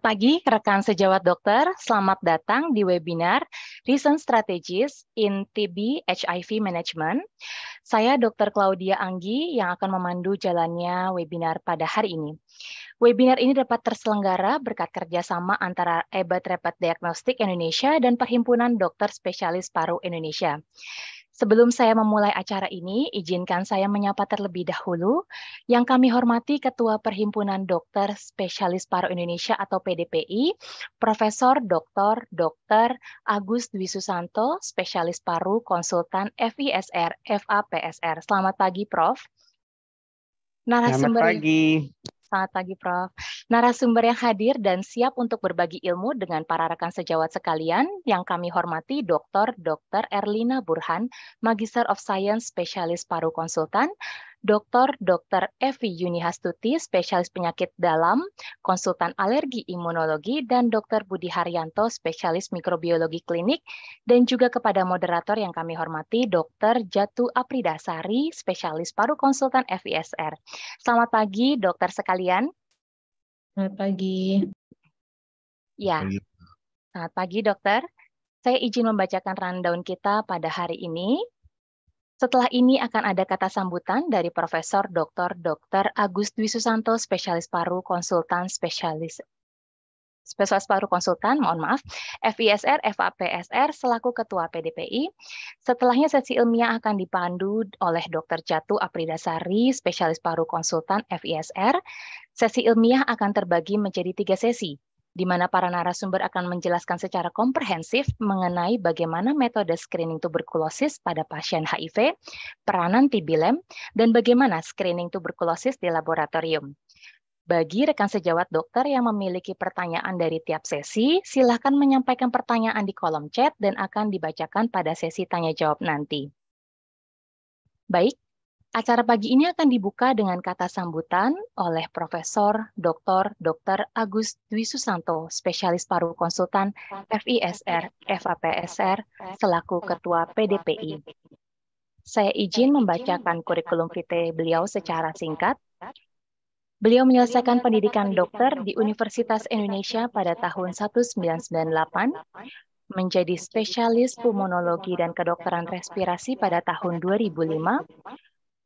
Selamat pagi rekan sejawat dokter, selamat datang di webinar Recent Strategies in TB HIV Management. Saya Dr. Claudia Anggi yang akan memandu jalannya webinar pada hari ini. Webinar ini dapat terselenggara berkat kerjasama antara EBAT Rapid Diagnostik Indonesia dan Perhimpunan Dokter Spesialis Paru Indonesia. Sebelum saya memulai acara ini, izinkan saya menyapa terlebih dahulu yang kami hormati Ketua Perhimpunan Dokter Spesialis Paru Indonesia atau PDPI, Profesor Dr. Dr. Agus Dwi Susanto, spesialis paru konsultan FISR FAPSR. Selamat pagi, Prof. Narasumber Selamat pagi. Selamat pagi, Prof. Narasumber yang hadir dan siap untuk berbagi ilmu dengan para rekan sejawat sekalian yang kami hormati Dr. Dr. Erlina Burhan, Magister of Science Spesialis Paru Konsultan, Dr. Dr. Evi Yuni Hastuti, spesialis penyakit dalam, konsultan alergi imunologi, dan Dr. Budi Haryanto, spesialis mikrobiologi klinik, dan juga kepada moderator yang kami hormati, Dr. Jatu Apridasari, spesialis paru konsultan FISR. Selamat pagi, dokter sekalian. Selamat pagi. Ya, selamat pagi dokter. Saya izin membacakan rundown kita pada hari ini. Setelah ini akan ada kata sambutan dari Profesor Dr. Dr. Agus Dwi Susanto, spesialis paru konsultan spesialis spesialis paru konsultan, mohon maaf, FISR, FAPSR, selaku Ketua PDPI. Setelahnya sesi ilmiah akan dipandu oleh Dr. Jatuh Apridasari, spesialis paru konsultan FISR. Sesi ilmiah akan terbagi menjadi tiga sesi, di mana para narasumber akan menjelaskan secara komprehensif mengenai bagaimana metode screening tuberkulosis pada pasien HIV, peranan TB-LEM, dan bagaimana screening tuberkulosis di laboratorium. Bagi rekan sejawat dokter yang memiliki pertanyaan dari tiap sesi, silakan menyampaikan pertanyaan di kolom chat dan akan dibacakan pada sesi tanya jawab nanti. Baik, Acara pagi ini akan dibuka dengan kata sambutan oleh Profesor Dr. Dr. Agus Dwi Susanto, spesialis paru konsultan FISR FAPSR selaku Ketua PDPI. Saya izin membacakan kurikulum vitae beliau secara singkat. Beliau menyelesaikan pendidikan dokter di Universitas Indonesia pada tahun 1998, menjadi spesialis pulmonologi dan kedokteran respirasi pada tahun 2005,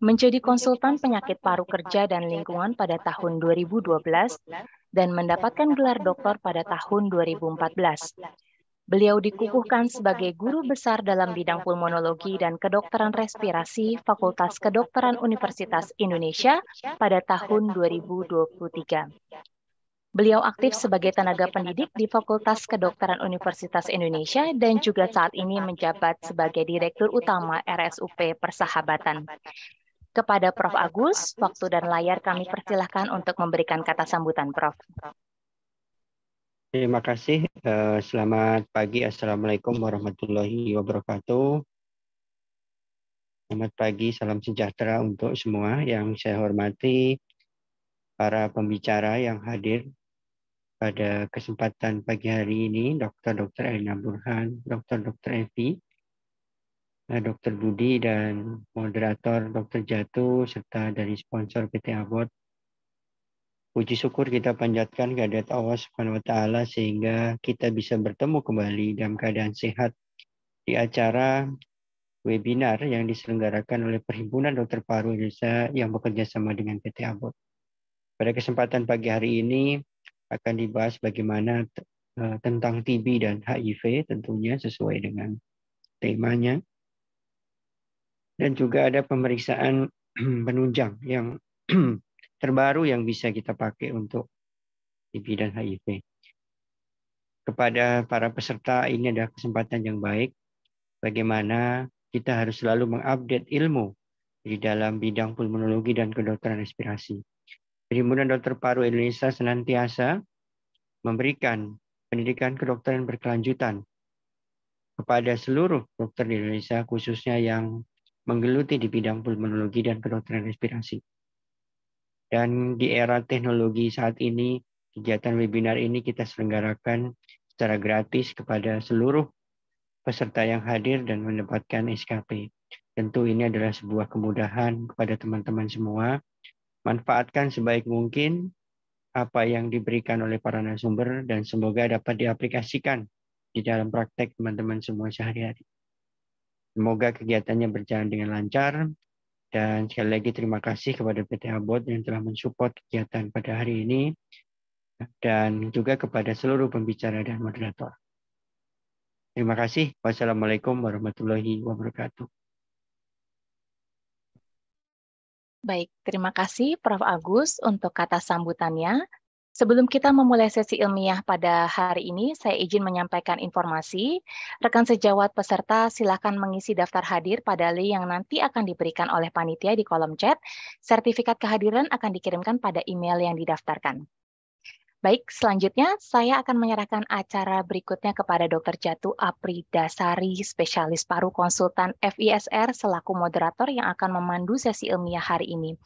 menjadi konsultan penyakit paru kerja dan lingkungan pada tahun 2012 dan mendapatkan gelar doktor pada tahun 2014. Beliau dikukuhkan sebagai guru besar dalam bidang pulmonologi dan kedokteran respirasi Fakultas Kedokteran Universitas Indonesia pada tahun 2023. Beliau aktif sebagai tenaga pendidik di Fakultas Kedokteran Universitas Indonesia dan juga saat ini menjabat sebagai Direktur Utama RSUP Persahabatan. Kepada Prof. Agus, waktu dan layar kami persilahkan untuk memberikan kata sambutan, Prof. Terima kasih. Eh, selamat pagi. Assalamualaikum warahmatullahi wabarakatuh. Selamat pagi, salam sejahtera untuk semua yang saya hormati, para pembicara yang hadir pada kesempatan pagi hari ini, Dr. Dr. Elina Burhan, Dr. Dr. Evi, Eh, Dr. Budi dan moderator Dr. Jatuh serta dari sponsor PT Abot. Puji syukur kita panjatkan kehadirat Allah Subhanahu wa taala sehingga kita bisa bertemu kembali dalam keadaan sehat di acara webinar yang diselenggarakan oleh Perhimpunan Dokter Paru Indonesia yang bekerja sama dengan PT Abot. Pada kesempatan pagi hari ini akan dibahas bagaimana eh, tentang TB dan HIV tentunya sesuai dengan temanya dan juga ada pemeriksaan penunjang yang terbaru yang bisa kita pakai untuk TB dan HIV. Kepada para peserta ini adalah kesempatan yang baik bagaimana kita harus selalu mengupdate ilmu di dalam bidang pulmonologi dan kedokteran respirasi. Perhimpunan Dokter Paru Indonesia senantiasa memberikan pendidikan kedokteran berkelanjutan kepada seluruh dokter di Indonesia, khususnya yang menggeluti di bidang pulmonologi dan kedokteran respirasi. Dan di era teknologi saat ini, kegiatan webinar ini kita selenggarakan secara gratis kepada seluruh peserta yang hadir dan mendapatkan SKP. Tentu ini adalah sebuah kemudahan kepada teman-teman semua. Manfaatkan sebaik mungkin apa yang diberikan oleh para narasumber dan semoga dapat diaplikasikan di dalam praktek teman-teman semua sehari-hari. Semoga kegiatannya berjalan dengan lancar. Dan sekali lagi terima kasih kepada PT Abot yang telah mensupport kegiatan pada hari ini dan juga kepada seluruh pembicara dan moderator. Terima kasih. Wassalamualaikum warahmatullahi wabarakatuh. Baik, terima kasih Prof. Agus untuk kata sambutannya. Sebelum kita memulai sesi ilmiah pada hari ini, saya izin menyampaikan informasi. Rekan sejawat peserta silakan mengisi daftar hadir pada link yang nanti akan diberikan oleh panitia di kolom chat. Sertifikat kehadiran akan dikirimkan pada email yang didaftarkan. Baik, selanjutnya saya akan menyerahkan acara berikutnya kepada Dr. Jatuh Apri Dasari, spesialis paru konsultan FISR selaku moderator yang akan memandu sesi ilmiah hari ini.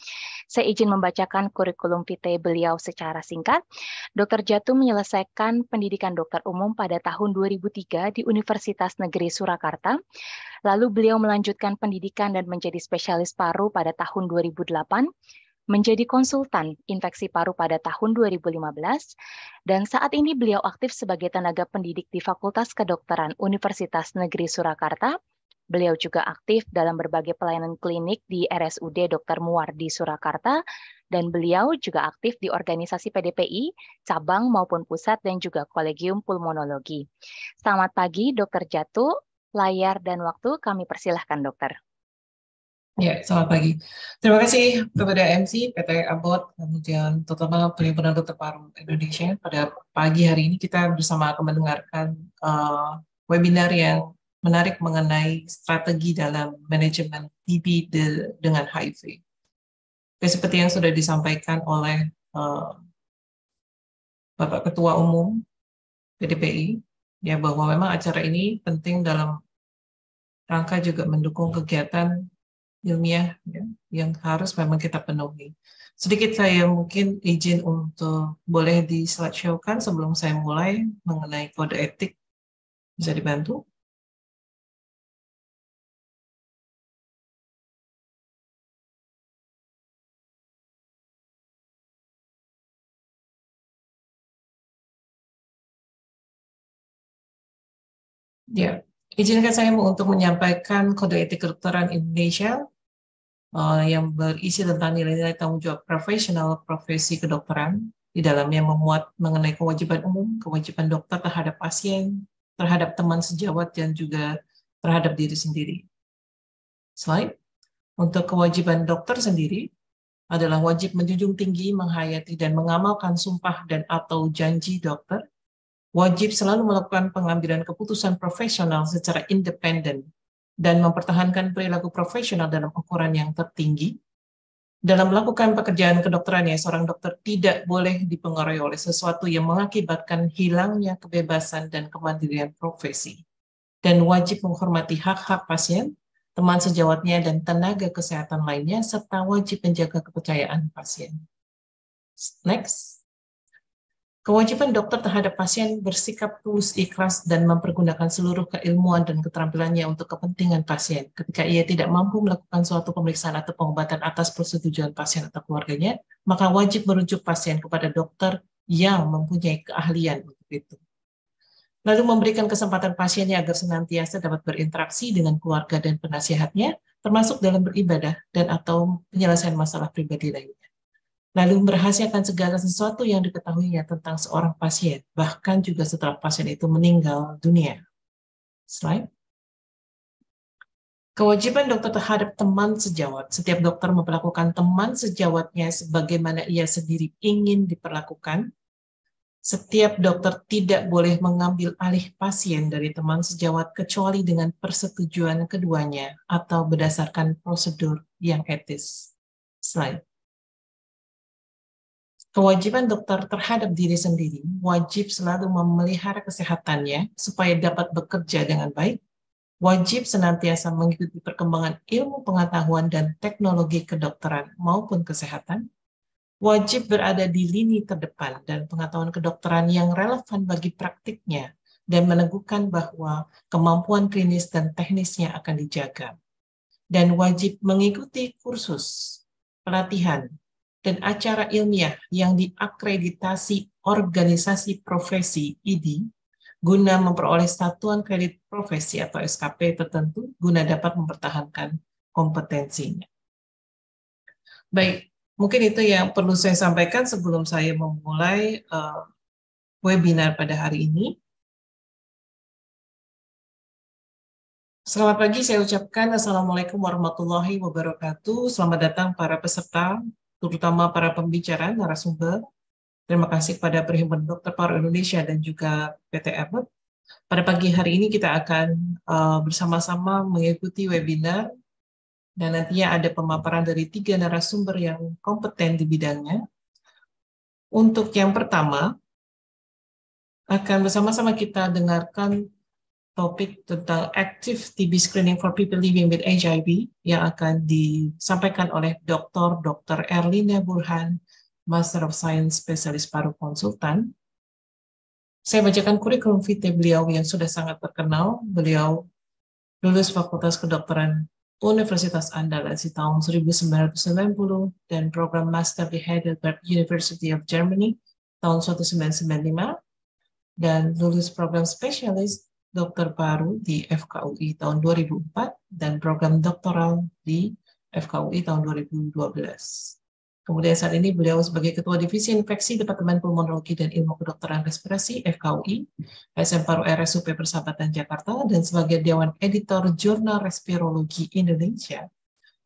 Saya izin membacakan kurikulum vitae beliau secara singkat. Dr. Jatuh menyelesaikan pendidikan dokter umum pada tahun 2003 di Universitas Negeri Surakarta. Lalu beliau melanjutkan pendidikan dan menjadi spesialis paru pada tahun 2008 menjadi konsultan infeksi paru pada tahun 2015 dan saat ini beliau aktif sebagai tenaga pendidik di Fakultas Kedokteran Universitas Negeri Surakarta. Beliau juga aktif dalam berbagai pelayanan klinik di RSUD Dr. Muwardi Surakarta dan beliau juga aktif di organisasi PDPI, cabang maupun pusat dan juga kolegium pulmonologi. Selamat pagi Dr. Jatuh, layar dan waktu kami persilahkan dokter. Ya, selamat pagi. Terima kasih kepada MC, PT Abot kemudian terutama Perhimpunan Dokter Paru Indonesia. Pada pagi hari ini kita bersama akan mendengarkan uh, webinar yang menarik mengenai strategi dalam manajemen TB de dengan HIV. Oke, ya, seperti yang sudah disampaikan oleh uh, Bapak Ketua Umum PDPI, ya bahwa memang acara ini penting dalam rangka juga mendukung kegiatan ilmiah ya, yang harus memang kita penuhi. Sedikit saya mungkin izin untuk boleh di slideshow kan sebelum saya mulai mengenai kode etik. Bisa dibantu? Ya, izinkan saya untuk menyampaikan kode etik kedokteran Indonesia Eh, yang berisi tentang nilai-nilai tanggung jawab profesional profesi kedokteran di dalamnya memuat mengenai kewajiban umum, kewajiban dokter terhadap pasien, terhadap teman sejawat dan juga terhadap diri sendiri. Selain untuk kewajiban dokter sendiri adalah wajib menjunjung tinggi, menghayati dan mengamalkan sumpah dan atau janji dokter, wajib selalu melakukan pengambilan keputusan profesional secara independen dan mempertahankan perilaku profesional dalam ukuran yang tertinggi. Dalam melakukan pekerjaan kedokterannya, seorang dokter tidak boleh dipengaruhi oleh sesuatu yang mengakibatkan hilangnya kebebasan dan kemandirian profesi, dan wajib menghormati hak-hak pasien, teman sejawatnya, dan tenaga kesehatan lainnya, serta wajib menjaga kepercayaan pasien. Next. Kewajiban dokter terhadap pasien bersikap tulus ikhlas dan mempergunakan seluruh keilmuan dan keterampilannya untuk kepentingan pasien. Ketika ia tidak mampu melakukan suatu pemeriksaan atau pengobatan atas persetujuan pasien atau keluarganya, maka wajib merujuk pasien kepada dokter yang mempunyai keahlian untuk itu. Lalu memberikan kesempatan pasiennya agar senantiasa dapat berinteraksi dengan keluarga dan penasihatnya, termasuk dalam beribadah dan atau penyelesaian masalah pribadi lainnya lalu merahasiakan segala sesuatu yang diketahuinya tentang seorang pasien, bahkan juga setelah pasien itu meninggal dunia. Slide. Kewajiban dokter terhadap teman sejawat. Setiap dokter memperlakukan teman sejawatnya sebagaimana ia sendiri ingin diperlakukan. Setiap dokter tidak boleh mengambil alih pasien dari teman sejawat kecuali dengan persetujuan keduanya atau berdasarkan prosedur yang etis. Slide kewajiban dokter terhadap diri sendiri wajib selalu memelihara kesehatannya supaya dapat bekerja dengan baik, wajib senantiasa mengikuti perkembangan ilmu pengetahuan dan teknologi kedokteran maupun kesehatan, wajib berada di lini terdepan dan pengetahuan kedokteran yang relevan bagi praktiknya dan meneguhkan bahwa kemampuan klinis dan teknisnya akan dijaga. Dan wajib mengikuti kursus, pelatihan, dan acara ilmiah yang diakreditasi organisasi profesi IDI guna memperoleh satuan kredit profesi atau SKP tertentu guna dapat mempertahankan kompetensinya. Baik, mungkin itu yang perlu saya sampaikan sebelum saya memulai uh, webinar pada hari ini. Selamat pagi, saya ucapkan Assalamualaikum warahmatullahi wabarakatuh. Selamat datang para peserta terutama para pembicara narasumber. Terima kasih kepada Perhimpunan Dokter Paru Indonesia dan juga PT Abbott. Pada pagi hari ini kita akan uh, bersama-sama mengikuti webinar dan nantinya ada pemaparan dari tiga narasumber yang kompeten di bidangnya. Untuk yang pertama, akan bersama-sama kita dengarkan topik tentang active TB screening for people living with HIV yang akan disampaikan oleh Dr. Dr. Erlina Burhan, Master of Science Spesialis Paru Konsultan. Saya bacakan kurikulum vitae beliau yang sudah sangat terkenal. Beliau lulus Fakultas Kedokteran Universitas Andalas di tahun 1990 dan program master di Heidelberg University of Germany tahun 1995 dan lulus program spesialis dokter paru di FKUI tahun 2004 dan program doktoral di FKUI tahun 2012. Kemudian saat ini beliau sebagai Ketua Divisi Infeksi Departemen Pulmonologi dan Ilmu Kedokteran Respirasi FKUI, SM Paru RSUP Persahabatan Jakarta, dan sebagai Dewan Editor Jurnal Respirologi Indonesia.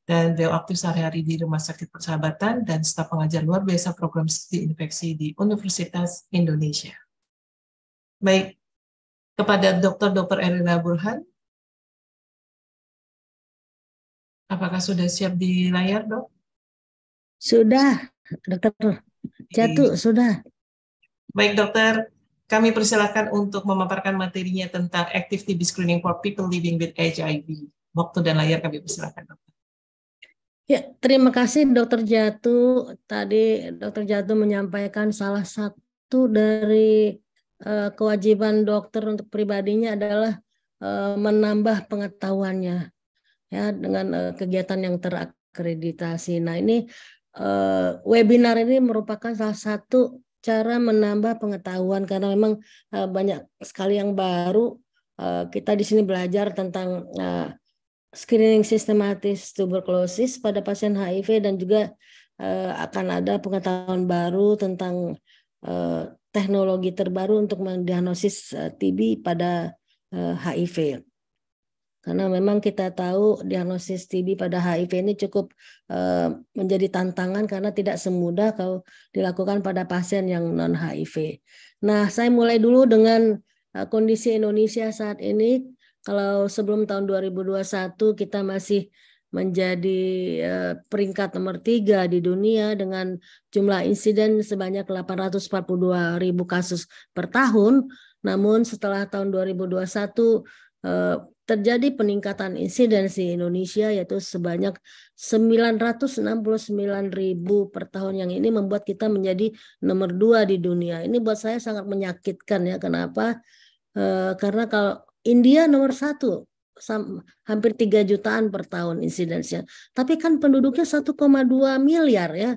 Dan beliau aktif sehari-hari di Rumah Sakit Persahabatan dan staf pengajar luar biasa program studi infeksi di Universitas Indonesia. Baik, kepada Dr. Dr. Erina Burhan. Apakah sudah siap di layar, dok? Sudah, dokter. Jatuh, okay. sudah. Baik, dokter. Kami persilakan untuk memaparkan materinya tentang Active TB Screening for People Living with HIV. Waktu dan layar kami persilakan, dokter. Ya, terima kasih Dokter Jatuh. Tadi Dokter Jatuh menyampaikan salah satu dari Eh, kewajiban dokter untuk pribadinya adalah eh, menambah pengetahuannya ya dengan eh, kegiatan yang terakreditasi. Nah, ini webinar ini merupakan salah satu cara menambah pengetahuan karena memang banyak sekali yang baru kita di sini belajar tentang screening sistematis tuberkulosis pada pasien HIV dan juga akan ada pengetahuan baru tentang teknologi terbaru untuk mendiagnosis eh, TB pada HIV. Eh, karena memang kita tahu diagnosis TB pada HIV ini cukup eh, menjadi tantangan karena tidak semudah kalau dilakukan pada pasien yang non HIV. Nah, saya mulai dulu dengan kondisi Indonesia saat ini. Kalau sebelum tahun 2021 kita masih menjadi eh, peringkat nomor tiga di dunia dengan jumlah insiden sebanyak 842 ribu kasus per tahun. Namun setelah tahun 2021 eh, terjadi peningkatan insiden di Indonesia yaitu sebanyak 969 ribu per tahun yang ini membuat kita menjadi nomor dua di dunia. Ini buat saya sangat menyakitkan ya. Kenapa? Eh, karena kalau India nomor satu hampir 3 jutaan per tahun insidensnya, Tapi kan penduduknya 1,2 miliar ya.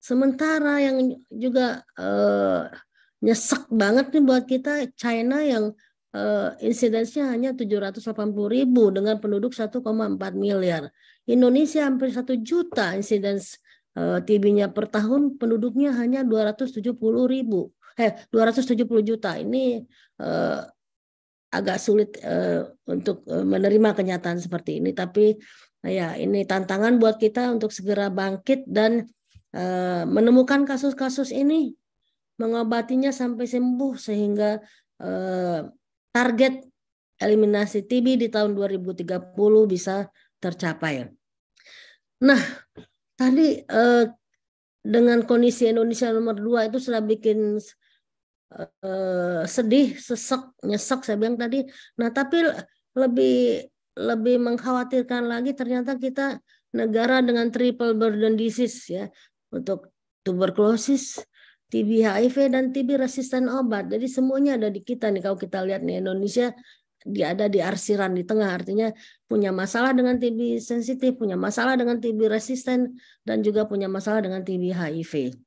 Sementara yang juga eh, nyesek banget nih buat kita China yang eh, insidensinya hanya 780 ribu dengan penduduk 1,4 miliar. Indonesia hampir 1 juta insidens eh, TB-nya per tahun penduduknya hanya 270 ribu. Eh, 270 juta ini eh, agak sulit eh, untuk eh, menerima kenyataan seperti ini tapi eh, ya ini tantangan buat kita untuk segera bangkit dan menemukan kasus-kasus ini mengobatinya sampai sembuh sehingga target eliminasi TB di tahun 2030 bisa tercapai. Nah, tadi eh, dengan kondisi Indonesia nomor dua itu sudah bikin Eh, sedih, sesek, nyesek saya bilang tadi. Nah, tapi lebih lebih mengkhawatirkan lagi ternyata kita negara dengan triple burden disease ya untuk tuberkulosis, TB HIV dan TB resisten obat. Jadi semuanya ada di kita nih kalau kita lihat nih Indonesia dia ada di arsiran di tengah artinya punya masalah dengan TB sensitif, punya masalah dengan TB resisten dan juga punya masalah dengan TB HIV.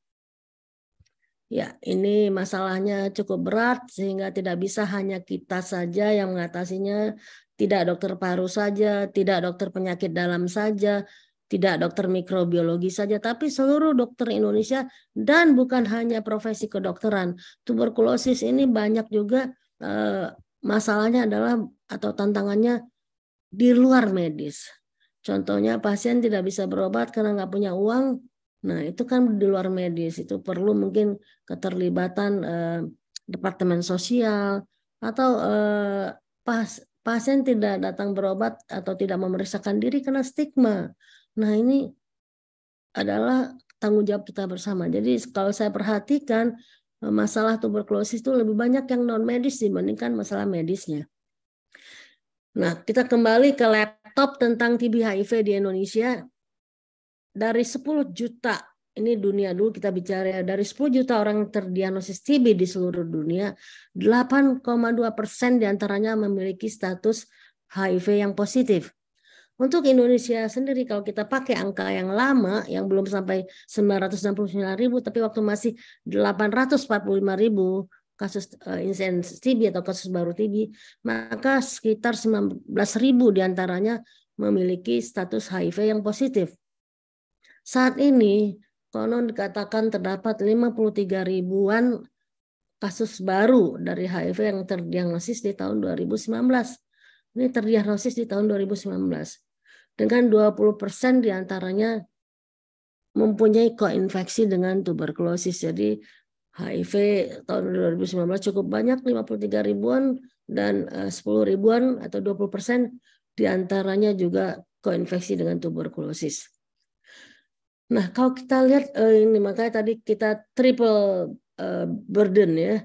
Ya, ini masalahnya cukup berat sehingga tidak bisa hanya kita saja yang mengatasinya, tidak dokter paru saja, tidak dokter penyakit dalam saja, tidak dokter mikrobiologi saja, tapi seluruh dokter Indonesia dan bukan hanya profesi kedokteran. Tuberkulosis ini banyak juga eh, masalahnya adalah atau tantangannya di luar medis. Contohnya pasien tidak bisa berobat karena nggak punya uang, Nah, itu kan di luar medis itu perlu mungkin keterlibatan eh, departemen sosial atau eh, pas pasien tidak datang berobat atau tidak memeriksakan diri karena stigma. Nah, ini adalah tanggung jawab kita bersama. Jadi kalau saya perhatikan eh, masalah tuberkulosis itu lebih banyak yang non medis dibandingkan masalah medisnya. Nah, kita kembali ke laptop tentang TB HIV di Indonesia dari 10 juta ini dunia dulu kita bicara ya, dari 10 juta orang terdiagnosis TB di seluruh dunia, 8,2 persen diantaranya memiliki status HIV yang positif. Untuk Indonesia sendiri kalau kita pakai angka yang lama yang belum sampai 969 ribu tapi waktu masih 845 ribu kasus uh, insiden TB atau kasus baru TB maka sekitar 19 ribu diantaranya memiliki status HIV yang positif. Saat ini konon dikatakan terdapat 53 ribuan kasus baru dari HIV yang terdiagnosis di tahun 2019. Ini terdiagnosis di tahun 2019. Dengan 20 persen diantaranya mempunyai koinfeksi dengan tuberkulosis. Jadi HIV tahun 2019 cukup banyak, 53 ribuan dan 10 eh, ribuan atau 20 persen diantaranya juga koinfeksi dengan tuberkulosis. Nah, kalau kita lihat uh, ini makanya tadi kita triple uh, burden ya.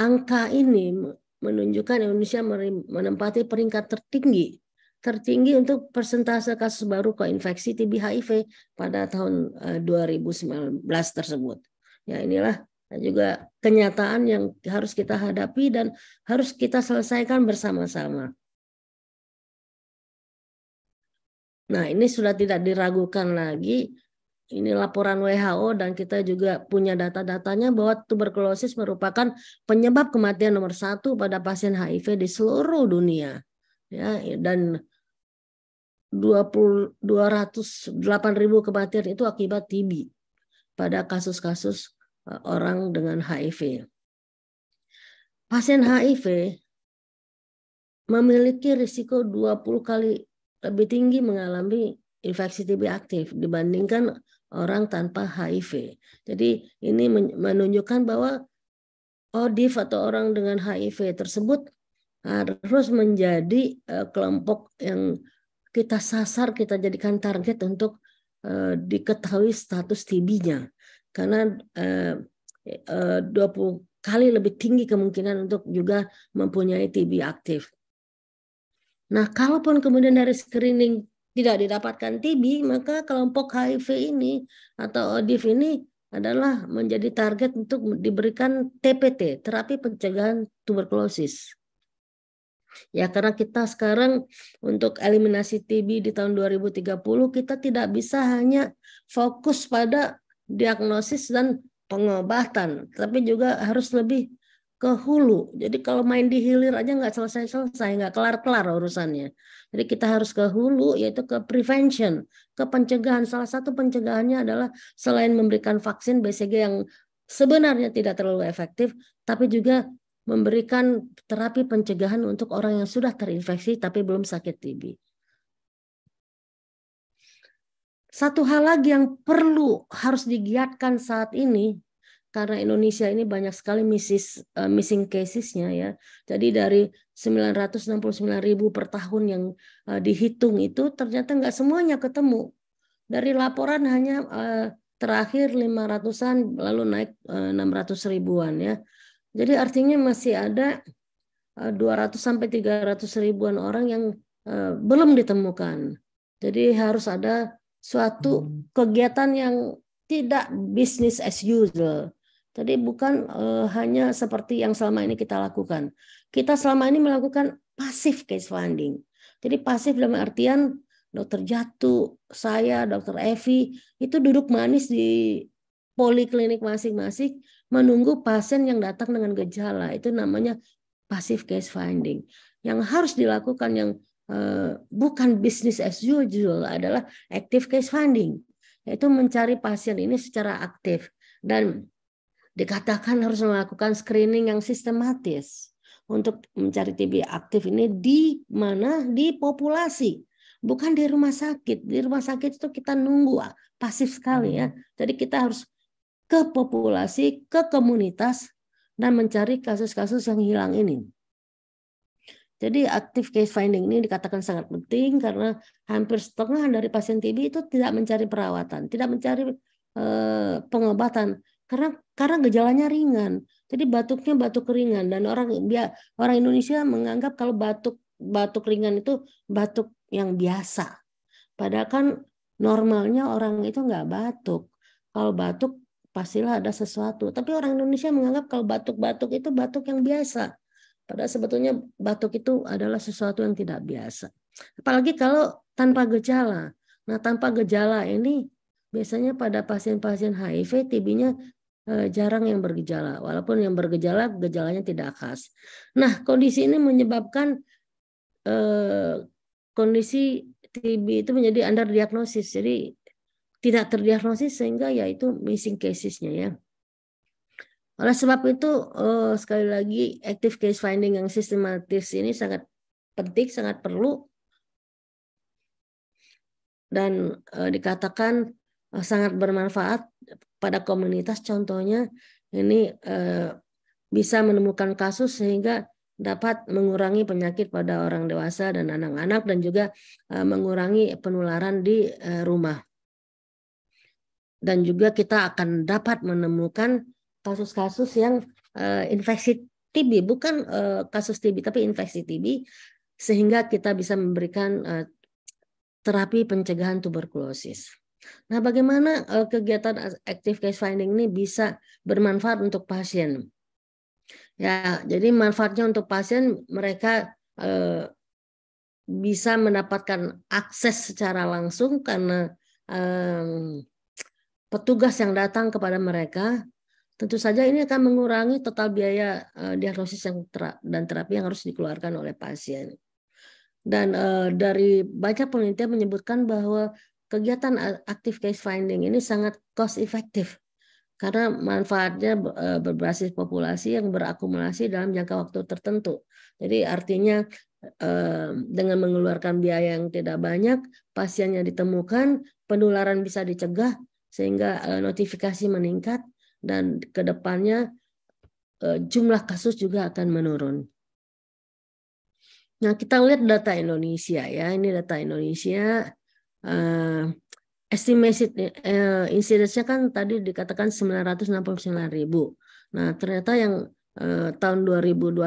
Angka ini menunjukkan Indonesia menempati peringkat tertinggi tertinggi untuk persentase kasus baru koinfeksi TB HIV pada tahun 2019 eh, tersebut. Ya inilah juga kenyataan yang harus kita hadapi dan harus kita selesaikan bersama-sama. Nah, ini sudah tidak diragukan lagi ini laporan WHO dan kita juga punya data-datanya bahwa tuberkulosis merupakan penyebab kematian nomor satu pada pasien HIV di seluruh dunia. Ya, dan 28.000 kematian itu akibat TB pada kasus-kasus e, orang dengan HIV. Pasien HIV memiliki risiko 20 kali lebih tinggi mengalami infeksi TB aktif dibandingkan orang tanpa HIV. Jadi ini menunjukkan bahwa ODIF atau orang dengan HIV tersebut harus menjadi eh, kelompok yang kita sasar, kita jadikan target untuk eh, diketahui status TB-nya. Karena 20 eh, kali lebih tinggi kemungkinan untuk juga mempunyai TB aktif. Nah, kalaupun kemudian dari screening tidak didapatkan TB, maka kelompok HIV ini atau ODIF ini adalah menjadi target untuk diberikan TPT, terapi pencegahan tuberkulosis. Ya karena kita sekarang untuk eliminasi TB di tahun 2030 kita tidak bisa hanya fokus pada diagnosis dan pengobatan, tapi juga harus lebih ke hulu. Jadi kalau main di hilir aja nggak selesai-selesai, nggak kelar-kelar urusannya. Jadi kita harus ke hulu, yaitu ke prevention, ke pencegahan. Salah satu pencegahannya adalah selain memberikan vaksin BCG yang sebenarnya tidak terlalu efektif, tapi juga memberikan terapi pencegahan untuk orang yang sudah terinfeksi tapi belum sakit TB. Satu hal lagi yang perlu harus digiatkan saat ini karena Indonesia ini banyak sekali missis, uh, eh, missing cases-nya ya. Jadi dari 969 ribu per tahun yang uh, dihitung itu ternyata nggak semuanya ketemu. Dari laporan hanya uh, terakhir 500-an lalu naik uh, 600 ribuan ya. Jadi artinya masih ada uh, 200 sampai 300 ribuan orang yang uh, belum ditemukan. Jadi harus ada suatu hmm. kegiatan yang tidak bisnis as usual jadi bukan uh, hanya seperti yang selama ini kita lakukan. Kita selama ini melakukan pasif case finding. Jadi pasif dalam artian dokter jatuh, saya, dokter Evi itu duduk manis di poliklinik masing-masing menunggu pasien yang datang dengan gejala. Itu namanya pasif case finding. Yang harus dilakukan yang eh, bukan bisnis as usual adalah active case finding, yaitu mencari pasien ini secara aktif dan Dikatakan harus melakukan screening yang sistematis untuk mencari TB aktif ini di mana? Di populasi. Bukan di rumah sakit. Di rumah sakit itu kita nunggu, ah, pasif sekali ya. Hmm. Jadi kita harus ke populasi, ke komunitas, dan mencari kasus-kasus yang hilang ini. Jadi aktif case finding ini dikatakan sangat penting karena hampir setengah dari pasien TB itu tidak mencari perawatan, tidak mencari eh, pengobatan, karena karena gejalanya ringan. Jadi batuknya batuk ringan dan orang ya, orang Indonesia menganggap kalau batuk batuk ringan itu batuk yang biasa. Padahal kan normalnya orang itu nggak batuk. Kalau batuk pastilah ada sesuatu. Tapi orang Indonesia menganggap kalau batuk-batuk itu batuk yang biasa. Padahal sebetulnya batuk itu adalah sesuatu yang tidak biasa. Apalagi kalau tanpa gejala. Nah, tanpa gejala ini biasanya pada pasien-pasien HIV TB-nya Eh, jarang yang bergejala, walaupun yang bergejala gejalanya tidak khas. Nah, kondisi ini menyebabkan eh, kondisi TB itu menjadi under diagnosis, jadi tidak terdiagnosis sehingga yaitu missing cases-nya ya. Oleh sebab itu eh, sekali lagi active case finding yang sistematis ini sangat penting, sangat perlu dan eh, dikatakan eh, sangat bermanfaat pada komunitas contohnya ini eh, bisa menemukan kasus sehingga dapat mengurangi penyakit pada orang dewasa dan anak-anak dan juga eh, mengurangi penularan di eh, rumah. Dan juga kita akan dapat menemukan kasus-kasus yang eh, infeksi TB bukan eh, kasus TB tapi infeksi TB sehingga kita bisa memberikan eh, terapi pencegahan tuberkulosis. Nah, bagaimana eh, kegiatan active case finding ini bisa bermanfaat untuk pasien? Ya, jadi manfaatnya untuk pasien mereka uh, bisa mendapatkan akses secara langsung karena um, petugas yang datang kepada mereka tentu saja ini akan mengurangi total biaya uh, diagnosis yang ter dan terapi yang harus dikeluarkan oleh pasien. Dan uh, dari banyak penelitian menyebutkan bahwa kegiatan aktif case finding ini sangat cost efektif karena manfaatnya e, berbasis populasi yang berakumulasi dalam jangka waktu tertentu. Jadi artinya e, dengan mengeluarkan biaya yang tidak banyak, pasiennya ditemukan, penularan bisa dicegah sehingga e, notifikasi meningkat dan ke depannya jumlah kasus juga akan menurun. Nah, kita lihat data Indonesia ya. Ini data Indonesia uh, estimasi uh, eh, nya kan tadi dikatakan 969 ribu. Nah ternyata yang uh, tahun 2021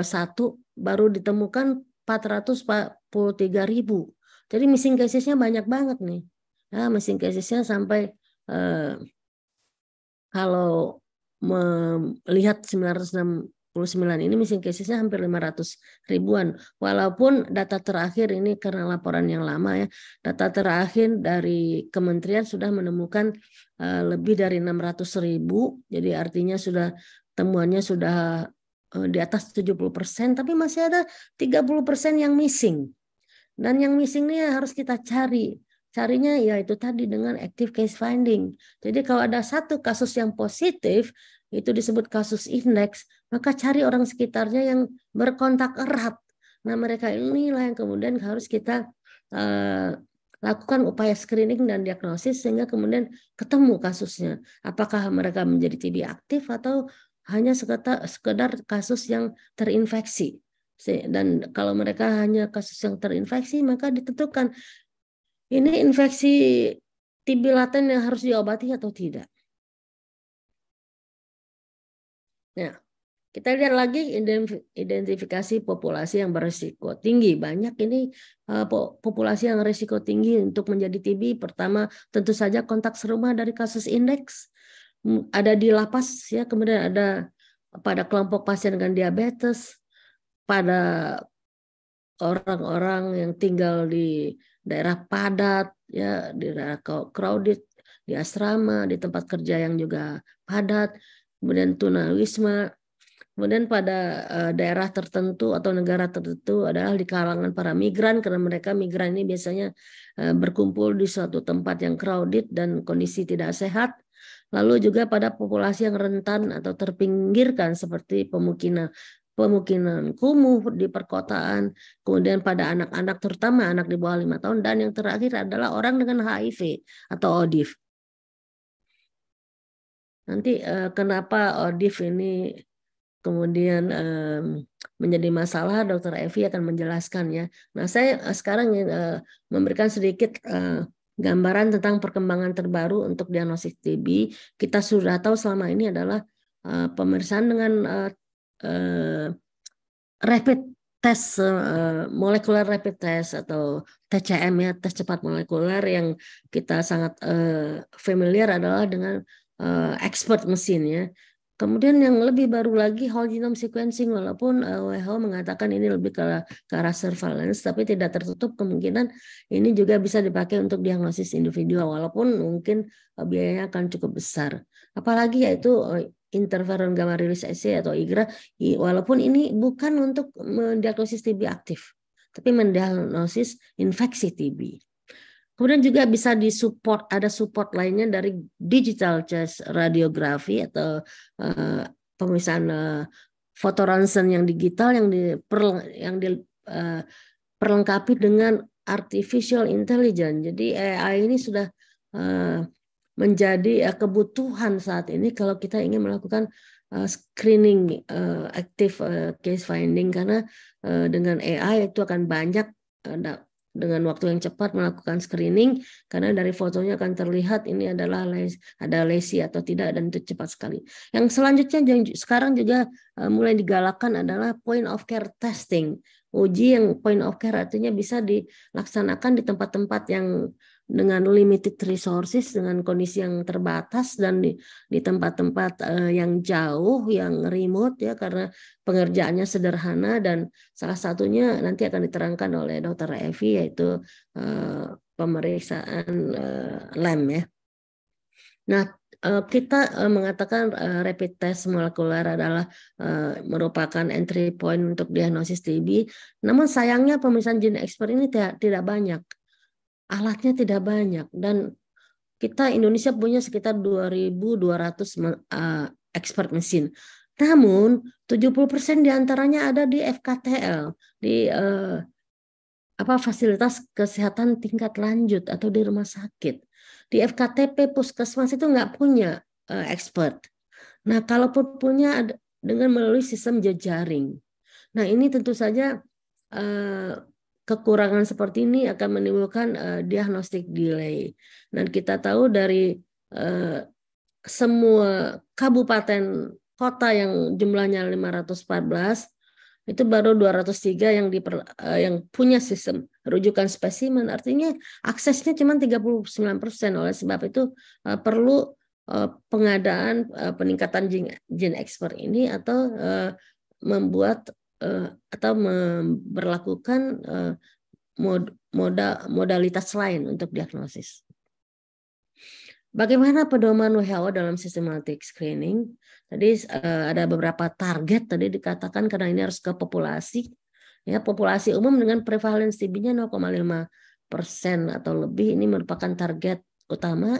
baru ditemukan 443 ribu. Jadi missing cases-nya banyak banget nih. Nah, missing nya sampai uh, kalau melihat 969 ini missing casesnya hampir 500 ribuan. Walaupun data terakhir ini karena laporan yang lama ya, data terakhir dari kementerian sudah menemukan eh, lebih dari 600 ribu. Jadi artinya sudah temuannya sudah eh, di atas 70 persen, tapi masih ada 30 persen yang missing. Dan yang missing ini harus kita cari carinya ya itu tadi dengan active case finding. Jadi kalau ada satu kasus yang positif itu disebut kasus indeks, maka cari orang sekitarnya yang berkontak erat. Nah mereka inilah yang kemudian harus kita uh, lakukan upaya screening dan diagnosis sehingga kemudian ketemu kasusnya. Apakah mereka menjadi TB aktif atau hanya sekedar, sekedar kasus yang terinfeksi. Dan kalau mereka hanya kasus yang terinfeksi, maka ditentukan ini infeksi TB laten yang harus diobati atau tidak. Nah, kita lihat lagi identifikasi populasi yang berisiko tinggi. Banyak ini eh, populasi yang risiko tinggi untuk menjadi TB. Pertama, tentu saja kontak serumah dari kasus indeks. Hmm, ada di lapas, ya kemudian ada pada kelompok pasien dengan diabetes, pada orang-orang yang tinggal di daerah padat, ya di daerah crowded, di asrama, di tempat kerja yang juga padat, kemudian tunawisma, Kemudian pada eh, daerah tertentu atau negara tertentu adalah di kalangan para migran karena mereka migran ini biasanya eh, berkumpul di suatu tempat yang crowded dan kondisi tidak sehat. Lalu juga pada populasi yang rentan atau terpinggirkan seperti pemukiman pemukiman kumuh di perkotaan, kemudian pada anak-anak terutama anak di bawah lima tahun dan yang terakhir adalah orang dengan HIV atau ODIF. Nanti eh, kenapa ODIF ini kemudian um, menjadi masalah dokter Evi akan menjelaskan ya. Nah saya eh, sekarang uh, memberikan sedikit uh, gambaran tentang perkembangan terbaru untuk diagnosis TB. Kita sudah tahu selama ini adalah uh, pemeriksaan dengan uh, uh, rapid tes uh, molekuler rapid test atau TCM ya tes cepat molekuler yang kita sangat uh, familiar adalah dengan uh, expert mesin ya Kemudian yang lebih baru lagi whole genome sequencing walaupun eh, WHO mengatakan ini lebih ke, ke arah surveillance tapi tidak tertutup kemungkinan ini juga bisa dipakai untuk diagnosis individual walaupun mungkin eh, biayanya akan cukup besar. Apalagi yaitu eh, interferon gamma release assay atau IGRA walaupun ini bukan untuk mendiagnosis TB aktif tapi mendiagnosis infeksi TB. Kemudian juga bisa disupport ada support lainnya dari digital chest radiografi atau uh, eh, pemeriksaan uh, eh, foto ronsen yang digital yang dilengkapi yang di uh, dengan artificial intelligence. Jadi AI ini sudah uh, menjadi uh, kebutuhan saat ini kalau kita ingin melakukan screening uh, active uh, case finding karena uh, dengan AI itu akan banyak uh, dengan waktu yang cepat melakukan screening karena dari fotonya akan terlihat ini adalah les, ada lesi atau tidak dan itu cepat sekali. Yang selanjutnya yang sekarang juga eh, mulai digalakkan adalah point of care testing. Uji yang point of care artinya bisa dilaksanakan di tempat-tempat yang dengan limited resources dengan kondisi yang terbatas dan di tempat-tempat eh, yang jauh yang remote ya karena pengerjaannya sederhana dan salah satunya nanti akan diterangkan oleh Dr. Evi yaitu eh, pemeriksaan eh, lem ya. Nah kita mengatakan rapid test molekuler adalah merupakan entry point untuk diagnosis TB. Namun sayangnya pemeriksaan gene expert ini tidak banyak alatnya tidak banyak dan kita Indonesia punya sekitar 2.200 eh, expert mesin. Namun 70% diantaranya ada di FKTL, di eh, apa fasilitas kesehatan tingkat lanjut atau di rumah sakit. Di FKTP puskesmas itu nggak punya eh, expert. Nah, kalaupun punya dengan melalui sistem jejaring. Nah, ini tentu saja eh, kekurangan seperti ini akan menimbulkan uh, diagnostik delay. Dan kita tahu dari uh, semua kabupaten kota yang jumlahnya 514 itu baru 203 yang diper, uh, yang punya sistem rujukan spesimen artinya aksesnya cuma 39% oleh sebab itu uh, perlu uh, pengadaan uh, peningkatan gene, gene expert ini atau uh, membuat Eh, atau memperlakukan eh, mod, moda, modalitas lain untuk diagnosis. Bagaimana pedoman WHO dalam systematic screening? Tadi eh, ada beberapa target tadi dikatakan karena ini harus ke populasi. Ya, populasi umum dengan prevalensi TB-nya 0,5 persen atau lebih ini merupakan target utama.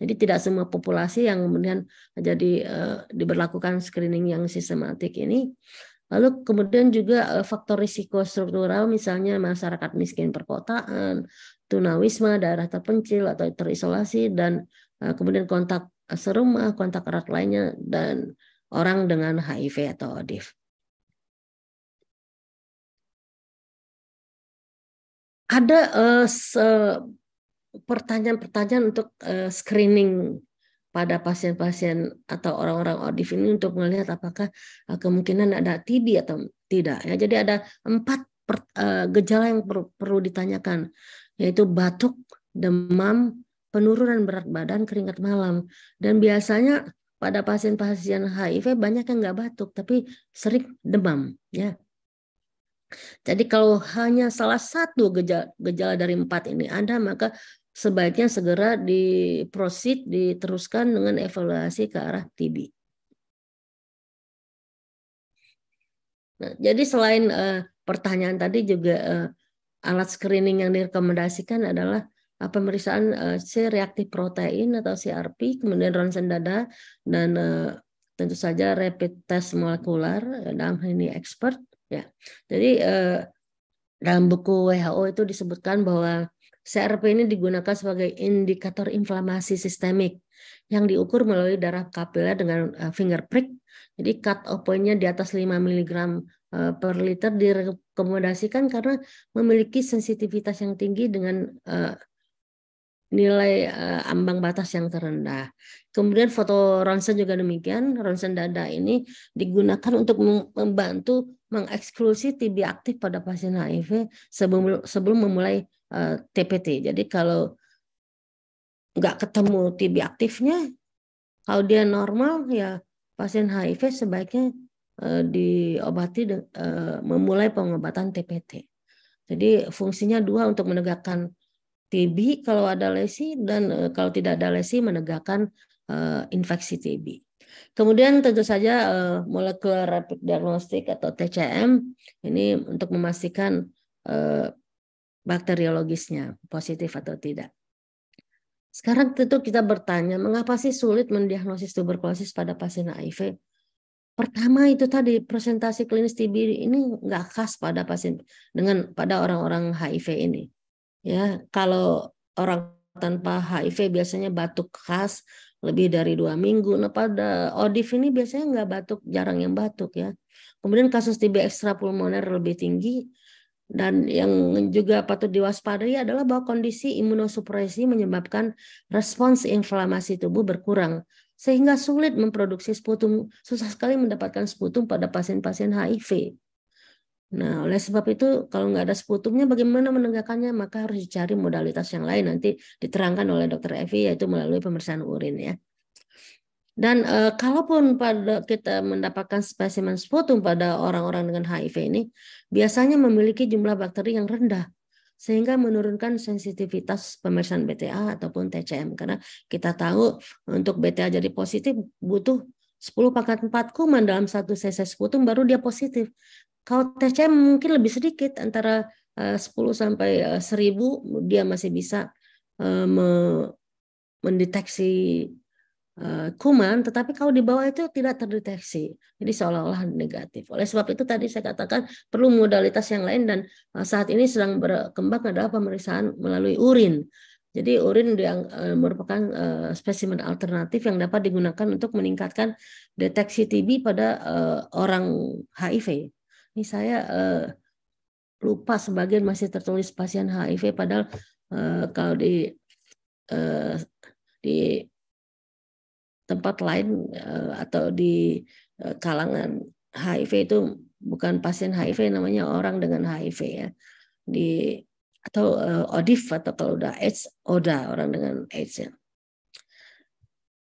Jadi tidak semua populasi yang kemudian jadi uh, diberlakukan screening yang sistematik ini. Lalu kemudian juga eh, faktor risiko struktural misalnya masyarakat miskin perkotaan, tunawisma, daerah terpencil atau terisolasi dan eh, kemudian kontak eh, serumah, kontak erat lainnya dan orang dengan HIV atau ODIF. Ada pertanyaan-pertanyaan uh, untuk uh, screening pada pasien-pasien atau orang-orang odif ini untuk melihat apakah eh, kemungkinan ada TB atau tidak ya. Jadi ada empat per, uh, gejala yang per, perlu ditanyakan yaitu batuk, demam, penurunan berat badan, keringat malam dan biasanya pada pasien-pasien HIV banyak yang nggak batuk tapi sering demam ya. Jadi kalau hanya salah satu gejala, gejala dari empat ini ada, maka sebaiknya segera diprosid diteruskan dengan evaluasi ke arah TB. Nah, jadi selain uh, pertanyaan tadi juga uh, alat screening yang direkomendasikan adalah uh, pemeriksaan uh, C reaktif protein atau CRP, kemudian ronsen dada dan uh, tentu saja rapid test molekular dalam ini expert ya. Jadi uh, dalam buku WHO itu disebutkan bahwa CRP ini digunakan sebagai indikator inflamasi sistemik yang diukur melalui darah kapiler dengan eh, finger prick. Jadi cut off point-nya di atas 5 mg eh, per liter direkomendasikan karena memiliki sensitivitas yang tinggi dengan eh, nilai ambang batas yang terendah. Kemudian foto ronsen juga demikian. Ronsen dada ini digunakan untuk membantu mengeksklusi TB aktif pada pasien HIV sebelum sebelum memulai TPT. Eh, Jadi kalau nggak ketemu TB aktifnya, kalau dia normal ya pasien HIV sebaiknya eh, diobati eh, memulai pengobatan TPT. Jadi fungsinya dua untuk menegakkan TB kalau ada lesi dan kalau tidak ada lesi menegakkan infeksi TB. Kemudian tentu saja molekuler diagnostik rapid diagnostic atau TCM ini untuk memastikan bakteriologisnya positif atau tidak. Sekarang tentu kita bertanya, mengapa sih sulit mendiagnosis tuberkulosis pada pasien HIV? Pertama itu tadi presentasi klinis TB ini nggak khas pada pasien dengan pada orang-orang HIV ini. Ya, kalau orang tanpa HIV biasanya batuk khas lebih dari dua minggu. Nah pada ODIF ini biasanya nggak batuk, jarang yang batuk ya. Kemudian kasus TB ekstra pulmoner lebih tinggi, dan yang juga patut diwaspadai adalah bahwa kondisi imunosupresi menyebabkan respons inflamasi tubuh berkurang sehingga sulit memproduksi sputum, susah sekali mendapatkan sputum pada pasien-pasien HIV. Nah, oleh sebab itu kalau nggak ada sputumnya bagaimana menegakkannya maka harus dicari modalitas yang lain nanti diterangkan oleh dokter Evi yaitu melalui pemeriksaan urin ya. Dan e, kalaupun pada kita mendapatkan spesimen sputum pada orang-orang dengan HIV ini, biasanya memiliki jumlah bakteri yang rendah, sehingga menurunkan sensitivitas pemeriksaan BTA ataupun TCM. Karena kita tahu untuk BTA jadi positif butuh 10 pangkat 4 kuman dalam satu cc sputum baru dia positif. Kalau TCM mungkin lebih sedikit, antara e, eh, 10 sampai e, eh, 1000 dia masih bisa mendeteksi Eh, kuman, tetapi kalau di bawah itu tidak terdeteksi. Jadi seolah-olah negatif. Oleh sebab itu tadi saya katakan perlu modalitas yang lain dan eh, saat ini sedang berkembang adalah pemeriksaan melalui urin. Jadi urin yang eh, merupakan spesimen alternatif yang dapat digunakan untuk meningkatkan deteksi TB pada orang HIV. Ini saya lupa sebagian masih tertulis pasien HIV padahal kalau di di tempat lain eh, atau di eh, kalangan HIV itu bukan pasien HIV namanya orang dengan HIV ya di atau eh, ODIF atau kalau udah AIDS ODA orang dengan AIDS ya.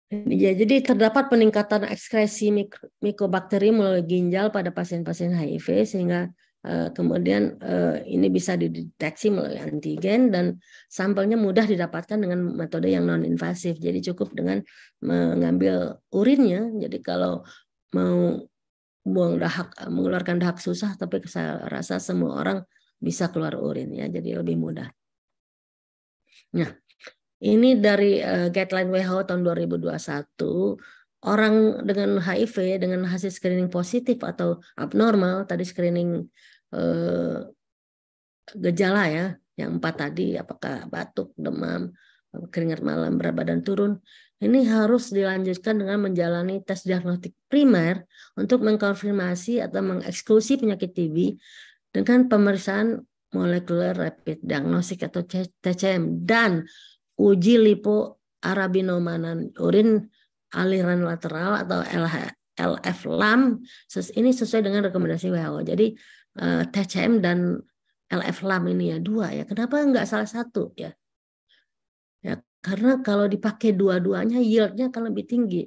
Ya, jadi terdapat peningkatan ekskresi mikrobakteri melalui ginjal pada pasien-pasien HIV sehingga Eh, kemudian eh, ini bisa dideteksi melalui antigen dan sampelnya mudah didapatkan dengan metode yang non invasif jadi cukup dengan mengambil urinnya jadi kalau mau buang dahak mengeluarkan dahak susah tapi saya rasa semua orang bisa keluar urin ya jadi lebih mudah nah ini dari eh, guideline WHO tahun 2021 orang dengan HIV dengan hasil screening positif atau abnormal tadi screening eh, gejala ya yang empat tadi apakah batuk demam keringat malam berat badan turun ini harus dilanjutkan dengan menjalani tes diagnostik primer untuk mengkonfirmasi atau mengeksklusi penyakit TB dengan pemeriksaan molekuler rapid diagnostik atau TCM dan uji lipo arabinomanan urin aliran lateral atau LH, LF LAM ini sesuai dengan rekomendasi WHO. Jadi eh, TCM dan LF LAM ini ya dua ya. Kenapa nggak salah satu ya? Ya karena kalau dipakai dua-duanya yieldnya akan lebih tinggi.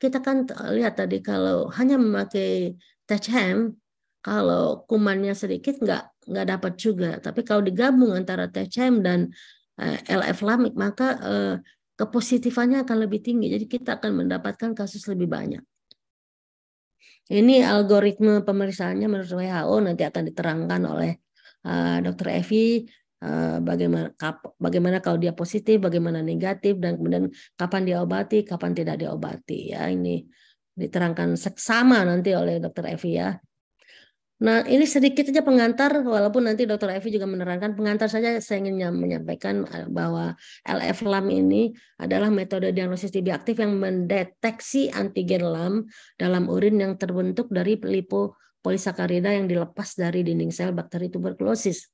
Kita kan lihat tadi kalau hanya memakai TCM kalau kumannya sedikit nggak nggak dapat juga. Tapi kalau digabung antara TCM dan eh, LF lam maka eh, kepositifannya akan lebih tinggi. Jadi kita akan mendapatkan kasus lebih banyak. Ini algoritma pemeriksaannya menurut WHO nanti akan diterangkan oleh uh, eh, Dr. Evi eh, bagaimana bagaimana kalau dia positif, bagaimana negatif dan kemudian kapan diobati, kapan tidak diobati ya. Ini diterangkan seksama nanti oleh Dr. Evi ya. Nah, ini sedikit saja pengantar, walaupun nanti Dr. Evi juga menerangkan pengantar saja. Saya ingin menyampaikan eh, bahwa LF LAM ini adalah metode diagnosis TB aktif yang mendeteksi antigen LAM dalam urin yang terbentuk dari lipopolisakarida yang dilepas dari dinding sel bakteri tuberkulosis.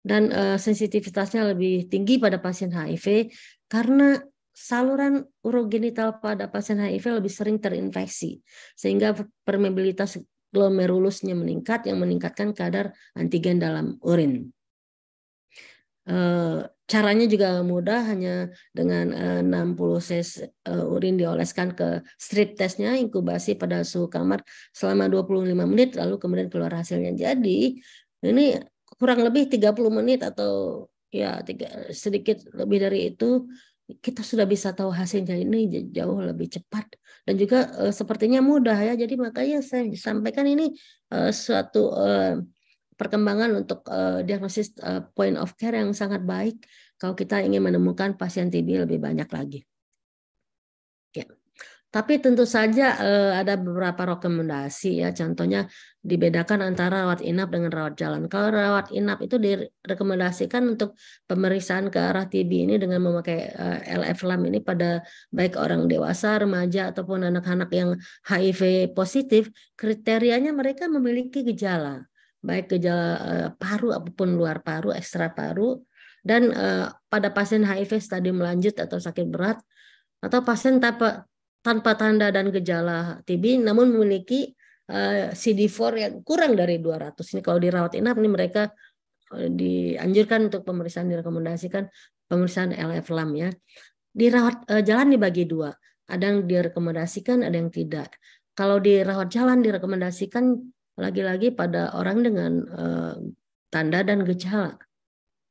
Dan uh, sensitivitasnya lebih tinggi pada pasien HIV karena saluran urogenital pada pasien HIV lebih sering terinfeksi sehingga permeabilitas glomerulusnya meningkat yang meningkatkan kadar antigen dalam urin. Eh, caranya juga mudah hanya dengan 60 eh, cc eh, urin dioleskan ke strip testnya inkubasi pada suhu kamar selama 25 menit lalu kemudian keluar hasilnya. Jadi ini kurang lebih 30 menit atau ya sedikit lebih dari itu kita sudah bisa tahu hasilnya ini jauh lebih cepat dan juga uh, sepertinya mudah ya. Jadi makanya saya sampaikan ini uh, suatu uh, perkembangan untuk uh, diagnosis uh, point of care yang sangat baik kalau kita ingin menemukan pasien TB lebih banyak lagi. Tapi tentu saja eh, ada beberapa rekomendasi ya, contohnya dibedakan antara rawat inap dengan rawat jalan. Kalau rawat inap itu direkomendasikan untuk pemeriksaan ke arah TB ini dengan memakai eh, LF lam ini pada baik orang dewasa, remaja ataupun anak-anak yang HIV positif, kriterianya mereka memiliki gejala, baik gejala eh, paru ataupun luar paru, ekstra paru dan eh, pada pasien HIV stadium lanjut atau sakit berat atau pasien tipe tanpa tanda dan gejala TB namun memiliki uh, eh, CD4 yang kurang dari 200. Ini kalau dirawat inap ini mereka eh, dianjurkan untuk pemeriksaan direkomendasikan pemeriksaan LF lam ya. Dirawat uh, jalan dibagi dua, ada yang direkomendasikan, ada yang tidak. Kalau dirawat jalan direkomendasikan lagi-lagi pada orang dengan uh, tanda dan gejala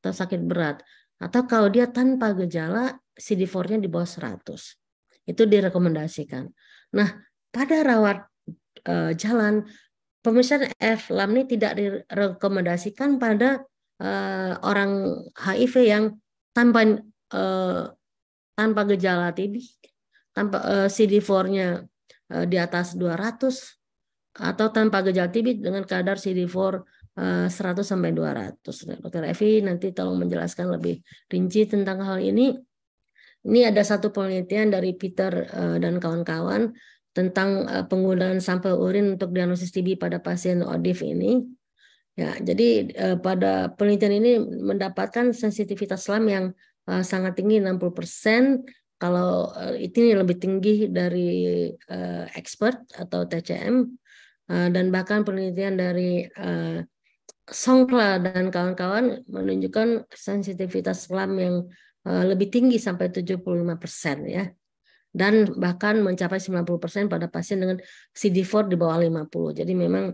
atau sakit berat atau kalau dia tanpa gejala CD4-nya di bawah 100 itu direkomendasikan. Nah, pada rawat uh, jalan pemeriksaan F lam ini tidak direkomendasikan pada uh, orang HIV yang tanpa uh, tanpa gejala TB, tanpa uh, CD4-nya uh, di atas 200 atau tanpa gejala TB dengan kadar CD4 100 sampai 200. Dokter Evi nanti tolong menjelaskan lebih rinci tentang hal ini ini ada satu penelitian dari Peter eh, dan kawan-kawan tentang eh, penggunaan sampel urin untuk diagnosis TB pada pasien ODIF ini. Ya, jadi eh, pada penelitian ini mendapatkan sensitivitas selam yang sangat tinggi 60% kalau itu ini lebih tinggi dari expert atau TCM dan bahkan penelitian dari Songkla dan kawan-kawan menunjukkan sensitivitas selam yang Eh, lebih tinggi sampai 75 persen ya dan bahkan mencapai 90 persen pada pasien dengan CD4 di bawah 50. Jadi memang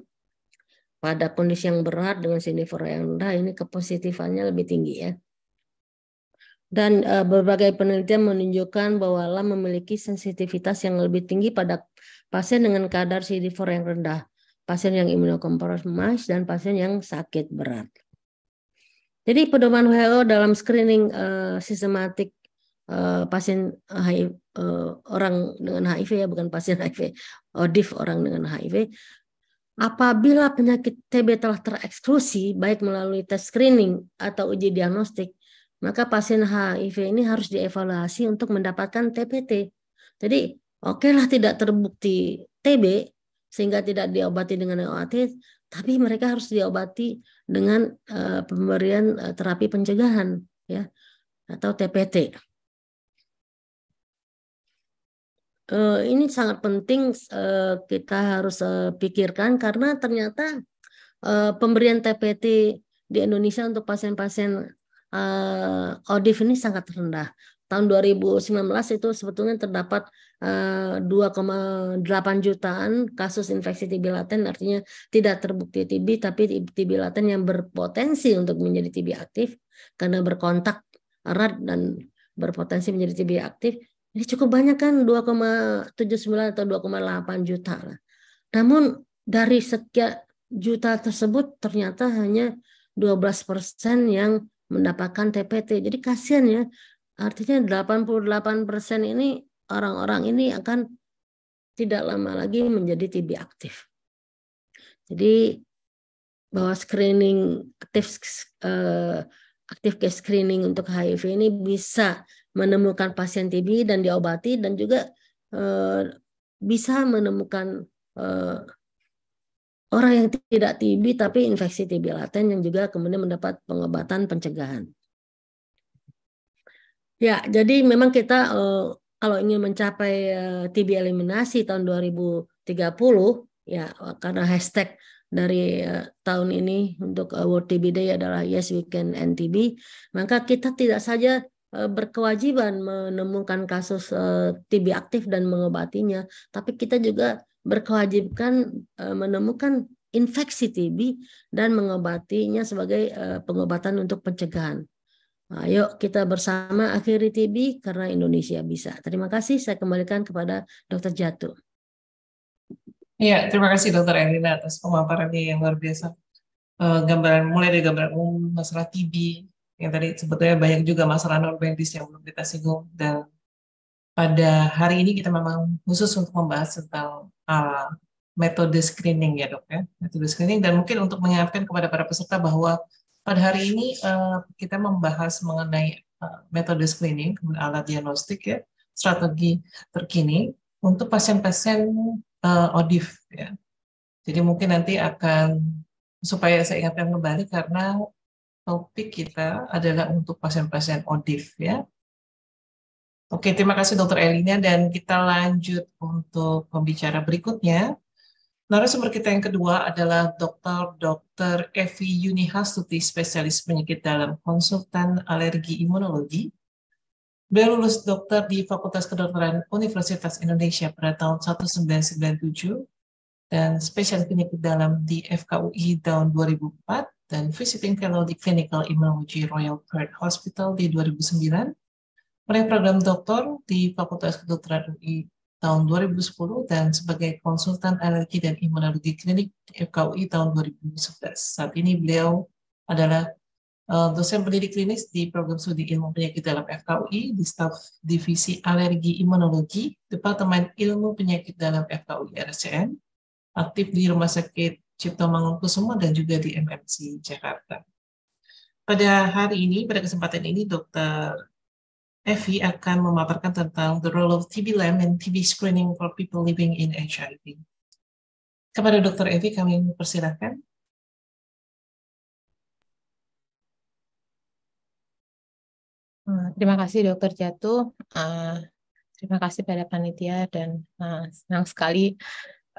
pada kondisi yang berat dengan CD4 yang rendah ini kepositifannya lebih tinggi ya. Dan eh, berbagai penelitian menunjukkan bahwa LAM memiliki sensitivitas yang lebih tinggi pada pasien dengan kadar CD4 yang rendah, pasien yang immunocompromised dan pasien yang sakit berat. Jadi pedoman WHO dalam screening uh, sistematik uh, pasien HIV uh, eh, orang dengan HIV ya bukan pasien HIV, oh, ODIF orang dengan HIV Apabila penyakit TB telah tereksklusi baik melalui tes screening atau uji diagnostik, maka pasien HIV ini harus dievaluasi untuk mendapatkan TPT. Jadi, oke okay lah tidak terbukti TB sehingga tidak diobati dengan OAT, tapi mereka harus diobati dengan uh, pemberian uh, terapi pencegahan ya atau TPT. Uh, eh, ini sangat penting uh, kita harus uh, pikirkan karena ternyata uh, pemberian TPT di Indonesia untuk pasien-pasien uh, ODIF ini sangat rendah tahun 2019 itu sebetulnya terdapat 2,8 eh, jutaan kasus infeksi TB laten artinya tidak terbukti TB tapi TB laten yang berpotensi untuk menjadi TB aktif karena berkontak erat dan berpotensi menjadi TB aktif ini cukup banyak kan 2,79 atau 2,8 juta lah. Namun dari sekian juta tersebut ternyata hanya 12% yang mendapatkan TPT. Jadi kasihan ya Artinya 88% ini orang-orang ini akan tidak lama lagi menjadi TB aktif. Jadi bahwa screening aktif eh, aktif case screening untuk HIV ini bisa menemukan pasien TB dan diobati dan juga eh, bisa menemukan eh, orang yang tidak TB tapi infeksi TB laten yang juga kemudian mendapat pengobatan pencegahan. Ya, jadi memang kita eh, kalau ingin mencapai eh, TB eliminasi tahun 2030 ya karena hashtag dari eh, tahun ini untuk uh, World TB Day adalah Yes We Can End TB, maka kita tidak saja eh, berkewajiban menemukan kasus eh, TB aktif dan mengobatinya, tapi kita juga berkewajiban eh, menemukan infeksi TB dan mengobatinya sebagai uh, pengobatan untuk pencegahan. Ayo nah, kita bersama akhiri TV karena Indonesia bisa. Terima kasih saya kembalikan kepada Dr. Jatuh. Iya, terima kasih Dr. Elina atas pemaparannya yang luar biasa. Eh, gambaran mulai dari gambaran umum masalah TB yang tadi sebetulnya banyak juga masalah non medis yang belum kita singgung dan pada hari ini kita memang khusus untuk membahas tentang uh, metode screening ya dok ya metode screening dan mungkin untuk mengingatkan kepada para peserta bahwa pada hari ini eh, kita membahas mengenai eh, metode screening, alat diagnostik ya, strategi terkini untuk pasien-pasien ODIF eh, ya. Jadi mungkin nanti akan supaya saya ingatkan kembali karena topik kita adalah untuk pasien-pasien ODIF ya. Oke, terima kasih Dokter Elina dan kita lanjut untuk pembicara berikutnya Narasumber kita yang kedua adalah Dr. Dr. Evi Yunihastuti, spesialis penyakit dalam konsultan alergi imunologi. Beliau lulus dokter di Fakultas Kedokteran Universitas Indonesia pada tahun 1997 dan spesialis penyakit dalam di FKUI tahun 2004 dan visiting fellow di Clinical Immunology Royal Perth Hospital di 2009 meraih program doktor di Fakultas Kedokteran UI tahun 2010 dan sebagai konsultan alergi dan imunologi klinik FKUI tahun 2011. Saat ini beliau adalah eh, dosen pendidik klinis di program studi ilmu penyakit dalam FKUI di staf divisi alergi imunologi Departemen Ilmu Penyakit Dalam FKUI RSCM, aktif di Rumah Sakit Cipto Mangunkusumo dan juga di MMC Jakarta. Pada hari ini, pada kesempatan ini, Dr. Evi akan memaparkan tentang the role of TB lamp and TB screening for people living in HIV. Kepada Dr. Evi kami persilahkan. Hmm, terima kasih Dokter Jatuh. Uh, terima kasih pada panitia dan uh, senang sekali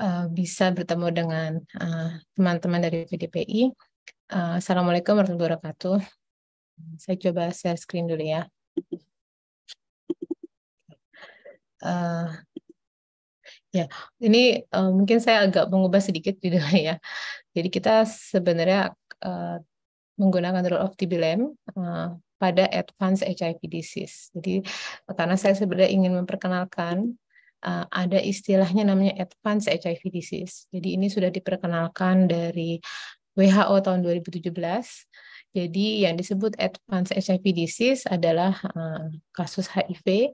uh, bisa bertemu dengan teman-teman dari PDPI. Assalamualaikum warahmatullahi wabarakatuh. Saya coba share screen dulu ya uh, ya ini uh, mungkin saya agak mengubah sedikit judulnya ya. Jadi kita sebenarnya uh, menggunakan rule of TBLM uh, pada advanced HIV disease. Jadi karena saya sebenarnya ingin memperkenalkan uh, ada istilahnya namanya advanced HIV disease. Jadi ini sudah diperkenalkan dari WHO tahun 2017. Jadi yang disebut advanced HIV disease adalah uh, kasus HIV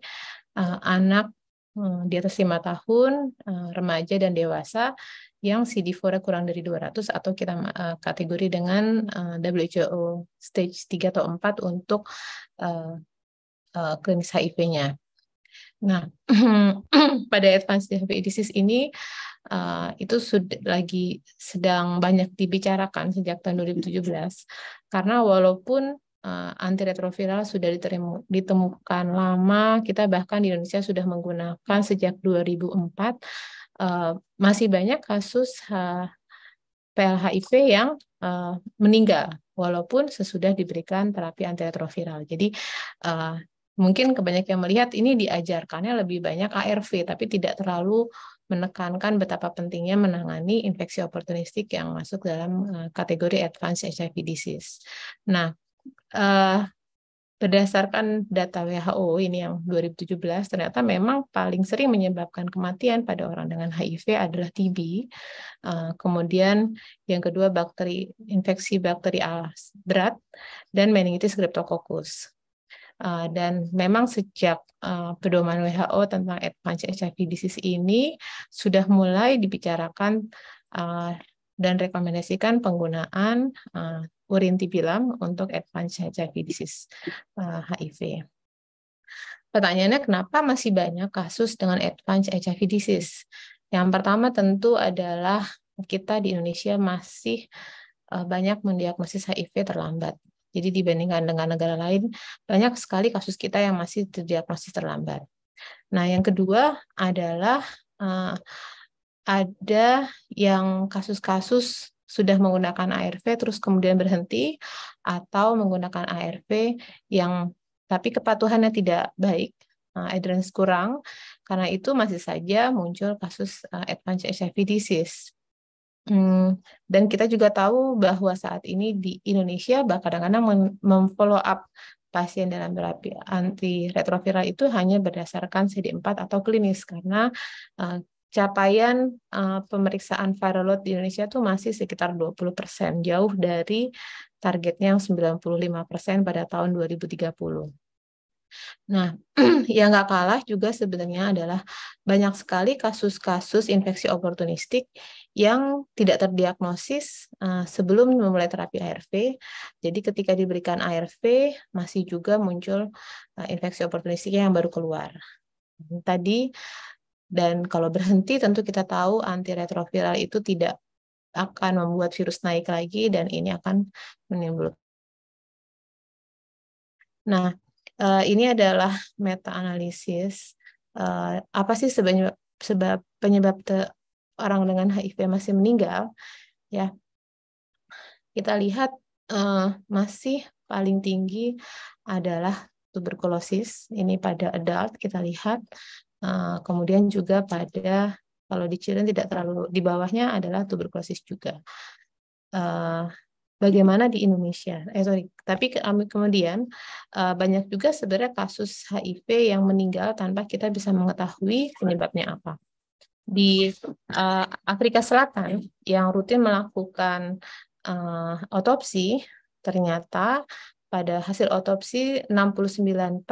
uh, anak Hmm, di atas lima tahun, eh, remaja dan dewasa yang cd 4 kurang dari 200 atau kita eh, kategori dengan eh, WHO stage 3 atau 4 untuk klinis HIV-nya. Nah, pada advanced HIV disease ini itu sudah lagi sedang banyak dibicarakan sejak tahun 2017 karena walaupun Eh, antiretroviral sudah ditemukan lama. Kita bahkan di Indonesia sudah menggunakan sejak 2004. Eh, masih banyak kasus uh, eh, PLHIV yang meninggal walaupun sesudah diberikan terapi antiretroviral. Jadi mungkin kebanyakan yang melihat ini diajarkannya lebih banyak ARV tapi tidak terlalu menekankan betapa pentingnya menangani infeksi oportunistik yang masuk dalam kategori advanced HIV disease. Nah, uh, berdasarkan data WHO ini yang 2017 ternyata memang paling sering menyebabkan kematian pada orang dengan HIV adalah TB. Uh, eh, kemudian yang kedua bakteri infeksi bakteri alas berat dan meningitis streptococcus. Uh, dan memang sejak uh, pedoman WHO tentang advanced HIV disease ini sudah mulai dibicarakan uh, dan rekomendasikan penggunaan uh, urin tibilam untuk advanced HIV disease uh, eh, HIV. Pertanyaannya kenapa masih banyak kasus dengan advanced HIV disease? Yang pertama tentu adalah kita di Indonesia masih eh, banyak mendiagnosis HIV terlambat. Jadi dibandingkan dengan negara lain, banyak sekali kasus kita yang masih terdiagnosis terlambat. Nah, yang kedua adalah uh, ada yang kasus-kasus sudah menggunakan ARV terus kemudian berhenti atau menggunakan ARV yang tapi kepatuhannya tidak baik, adherence uh, kurang, karena itu masih saja muncul kasus uh, advanced HIV disease. Hmm, dan kita juga tahu bahwa saat ini di Indonesia bahkan kadang-kadang memfollow up pasien dalam terapi antiretroviral itu hanya berdasarkan CD4 atau klinis karena uh, capaian uh, pemeriksaan viral load di Indonesia itu masih sekitar 20%, jauh dari targetnya yang 95% pada tahun 2030. Nah, yang nggak kalah juga sebenarnya adalah banyak sekali kasus-kasus infeksi oportunistik yang tidak terdiagnosis eh, sebelum memulai terapi ARV. Jadi ketika diberikan ARV masih juga muncul eh, infeksi oportunistik yang baru keluar. Tadi dan kalau berhenti tentu kita tahu antiretroviral itu tidak akan membuat virus naik lagi dan ini akan menimbul. Nah, eh, ini adalah meta-analisis. Eh, apa sih sebab penyebab orang dengan HIV masih meninggal? Ya, kita lihat eh, masih paling tinggi adalah tuberkulosis. Ini pada adult kita lihat Eh, kemudian juga pada kalau di children tidak terlalu di bawahnya adalah tuberkulosis juga. Uh, bagaimana di Indonesia? Eh sorry, tapi ke, kemudian uh, banyak juga sebenarnya kasus HIV yang meninggal tanpa kita bisa mengetahui penyebabnya apa. Di uh, Afrika Selatan yang rutin melakukan uh, otopsi ternyata pada hasil otopsi 69%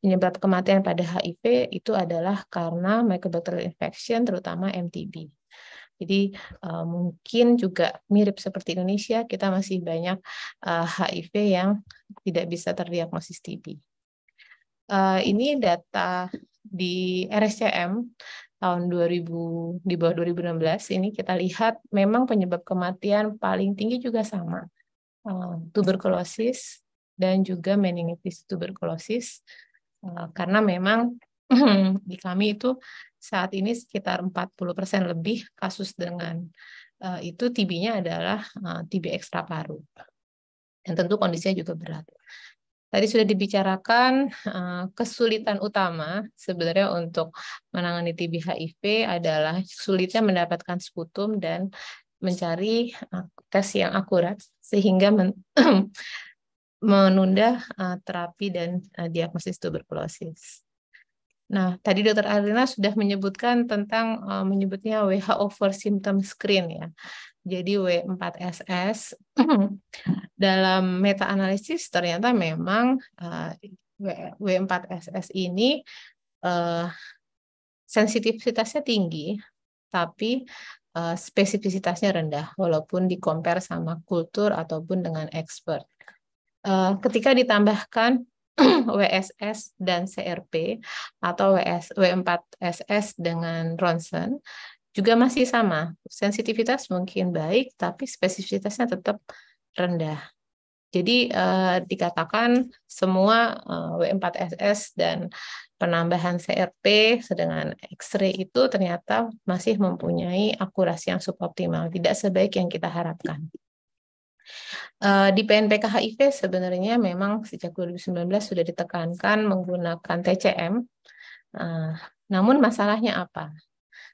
penyebab kematian pada HIV itu adalah karena mycobacterial infection terutama MTB. Jadi uh, mungkin juga mirip seperti Indonesia kita masih banyak uh, eh, HIV yang tidak bisa terdiagnosis TB. Uh, eh, ini data di RSCM tahun 2000 di bawah 2016 ini kita lihat memang penyebab kematian paling tinggi juga sama Eh, tuberkulosis dan juga meningitis tuberkulosis eh, karena memang di kami itu saat ini sekitar 40% lebih kasus dengan eh, itu TB-nya adalah TB ekstra paru. Dan tentu kondisinya juga berat. Tadi sudah dibicarakan kesulitan utama sebenarnya untuk menangani TB HIV adalah sulitnya mendapatkan sputum dan mencari eh, tes yang akurat sehingga men menunda uh, terapi dan uh, diagnosis tuberkulosis. Nah, tadi Dokter Arlina sudah menyebutkan tentang uh, menyebutnya WHO for symptom screen ya. Jadi W4SS dalam meta-analisis ternyata memang uh, W4SS ini uh, sensitivitasnya tinggi, tapi Eh, spesifisitasnya rendah walaupun dikompar sama kultur ataupun dengan expert. Eh, ketika ditambahkan WSS dan CRP atau WS, W4SS dengan Ronson juga masih sama. Sensitivitas mungkin baik, tapi spesifitasnya tetap rendah. Jadi eh, dikatakan semua eh, W4SS dan penambahan CRP sedangkan X-ray itu ternyata masih mempunyai akurasi yang suboptimal, tidak sebaik yang kita harapkan. Eh, di PNPK HIV sebenarnya memang sejak 2019 sudah ditekankan menggunakan TCM, eh, namun masalahnya apa?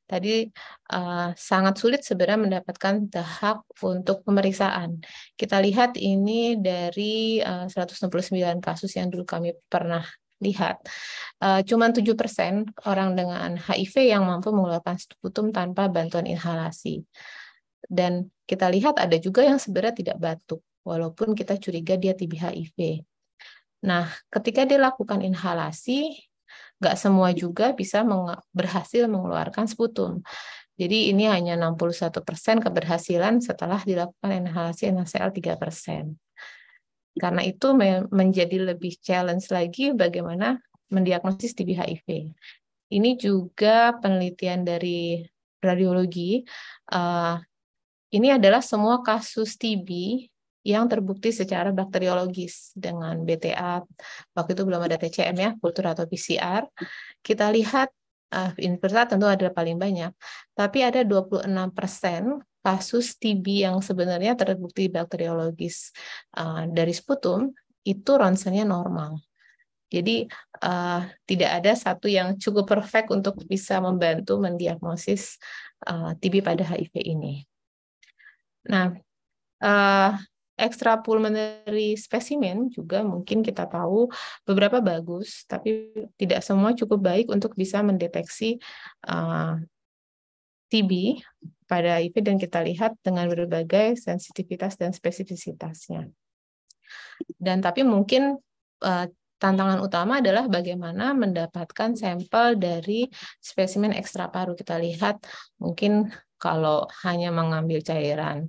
Tadi eh, sangat sulit sebenarnya mendapatkan tahap untuk pemeriksaan. Kita lihat ini dari 169 kasus yang dulu kami pernah lihat uh, cuman 7% orang dengan HIV yang mampu mengeluarkan sputum tanpa bantuan inhalasi. Dan kita lihat ada juga yang sebenarnya tidak batuk walaupun kita curiga dia TB HIV. Nah, ketika dilakukan inhalasi, nggak semua juga bisa meng berhasil mengeluarkan sputum. Jadi ini hanya 61% keberhasilan setelah dilakukan inhalasi NaCl 3%. Karena itu menjadi lebih challenge lagi bagaimana mendiagnosis TB HIV. Ini juga penelitian dari radiologi. Uh, ini adalah semua kasus TB yang terbukti secara bakteriologis dengan BTA waktu itu belum ada TCM ya kultur atau PCR kita lihat uh, inversa tentu ada paling banyak tapi ada 26% persen kasus TB yang sebenarnya terbukti bakteriologis uh, dari sputum itu ronsennya normal. Jadi uh, tidak ada satu yang cukup perfect untuk bisa membantu mendiagnosis uh, eh, TB pada HIV ini. Nah, uh, pulmonary spesimen juga mungkin kita tahu beberapa bagus, tapi tidak semua cukup baik untuk bisa mendeteksi uh, TB pada IP dan kita lihat dengan berbagai sensitivitas dan spesifisitasnya. Dan tapi mungkin uh, tantangan utama adalah bagaimana mendapatkan sampel dari spesimen ekstra paru. Kita lihat mungkin kalau hanya mengambil cairan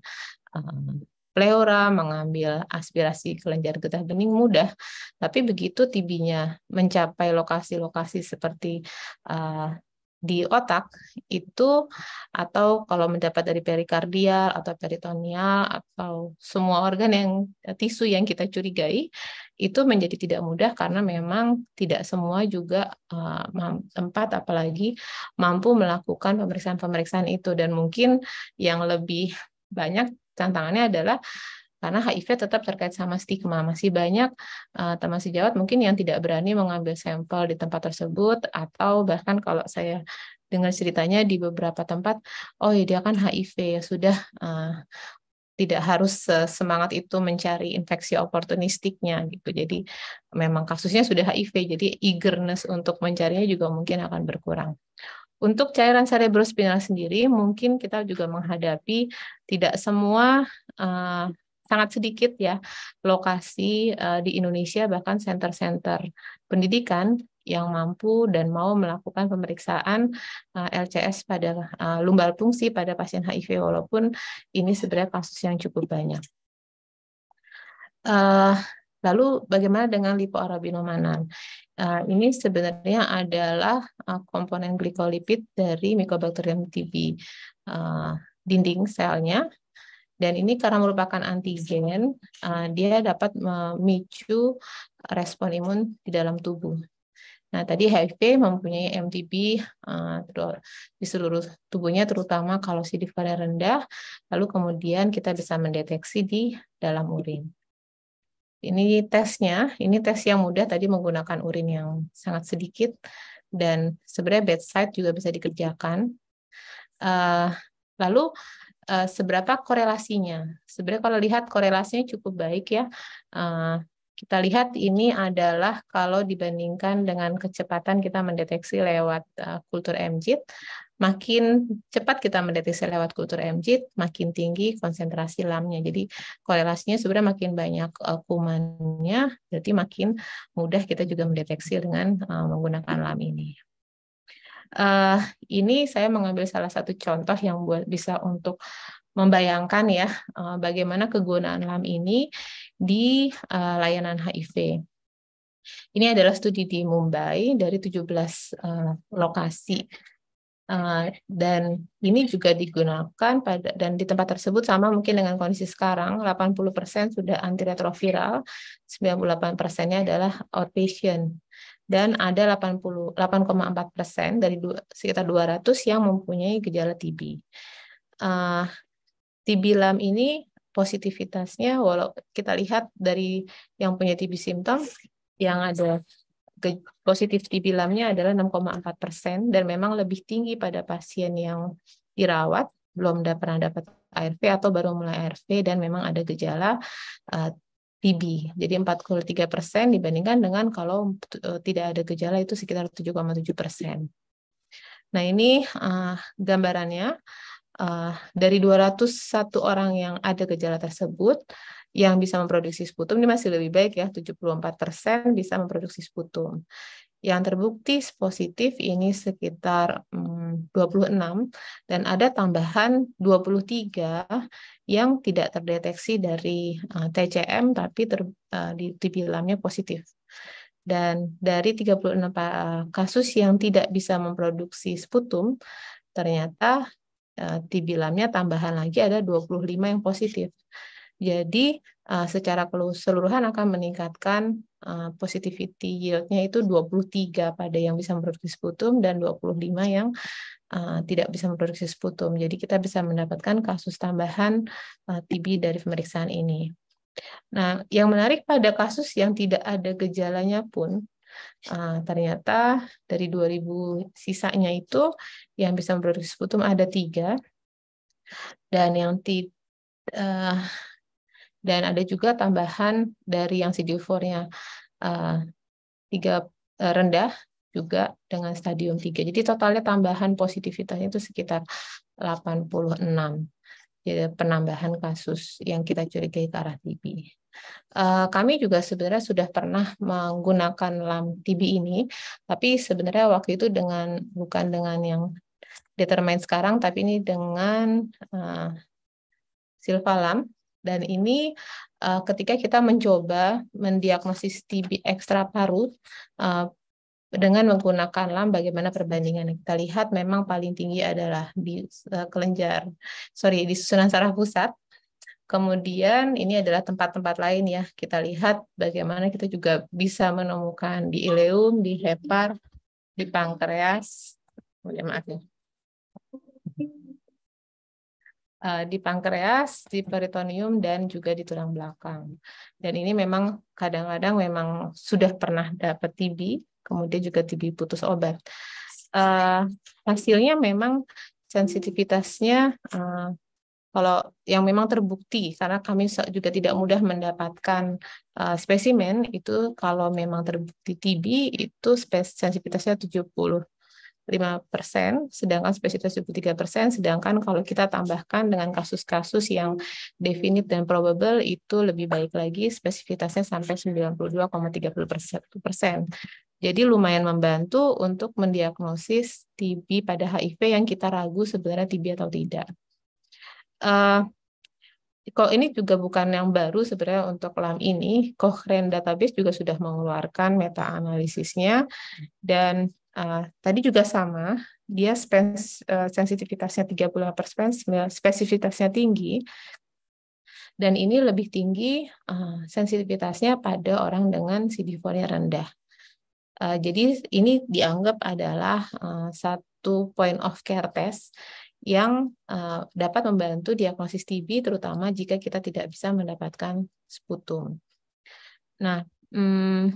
um, pleura, mengambil aspirasi kelenjar getah bening mudah, tapi begitu TB-nya mencapai lokasi-lokasi seperti uh, di otak itu atau kalau mendapat dari perikardial atau peritoneal atau semua organ yang eh, tisu yang kita curigai itu menjadi tidak mudah karena memang tidak semua juga uh, tempat apalagi mampu melakukan pemeriksaan-pemeriksaan itu dan mungkin yang lebih banyak tantangannya adalah karena HIV tetap terkait sama stigma. Masih banyak uh, teman sejawat mungkin yang tidak berani mengambil sampel di tempat tersebut atau bahkan kalau saya dengar ceritanya di beberapa tempat, oh ya dia kan HIV ya sudah uh, tidak harus semangat itu mencari infeksi oportunistiknya gitu. Jadi memang kasusnya sudah HIV, jadi eagerness untuk mencarinya juga mungkin akan berkurang. Untuk cairan cerebrospinal sendiri, mungkin kita juga menghadapi tidak semua uh, sangat sedikit ya lokasi uh, di Indonesia bahkan center-center pendidikan yang mampu dan mau melakukan pemeriksaan uh, eh, LCS pada uh, lumbal fungsi pada pasien HIV walaupun ini sebenarnya kasus yang cukup banyak. Uh, lalu bagaimana dengan lipoarabinomanan? Uh, ini sebenarnya adalah uh, komponen glikolipid dari Mycobacterium TB uh, dinding selnya dan ini karena merupakan antigen, eh, dia dapat memicu respon imun di dalam tubuh. Nah, tadi HIV mempunyai MTB eh, di seluruh tubuhnya, terutama kalau CD-nya rendah, lalu kemudian kita bisa mendeteksi di dalam urin. Ini tesnya, ini tes yang mudah tadi menggunakan urin yang sangat sedikit, dan sebenarnya bedside juga bisa dikerjakan. Uh, lalu uh, seberapa korelasinya. Sebenarnya kalau lihat korelasinya cukup baik ya. Uh, kita lihat ini adalah kalau dibandingkan dengan kecepatan kita mendeteksi lewat uh, kultur MJIT, makin cepat kita mendeteksi lewat kultur MJIT, makin tinggi konsentrasi lamnya. Jadi korelasinya sebenarnya makin banyak uh, kumannya, berarti makin mudah kita juga mendeteksi dengan uh, menggunakan lam ini uh, ini saya mengambil salah satu contoh yang buat bisa untuk membayangkan ya uh, bagaimana kegunaan LAM ini di uh, layanan HIV. Ini adalah studi di Mumbai dari 17 uh, lokasi Uh, dan ini juga digunakan pada dan di tempat tersebut sama mungkin dengan kondisi sekarang 80% sudah antiretroviral 98%-nya adalah outpatient dan ada 80 8,4 persen dari du, sekitar 200 yang mempunyai gejala TB. Uh, eh, TB lam ini positivitasnya walau kita lihat dari yang punya TB simptom yang ada positif TB lamnya adalah 6,4 persen dan memang lebih tinggi pada pasien yang dirawat belum pernah dapat ARV atau baru mulai ARV dan memang ada gejala uh, TB. Jadi 43 persen dibandingkan dengan kalau eh, tidak ada gejala itu sekitar 7,7 persen. Nah ini uh, gambarannya uh, dari 201 orang yang ada gejala tersebut yang bisa memproduksi sputum ini masih lebih baik ya 74 persen bisa memproduksi sputum. Yang terbukti positif ini sekitar 26 mm, dan ada tambahan 23 yang tidak terdeteksi dari uh, eh, TCM tapi ter, uh, eh, lamnya positif. Dan dari 36 eh, kasus yang tidak bisa memproduksi sputum, ternyata uh, lamnya tambahan lagi ada 25 yang positif. Jadi uh, secara keseluruhan akan meningkatkan uh, positivity yield-nya itu 23 pada yang bisa memproduksi sputum dan 25 yang Eh, tidak bisa memproduksi sputum. Jadi kita bisa mendapatkan kasus tambahan uh, eh, TB dari pemeriksaan ini. Nah, yang menarik pada kasus yang tidak ada gejalanya pun uh, ternyata dari 2000 sisanya itu yang bisa memproduksi sputum ada tiga dan yang ti uh, dan ada juga tambahan dari yang CD4-nya uh, tiga rendah juga dengan stadium 3. Jadi totalnya tambahan positivitasnya itu sekitar 86. Jadi penambahan kasus yang kita curigai ke arah TB. Eh, kami juga sebenarnya sudah pernah menggunakan lam TB ini, tapi sebenarnya waktu itu dengan bukan dengan yang determine sekarang, tapi ini dengan uh, eh, silvalam. Dan ini eh, ketika kita mencoba mendiagnosis TB ekstra parut, dengan menggunakan LAM bagaimana perbandingan kita lihat memang paling tinggi adalah di uh, kelenjar sorry di susunan saraf pusat kemudian ini adalah tempat-tempat lain ya kita lihat bagaimana kita juga bisa menemukan di ileum di hepar di pankreas kemudian maaf ya eh, di pankreas, di peritonium dan juga di tulang belakang. Dan ini memang kadang-kadang memang sudah pernah dapat TB, kemudian juga TB putus obat. Uh, hasilnya memang sensitivitasnya uh, kalau yang memang terbukti karena kami juga tidak mudah mendapatkan uh, spesimen itu kalau memang terbukti TB itu sensitivitasnya 75 persen, sedangkan spesifitas 73 persen, sedangkan kalau kita tambahkan dengan kasus-kasus yang definite dan probable itu lebih baik lagi spesifitasnya sampai 92,31%. persen. Jadi lumayan membantu untuk mendiagnosis TB pada HIV yang kita ragu sebenarnya TB atau tidak. Uh, ini juga bukan yang baru sebenarnya untuk LAM ini, Cochrane Database juga sudah mengeluarkan meta-analisisnya dan uh, tadi juga sama, dia spes, uh, eh, sensitivitasnya persen, spesifitasnya tinggi, dan ini lebih tinggi uh, sensitivitasnya pada orang dengan CD4-nya rendah. Eh, jadi ini dianggap adalah uh, satu point of care test yang uh, dapat membantu diagnosis TB terutama jika kita tidak bisa mendapatkan sputum. Nah, hmm,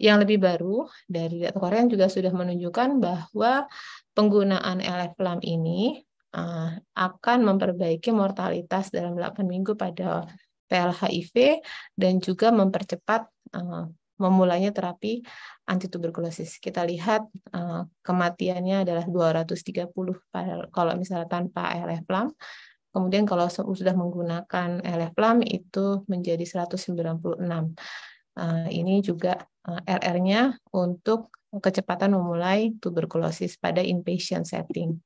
yang lebih baru dari data Korea juga sudah menunjukkan bahwa penggunaan LFLAM ini uh, akan memperbaiki mortalitas dalam 8 minggu pada PLHIV dan juga mempercepat uh, memulainya terapi anti tuberkulosis. Kita lihat eh, kematiannya adalah 230 kalau misalnya tanpa plum. Kemudian kalau sudah menggunakan plum itu menjadi 196. Uh, eh, ini juga eh, RR-nya untuk kecepatan memulai tuberkulosis pada inpatient setting.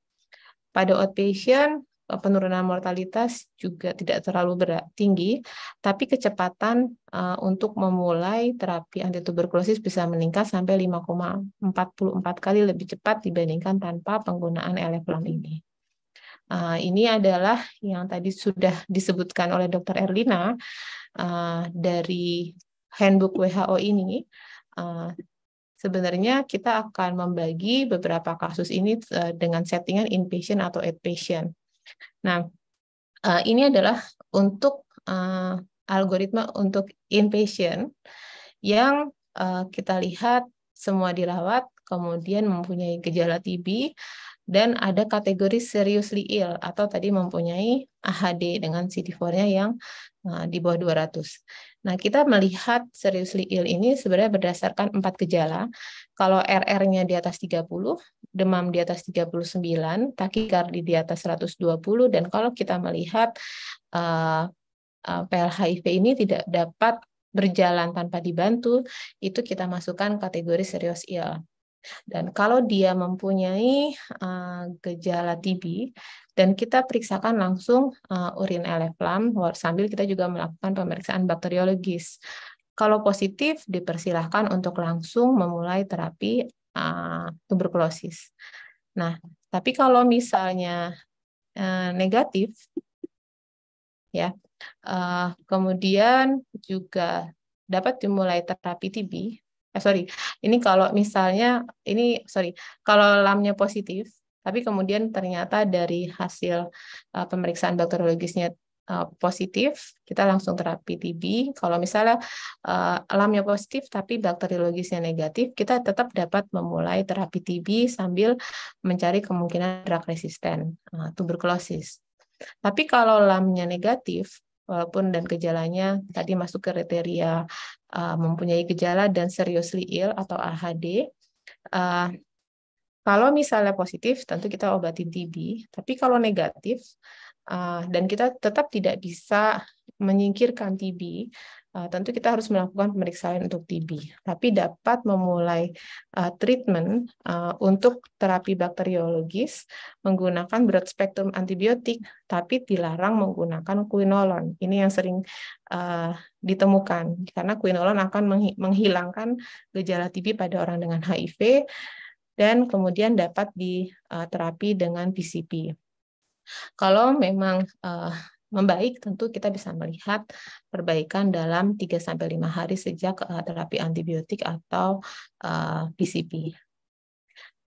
Pada outpatient Eh, penurunan mortalitas juga tidak terlalu berat, tinggi, tapi kecepatan uh, untuk memulai terapi anti tuberkulosis bisa meningkat sampai 5,44 kali lebih cepat dibandingkan tanpa penggunaan eleflam ini. Uh, ini adalah yang tadi sudah disebutkan oleh Dr. Erlina uh, dari handbook WHO ini. Uh, sebenarnya kita akan membagi beberapa kasus ini dengan settingan inpatient atau outpatient. Nah, eh, ini adalah untuk eh, algoritma untuk inpatient yang eh, kita lihat semua dirawat, kemudian mempunyai gejala TB, dan ada kategori seriously ill atau tadi mempunyai AHD dengan CD4-nya yang di bawah 200. Nah, kita melihat seriously ill ini sebenarnya berdasarkan empat gejala. Kalau RR-nya di atas 30, demam di atas 39, takikardi di atas 120, dan kalau kita melihat uh, eh, uh, eh, PLHIV ini tidak dapat berjalan tanpa dibantu, itu kita masukkan kategori serius ill. Dan kalau dia mempunyai uh, gejala TB, dan kita periksakan langsung uh, urin eleflam, sambil kita juga melakukan pemeriksaan bakteriologis. Kalau positif, dipersilahkan untuk langsung memulai terapi uh, tuberkulosis. Nah, tapi kalau misalnya uh, negatif, ya, uh, kemudian juga dapat dimulai terapi TB. Eh, sorry, ini kalau misalnya ini sorry, kalau lamnya positif, tapi kemudian ternyata dari hasil uh, pemeriksaan bakteriologisnya Eh, positif, kita langsung terapi TB. Kalau misalnya uh, alamnya positif tapi bakteriologisnya negatif, kita tetap dapat memulai terapi TB sambil mencari kemungkinan drug resisten uh, tuberkulosis. Tapi kalau lamnya negatif, walaupun dan gejalanya tadi masuk kriteria uh, mempunyai gejala dan seriously ill atau AHD, uh, kalau misalnya positif, tentu kita obati TB. Tapi kalau negatif, Eh, dan kita tetap tidak bisa menyingkirkan TB, eh, tentu kita harus melakukan pemeriksaan untuk TB, tapi dapat memulai eh, treatment untuk terapi bakteriologis menggunakan broad spectrum antibiotik, tapi dilarang menggunakan quinolon. Ini yang sering ditemukan karena quinolon akan menghilangkan gejala TB pada orang dengan HIV dan kemudian dapat diterapi dengan PCP. Kalau memang uh, membaik tentu kita bisa melihat perbaikan dalam 3 5 hari sejak uh, terapi antibiotik atau uh, eh, PCP.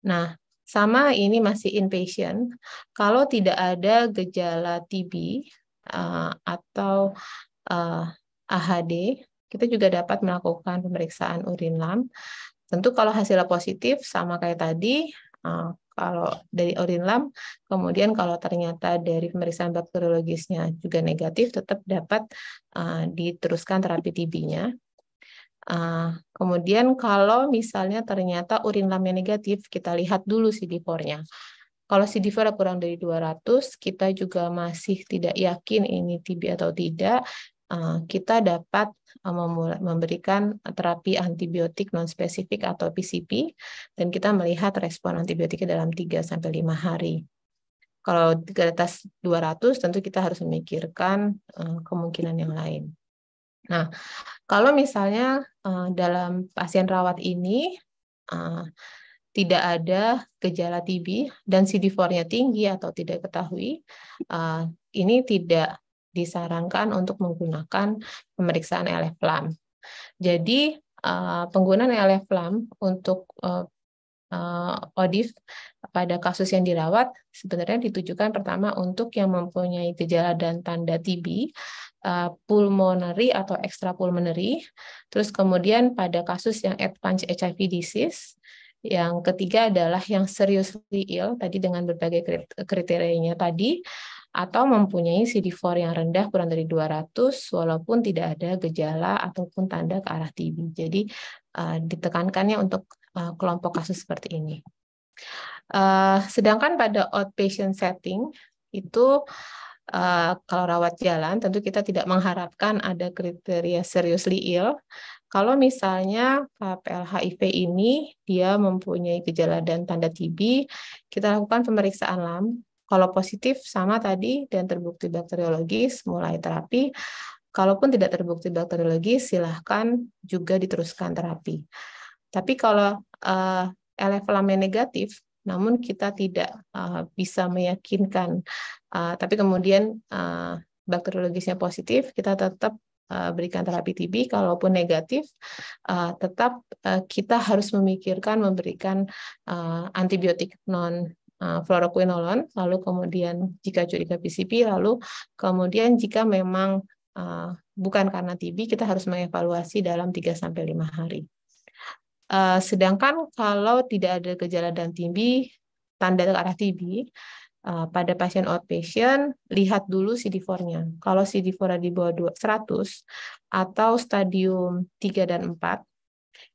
Nah, sama ini masih inpatient. Kalau tidak ada gejala TB uh, atau uh, AHD, kita juga dapat melakukan pemeriksaan urin lam. Tentu kalau hasilnya positif sama kayak tadi, kalau dari urin lam, kemudian kalau ternyata dari pemeriksaan bakteriologisnya juga negatif tetap dapat uh, diteruskan terapi TB-nya Uh, eh, kemudian kalau misalnya ternyata urin lamnya negatif, kita lihat dulu CD4-nya. Kalau CD4 kurang dari 200, kita juga masih tidak yakin ini TB atau tidak, Eh, kita dapat eh, memberikan terapi antibiotik non spesifik atau PCP dan kita melihat respon antibiotiknya dalam 3 sampai 5 hari. Kalau di atas 200 tentu kita harus memikirkan eh, kemungkinan yang lain. Nah, kalau misalnya dalam pasien rawat ini tidak ada gejala TB dan CD4-nya tinggi atau tidak ketahui, ini tidak disarankan untuk menggunakan pemeriksaan LF lam. Jadi eh, penggunaan LF lam untuk eh, eh, ODIF pada kasus yang dirawat sebenarnya ditujukan pertama untuk yang mempunyai gejala dan tanda TB, pulmonary atau ekstrapulmonary, terus kemudian pada kasus yang advanced HIV disease, yang ketiga adalah yang seriously ill tadi dengan berbagai kriterianya tadi atau mempunyai CD4 yang rendah kurang dari 200 walaupun tidak ada gejala ataupun tanda ke arah TB. Jadi uh, ditekankannya untuk uh, kelompok kasus seperti ini. Uh, sedangkan pada outpatient setting itu uh, kalau rawat jalan tentu kita tidak mengharapkan ada kriteria seriously ill. Kalau misalnya KPL HIV ini dia mempunyai gejala dan tanda TB, kita lakukan pemeriksaan lab kalau positif sama tadi dan terbukti bakteriologis, mulai terapi. Kalaupun tidak terbukti bakteriologis, silahkan juga diteruskan terapi. Tapi kalau uh, negatif, namun kita tidak eh, bisa meyakinkan, eh, tapi kemudian uh, bakteriologisnya positif, kita tetap berikan terapi TB. Kalaupun negatif, tetap kita harus memikirkan memberikan antibiotik non Eh, fluoroquinolon, lalu kemudian jika curiga PCP, lalu kemudian jika memang eh, bukan karena TB, kita harus mengevaluasi dalam 3-5 hari. Eh, sedangkan kalau tidak ada gejala dan TB, tanda ke arah TB, pada pasien outpatient, lihat dulu CD4-nya. Kalau CD4-nya di bawah 100 atau stadium 3 dan 4,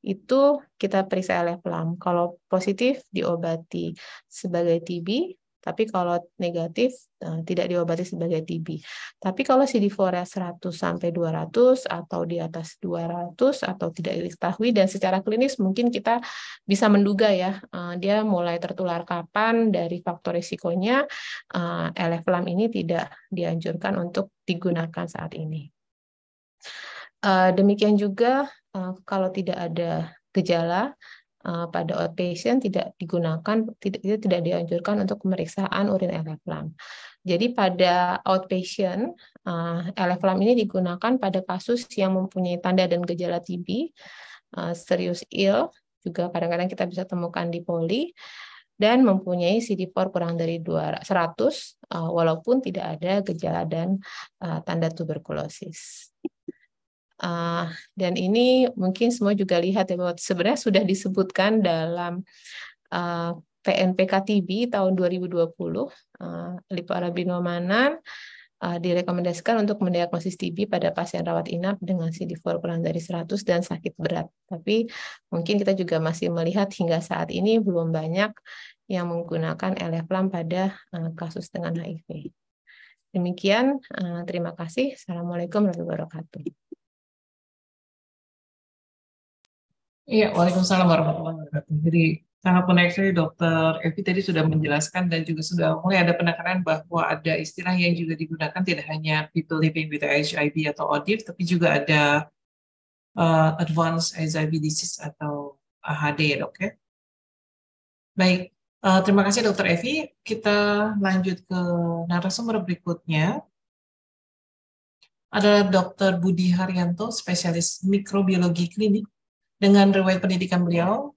itu kita periksa LF Kalau positif diobati sebagai TB, tapi kalau negatif eh, tidak diobati sebagai TB. Tapi kalau CD4 100 sampai 200 atau di atas 200 atau tidak diketahui dan secara klinis mungkin kita bisa menduga ya eh, dia mulai tertular kapan dari faktor risikonya eh, LF ini tidak dianjurkan untuk digunakan saat ini. Demikian juga Eh, kalau tidak ada gejala uh, pada outpatient tidak digunakan tidak itu tidak dianjurkan untuk pemeriksaan urin elektrolam. Jadi pada outpatient uh, eh, ini digunakan pada kasus yang mempunyai tanda dan gejala TB uh, serius ill juga kadang-kadang kita bisa temukan di poli dan mempunyai CD4 kurang dari 200 walaupun tidak ada gejala dan tanda tuberkulosis. Uh, dan ini mungkin semua juga lihat ya bahwa sebenarnya sudah disebutkan dalam uh, ah, PNPK TB tahun 2020, uh, ah, Lipo uh, direkomendasikan untuk mendiagnosis TB pada pasien rawat inap dengan CD4 kurang dari 100 dan sakit berat. Tapi mungkin kita juga masih melihat hingga saat ini belum banyak yang menggunakan LFLAM pada uh, kasus dengan HIV. Demikian, uh, terima kasih. Assalamualaikum warahmatullahi wabarakatuh. Iya, Waalaikumsalam warahmatullahi wabarakatuh. Jadi sangat menarik sekali Dokter Evi tadi sudah menjelaskan dan juga sudah mulai ada penekanan bahwa ada istilah yang juga digunakan tidak hanya people living with HIV atau ODIV, tapi juga ada uh, advanced HIV disease atau AHD ya dok ya? Baik, uh, terima kasih Dokter Evi. Kita lanjut ke narasumber berikutnya. Adalah Dokter Budi Haryanto, spesialis mikrobiologi klinik dengan riwayat pendidikan beliau,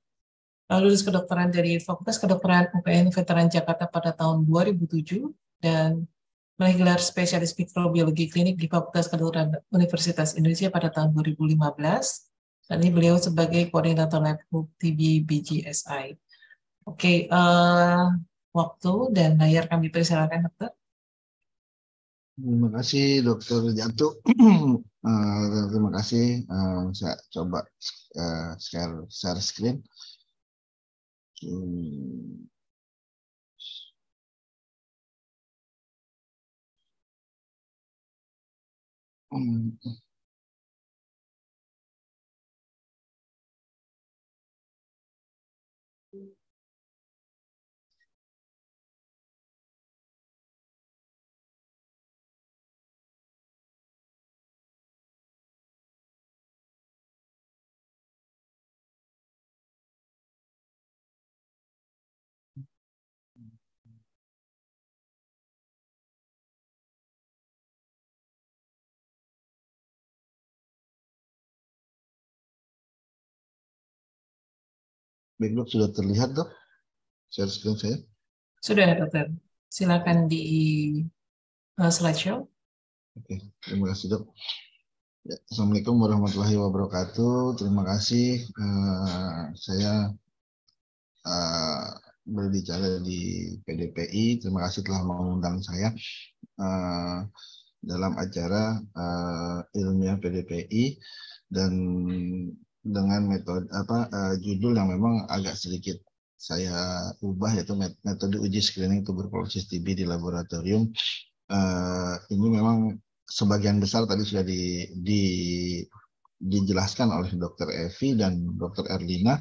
lalu uh, lulus kedokteran dari Fakultas Kedokteran UPN Veteran Jakarta pada tahun 2007 dan meraih gelar spesialis mikrobiologi klinik di Fakultas Kedokteran Universitas Indonesia pada tahun 2015. Dan ini beliau sebagai koordinator lab group TB BGSI. Oke, okay, uh, waktu dan layar kami persilakan dokter. Terima kasih Dokter Jatuh. Eh, terima kasih. Uh, saya coba eh, share share screen. Hmm. Background sudah terlihat dok? Share screen saya. Sudah dokter. Silakan di uh, slideshow. Oke, terima kasih dok. Ya, Assalamualaikum warahmatullahi wabarakatuh. Terima kasih. Uh, saya uh, berbicara di PDPI. Terima kasih telah mengundang saya uh, dalam acara uh, ilmiah PDPI dan dengan metode apa uh, judul yang memang agak sedikit saya ubah yaitu metode uji screening tuberkulosis TB di laboratorium uh, ini memang sebagian besar tadi sudah di, di dijelaskan oleh Dr. Evi dan Dr. Erlina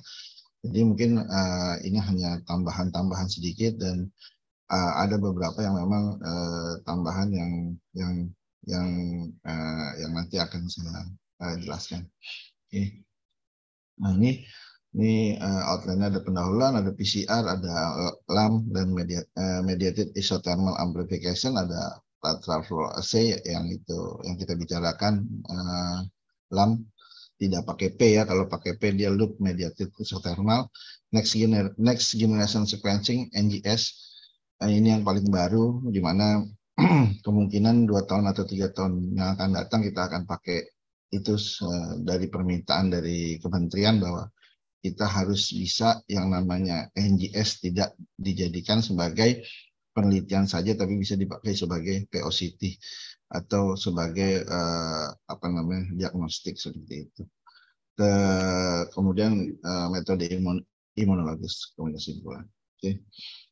jadi mungkin uh, ini hanya tambahan-tambahan sedikit dan uh, ada beberapa yang memang uh, tambahan yang yang yang uh, yang nanti akan saya uh, jelaskan. Okay. Nah ini ini uh, outline-nya ada pendahuluan, ada PCR, ada LAM dan media, uh, mediated isothermal amplification, ada lateral flow assay yang itu yang kita bicarakan eh, LAM tidak pakai P ya kalau pakai P dia loop mediated isothermal next gener next generation sequencing NGS ini yang paling baru di mana kemungkinan dua tahun atau tiga tahun yang akan datang kita akan pakai itu dari permintaan dari kementerian bahwa kita harus bisa yang namanya NGS tidak dijadikan sebagai penelitian saja tapi bisa dipakai sebagai POCT atau sebagai eh, apa namanya diagnostik seperti itu. Ke, kemudian eh, metode imun, imunologis kemudian simpulan. Oke.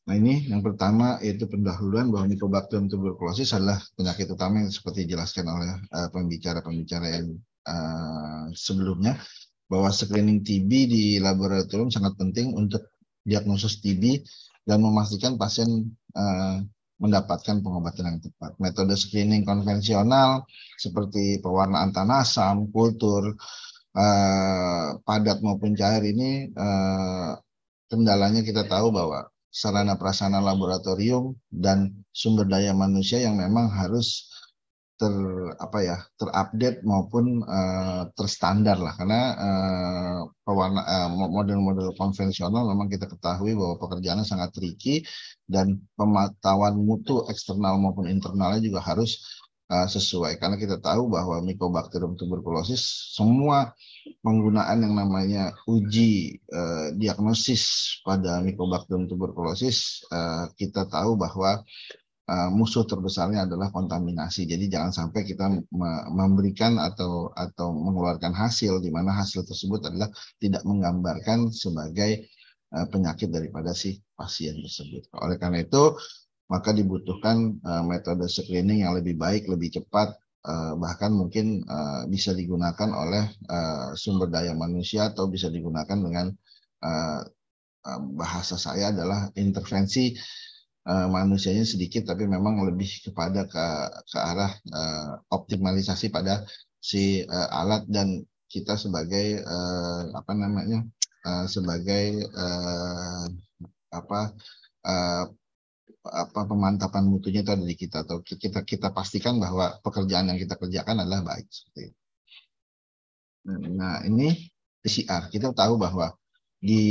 Nah ini yang pertama yaitu pendahuluan bahwa mikrobakterium tuberculosis adalah penyakit utama yang seperti dijelaskan oleh eh, pembicara-pembicara uh, pembicara -pembicara yang Eh, sebelumnya bahwa screening TB di laboratorium sangat penting untuk diagnosis TB dan memastikan pasien eh, mendapatkan pengobatan yang tepat. Metode screening konvensional seperti pewarnaan tanah asam, kultur eh, padat maupun cair ini kendalanya kita tahu bahwa sarana prasarana laboratorium dan sumber daya manusia yang memang harus ter apa ya terupdate maupun uh, terstandar lah karena eh, pewarna eh, model-model konvensional memang kita ketahui bahwa pekerjaannya sangat tricky dan pemantauan mutu eksternal maupun internalnya juga harus uh, sesuai karena kita tahu bahwa Mycobacterium tuberculosis semua penggunaan yang namanya uji uh, diagnosis pada Mycobacterium tuberculosis uh, kita tahu bahwa Eh, musuh terbesarnya adalah kontaminasi. Jadi jangan sampai kita memberikan atau atau mengeluarkan hasil di mana hasil tersebut adalah tidak menggambarkan sebagai eh, penyakit daripada si pasien tersebut. Oleh karena itu, maka dibutuhkan eh, metode screening yang lebih baik, lebih cepat, bahkan mungkin bisa digunakan oleh sumber daya manusia atau bisa digunakan dengan bahasa saya adalah intervensi Eh, manusianya sedikit tapi memang lebih kepada ke ke arah uh, optimalisasi pada si uh, alat dan kita sebagai uh, apa namanya uh, sebagai uh, apa uh, apa pemantapan mutunya itu ada di kita atau kita kita pastikan bahwa pekerjaan yang kita kerjakan adalah baik Nah ini PCR kita tahu bahwa di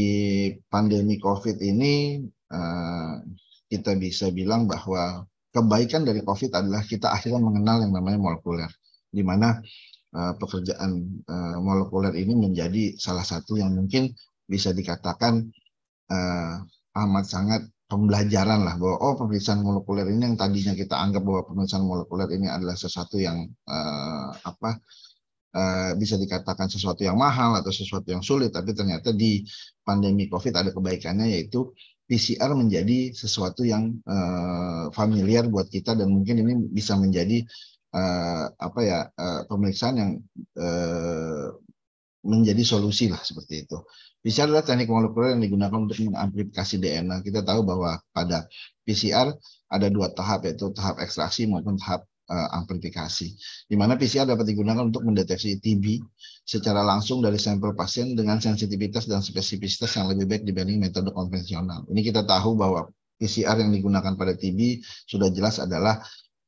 pandemi COVID ini uh, kita bisa bilang bahwa kebaikan dari COVID adalah kita akhirnya mengenal yang namanya molekuler, di mana uh, pekerjaan uh, molekuler ini menjadi salah satu yang mungkin bisa dikatakan uh, amat sangat pembelajaran lah bahwa oh pemeriksaan molekuler ini yang tadinya kita anggap bahwa pemeriksaan molekuler ini adalah sesuatu yang uh, apa uh, bisa dikatakan sesuatu yang mahal atau sesuatu yang sulit tapi ternyata di pandemi Covid ada kebaikannya yaitu PCR menjadi sesuatu yang uh, familiar buat kita dan mungkin ini bisa menjadi uh, apa ya uh, pemeriksaan yang uh, menjadi solusi lah seperti itu. PCR adalah teknik molekuler yang digunakan untuk mengamplifikasi DNA. Kita tahu bahwa pada PCR ada dua tahap yaitu tahap ekstraksi maupun tahap uh, amplifikasi. Di mana PCR dapat digunakan untuk mendeteksi TB secara langsung dari sampel pasien dengan sensitivitas dan spesifitas yang lebih baik dibanding metode konvensional. Ini kita tahu bahwa PCR yang digunakan pada TB sudah jelas adalah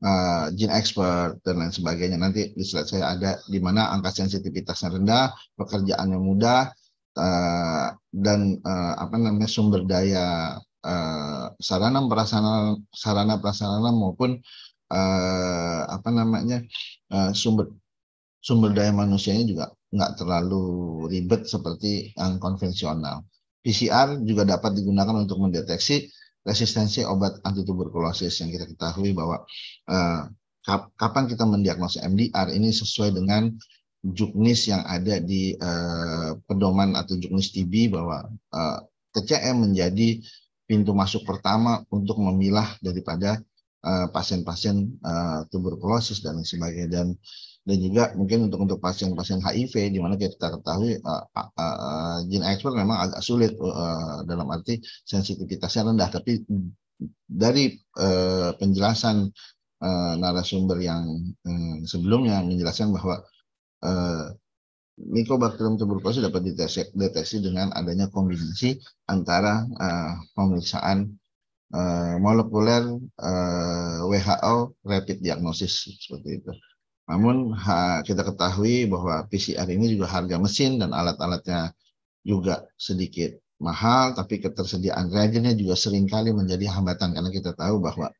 uh, gene expert dan lain sebagainya. Nanti di slide saya ada di mana angka sensitivitasnya rendah, pekerjaannya mudah, uh, dan uh, apa namanya sumber daya uh, sarana prasarana sarana prasarana maupun uh, apa namanya uh, sumber sumber daya manusianya juga nggak terlalu ribet seperti yang konvensional. PCR juga dapat digunakan untuk mendeteksi resistensi obat anti tuberkulosis yang kita ketahui bahwa uh, kapan kita mendiagnosa MDR ini sesuai dengan juknis yang ada di uh, pedoman atau juknis TB bahwa uh, TCM menjadi pintu masuk pertama untuk memilah daripada Eh, pasien-pasien uh, tuberkulosis dan sebagainya dan dan juga mungkin untuk untuk pasien-pasien HIV di mana kita ketahui uh, uh, uh, gene expert memang agak sulit uh, dalam arti sensitivitasnya rendah tapi dari uh, penjelasan uh, narasumber yang um, sebelumnya menjelaskan bahwa uh, Mikrobakterium tuberkulosis dapat dideteksi, dengan adanya kombinasi antara uh, pemeriksaan Eh, molekuler uh, eh, WHO rapid diagnosis seperti itu. Namun ha, kita ketahui bahwa PCR ini juga harga mesin dan alat-alatnya juga sedikit mahal, tapi ketersediaan reagennya juga seringkali menjadi hambatan karena kita tahu bahwa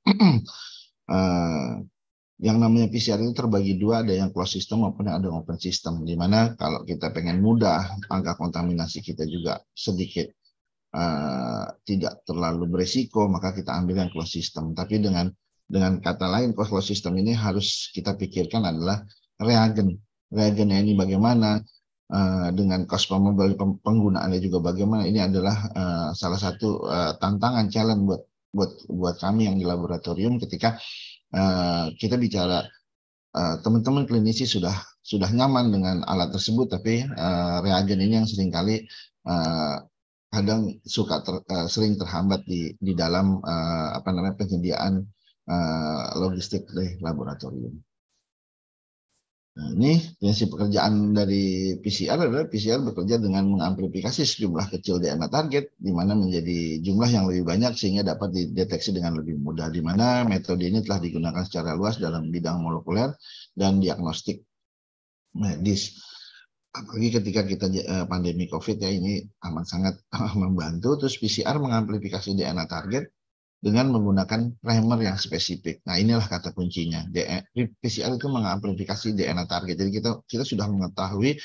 uh, yang namanya PCR itu terbagi dua, ada yang closed system maupun ada yang open system. Di mana kalau kita pengen mudah, angka kontaminasi kita juga sedikit uh, tidak terlalu beresiko, maka kita ambil yang closed system. Tapi dengan dengan kata lain, closed system ini harus kita pikirkan adalah reagen. Reagennya ini bagaimana, Uh, dengan cost pembeli penggunaannya juga bagaimana ini adalah uh, salah satu uh, tantangan challenge buat buat buat kami yang di laboratorium ketika uh, kita bicara teman-teman uh, klinisi sudah sudah nyaman dengan alat tersebut tapi uh, reagen ini yang seringkali uh, kadang suka ter, uh, sering terhambat di di dalam uh, apa namanya penyediaan uh, logistik dari laboratorium. Nah, ini prinsip pekerjaan dari PCR adalah PCR bekerja dengan mengamplifikasi sejumlah kecil DNA target, di mana menjadi jumlah yang lebih banyak sehingga dapat dideteksi dengan lebih mudah, di mana metode ini telah digunakan secara luas dalam bidang molekuler dan diagnostik medis apalagi ketika kita eh, pandemi COVID ya ini amat sangat membantu. Terus PCR mengamplifikasi DNA target dengan menggunakan primer yang spesifik. Nah inilah kata kuncinya. PCR itu mengamplifikasi DNA target. Jadi kita kita sudah mengetahui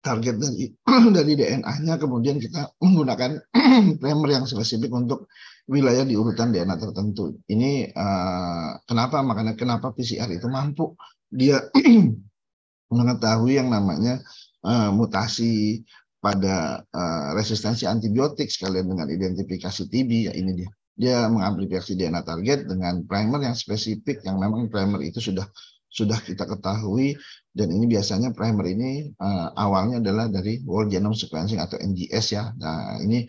target dari dari DNA-nya, kemudian kita menggunakan primer yang spesifik untuk wilayah di urutan DNA tertentu. Ini uh, kenapa makanya kenapa PCR itu mampu dia mengetahui yang namanya uh, mutasi pada uh, resistensi antibiotik sekalian dengan identifikasi TB ya ini dia dia mengamplifikasi DNA target dengan primer yang spesifik yang memang primer itu sudah sudah kita ketahui dan ini biasanya primer ini uh, awalnya adalah dari whole genome sequencing atau NGS ya nah ini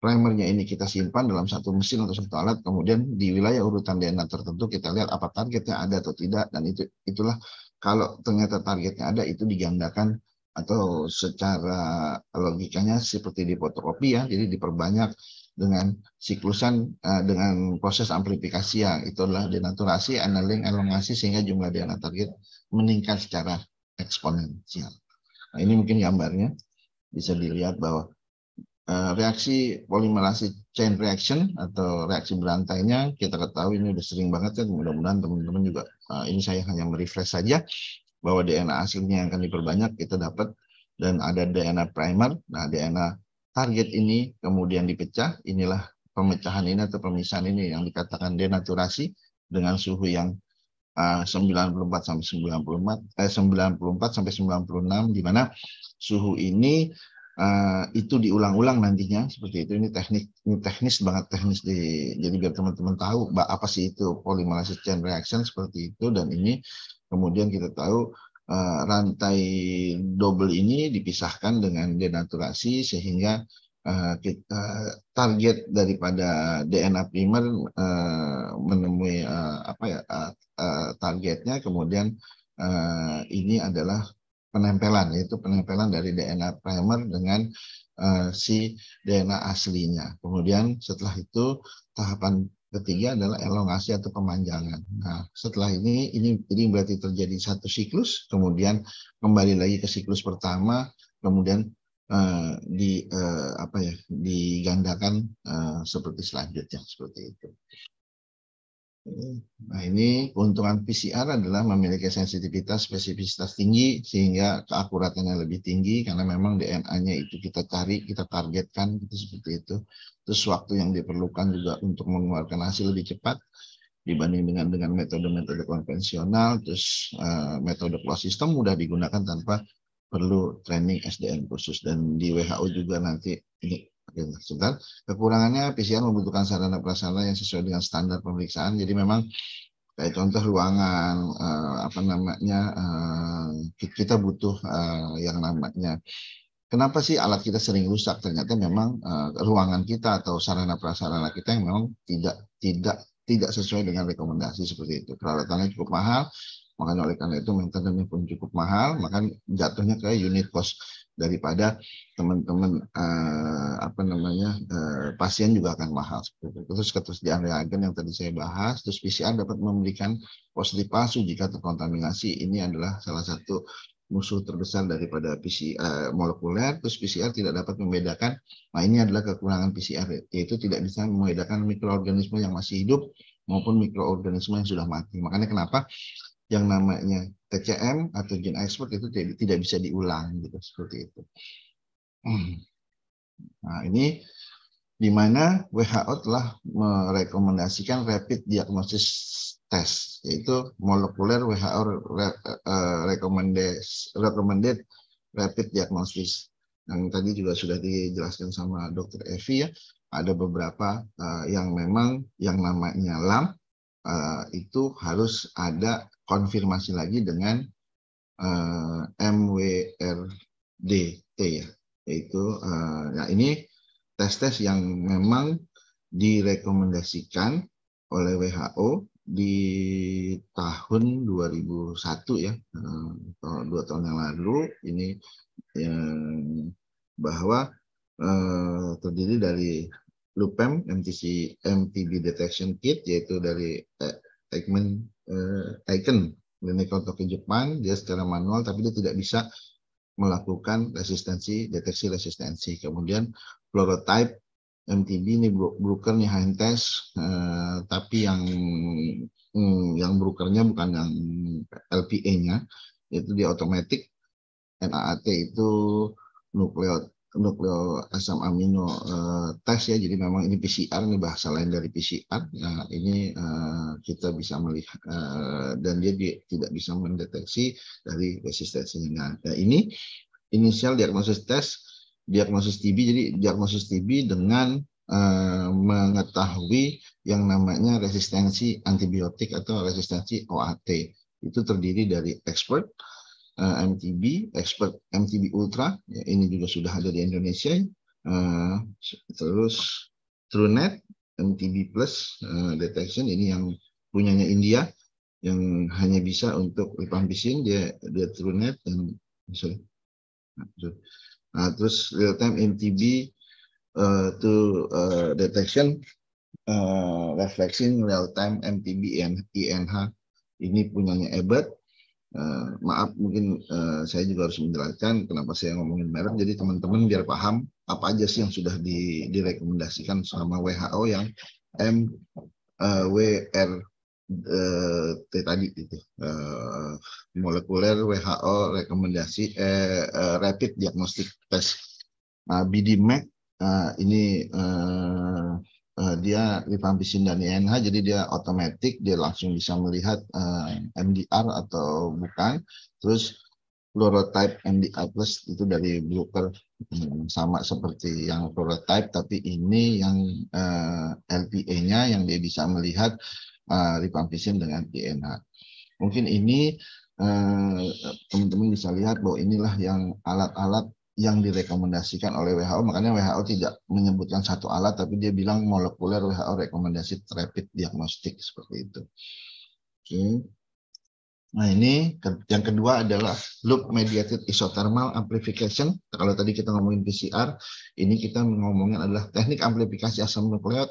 primernya ini kita simpan dalam satu mesin atau satu alat kemudian di wilayah urutan DNA tertentu kita lihat apa targetnya ada atau tidak dan itu itulah kalau ternyata targetnya ada itu digandakan atau secara logikanya seperti di fotokopi ya jadi diperbanyak dengan siklusan eh, dengan proses amplifikasi yang itu adalah denaturasi, annealing, elongasi sehingga jumlah DNA target meningkat secara eksponensial. Nah, ini mungkin gambarnya bisa dilihat bahwa eh, reaksi polimerasi chain reaction atau reaksi berantainya kita ketahui ini sudah sering banget kan mudah-mudahan teman-teman juga uh, ini saya hanya merefresh saja bahwa DNA aslinya yang akan diperbanyak kita dapat dan ada DNA primer. Nah, DNA target ini kemudian dipecah. Inilah pemecahan ini atau pemisahan ini yang dikatakan denaturasi dengan suhu yang eh, uh, 94 sampai 94 eh 94 sampai 96 di mana suhu ini Eh, itu diulang-ulang nantinya seperti itu. Ini teknik ini teknis banget teknis di jadi biar teman-teman tahu apa sih itu polymerase chain reaction seperti itu dan ini kemudian kita tahu uh, rantai double ini dipisahkan dengan denaturasi sehingga uh, eh, kita, target daripada DNA primer uh, menemui uh, apa ya uh, uh, targetnya kemudian uh, ini adalah penempelan yaitu penempelan dari DNA primer dengan uh, si DNA aslinya. Kemudian setelah itu tahapan ketiga adalah elongasi atau pemanjangan. Nah, setelah ini ini ini berarti terjadi satu siklus, kemudian kembali lagi ke siklus pertama, kemudian uh, di uh, apa ya digandakan uh, seperti selanjutnya seperti itu. Nah ini keuntungan PCR adalah memiliki sensitivitas spesifitas tinggi sehingga keakuratannya lebih tinggi karena memang DNA-nya itu kita cari, kita targetkan itu seperti itu. Terus waktu yang diperlukan juga untuk mengeluarkan hasil lebih cepat dibanding dengan dengan metode-metode konvensional. Terus uh, metode closed system mudah digunakan tanpa perlu training SDM khusus dan di WHO juga nanti ini Oke, gitu. sebentar. Kekurangannya PCR membutuhkan sarana prasarana yang sesuai dengan standar pemeriksaan. Jadi memang kayak contoh ruangan uh, apa namanya uh, kita butuh uh, yang namanya kenapa sih alat kita sering rusak ternyata memang uh, ruangan kita atau sarana prasarana kita yang memang tidak tidak tidak sesuai dengan rekomendasi seperti itu peralatannya cukup mahal makanya oleh karena itu maintenance pun cukup mahal maka jatuhnya ke unit cost daripada teman-teman uh, apa namanya uh, pasien juga akan mahal seperti itu. Terus ketersediaan reagen yang tadi saya bahas, terus PCR dapat memberikan positif palsu jika terkontaminasi. Ini adalah salah satu musuh terbesar daripada PCR eh, molekuler, terus PCR tidak dapat membedakan. Nah, ini adalah kekurangan PCR, yaitu tidak bisa membedakan mikroorganisme yang masih hidup maupun mikroorganisme yang sudah mati. Makanya kenapa yang namanya TCM atau gene expert itu tidak bisa diulang gitu seperti itu. Hmm. Nah, ini di mana WHO telah merekomendasikan rapid diagnosis test yaitu molekuler WHO e, recommended, rapid diagnosis yang tadi juga sudah dijelaskan sama dokter Evi ya ada beberapa e, yang memang yang namanya LAM e, itu harus ada konfirmasi lagi dengan uh, eh, MWRDT ya yaitu uh, nah ini tes-tes yang memang direkomendasikan oleh WHO di tahun 2001 ya atau eh, dua tahun yang lalu ini yang bahwa eh, terdiri dari LUPEM MTC MTB detection kit yaitu dari eh, uh, Icon ini Koto ke Jepang, dia secara manual tapi dia tidak bisa melakukan resistensi, deteksi resistensi. Kemudian prototype MTB ini brokernya hand test, uh, tapi yang mm, yang brokernya bukan yang LPA-nya, itu dia otomatis NAAT itu nukleot nukleol eh, asam amino uh, eh, tes ya. Jadi memang ini PCR ini bahasa lain dari PCR. Nah, ini uh, kita bisa melihat uh, dan dia, di, tidak bisa mendeteksi dari resistensi. Nah, nah ini inisial diagnosis tes diagnosis TB. Jadi diagnosis TB dengan uh, mengetahui yang namanya resistensi antibiotik atau resistensi OAT. Itu terdiri dari expert Eh, MTB, expert MTB Ultra, ya, ini juga sudah ada di Indonesia. Uh, terus TrueNet, MTB Plus uh, detection ini yang punyanya India yang hanya bisa untuk rifampicin dia dia TrueNet dan sorry. Nah, nah, terus real time MTB uh, to uh, detection uh, reflection real time MTB INH ini punyanya Ebert Eh, maaf mungkin uh, saya juga harus menjelaskan kenapa saya ngomongin merek jadi teman-teman biar paham apa aja sih yang sudah di, direkomendasikan sama WHO yang M uh, R T tadi itu uh, molekuler WHO rekomendasi eh, uh, rapid diagnostic test uh, nah, BDMAC uh, ini uh, uh, dia rifampisin dan INH jadi dia otomatis dia langsung bisa melihat uh, eh, MDR atau bukan terus fluorotype MDR plus itu dari broker hmm, sama seperti yang prototype tapi ini yang uh, eh, LPA-nya yang dia bisa melihat uh, rifampisin dengan INH mungkin ini teman-teman bisa lihat bahwa inilah yang alat-alat yang direkomendasikan oleh WHO. Makanya WHO tidak menyebutkan satu alat, tapi dia bilang molekuler WHO rekomendasi rapid diagnostik seperti itu. Oke. Nah ini yang kedua adalah loop mediated isothermal amplification. Kalau tadi kita ngomongin PCR, ini kita ngomongin adalah teknik amplifikasi asam nukleat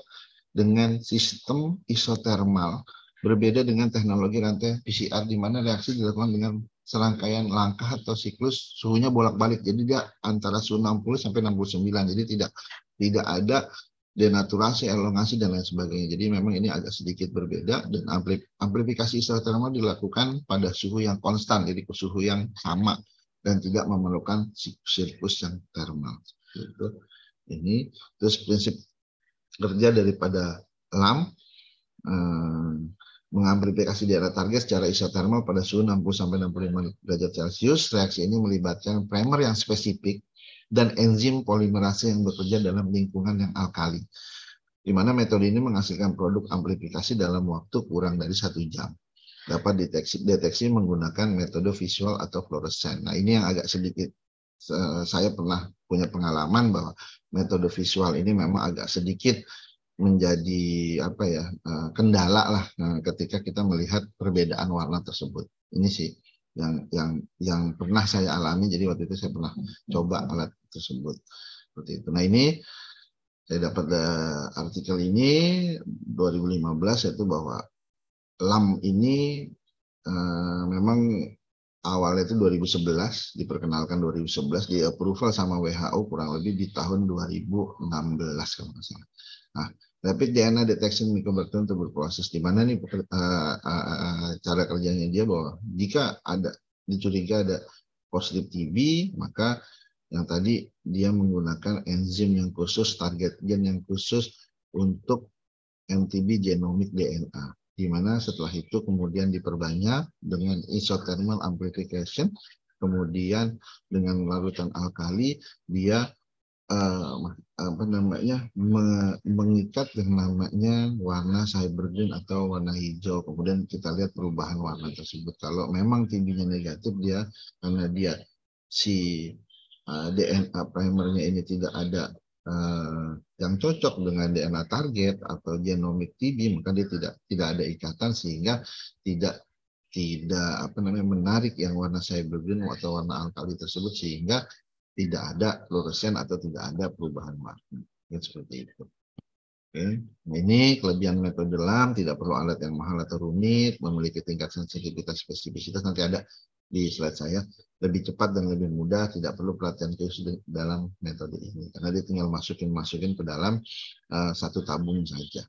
dengan sistem isothermal. Berbeda dengan teknologi rantai PCR di mana reaksi dilakukan dengan serangkaian langkah atau siklus suhunya bolak-balik. Jadi dia antara suhu 60 sampai 69. Jadi tidak tidak ada denaturasi, elongasi dan lain sebagainya. Jadi memang ini agak sedikit berbeda dan amplifikasi isotermal dilakukan pada suhu yang konstan, jadi suhu yang sama dan tidak memerlukan sirkus yang termal. Gitu. Ini terus prinsip kerja daripada LAM eh, mengamplifikasi di area target secara isotermal pada suhu 60 sampai 65 derajat Celcius. Reaksi ini melibatkan primer yang spesifik dan enzim polimerase yang bekerja dalam lingkungan yang alkali. Di mana metode ini menghasilkan produk amplifikasi dalam waktu kurang dari satu jam. Dapat deteksi, deteksi menggunakan metode visual atau fluoresen. Nah ini yang agak sedikit eh, saya pernah punya pengalaman bahwa metode visual ini memang agak sedikit menjadi apa ya eh, kendala lah eh, ketika kita melihat perbedaan warna tersebut ini sih yang yang yang pernah saya alami jadi waktu itu saya pernah coba alat tersebut seperti itu nah ini saya dapat eh, artikel ini 2015 yaitu bahwa lam ini memang awalnya itu 2011, diperkenalkan 2011, di approval sama WHO kurang lebih di tahun 2016 kalau nggak salah. Nah, rapid DNA detection microbiome itu berproses di mana nih uh, uh, uh, cara kerjanya dia bahwa jika ada dicuriga ada positif TB, maka yang tadi dia menggunakan enzim yang khusus, target gen yang khusus untuk MTB genomic DNA di mana setelah itu kemudian diperbanyak dengan isothermal amplification, kemudian dengan larutan alkali dia uh, apa namanya mengikat yang namanya warna cybergreen atau warna hijau. Kemudian kita lihat perubahan warna tersebut. Kalau memang tingginya negatif dia karena dia si eh, DNA primernya ini tidak ada Eh, yang cocok dengan DNA target atau genomik TB maka dia tidak tidak ada ikatan sehingga tidak tidak apa namanya menarik yang warna cyber green atau warna alkali tersebut sehingga tidak ada fluoresen atau tidak ada perubahan warna. Ya, seperti itu. Oke. Ini kelebihan metode LAM, tidak perlu alat yang mahal atau rumit, memiliki tingkat sensitivitas spesifisitas Nanti ada di slide saya lebih cepat dan lebih mudah tidak perlu pelatihan khusus dalam metode ini karena dia tinggal masukin masukin ke dalam uh, satu tabung saja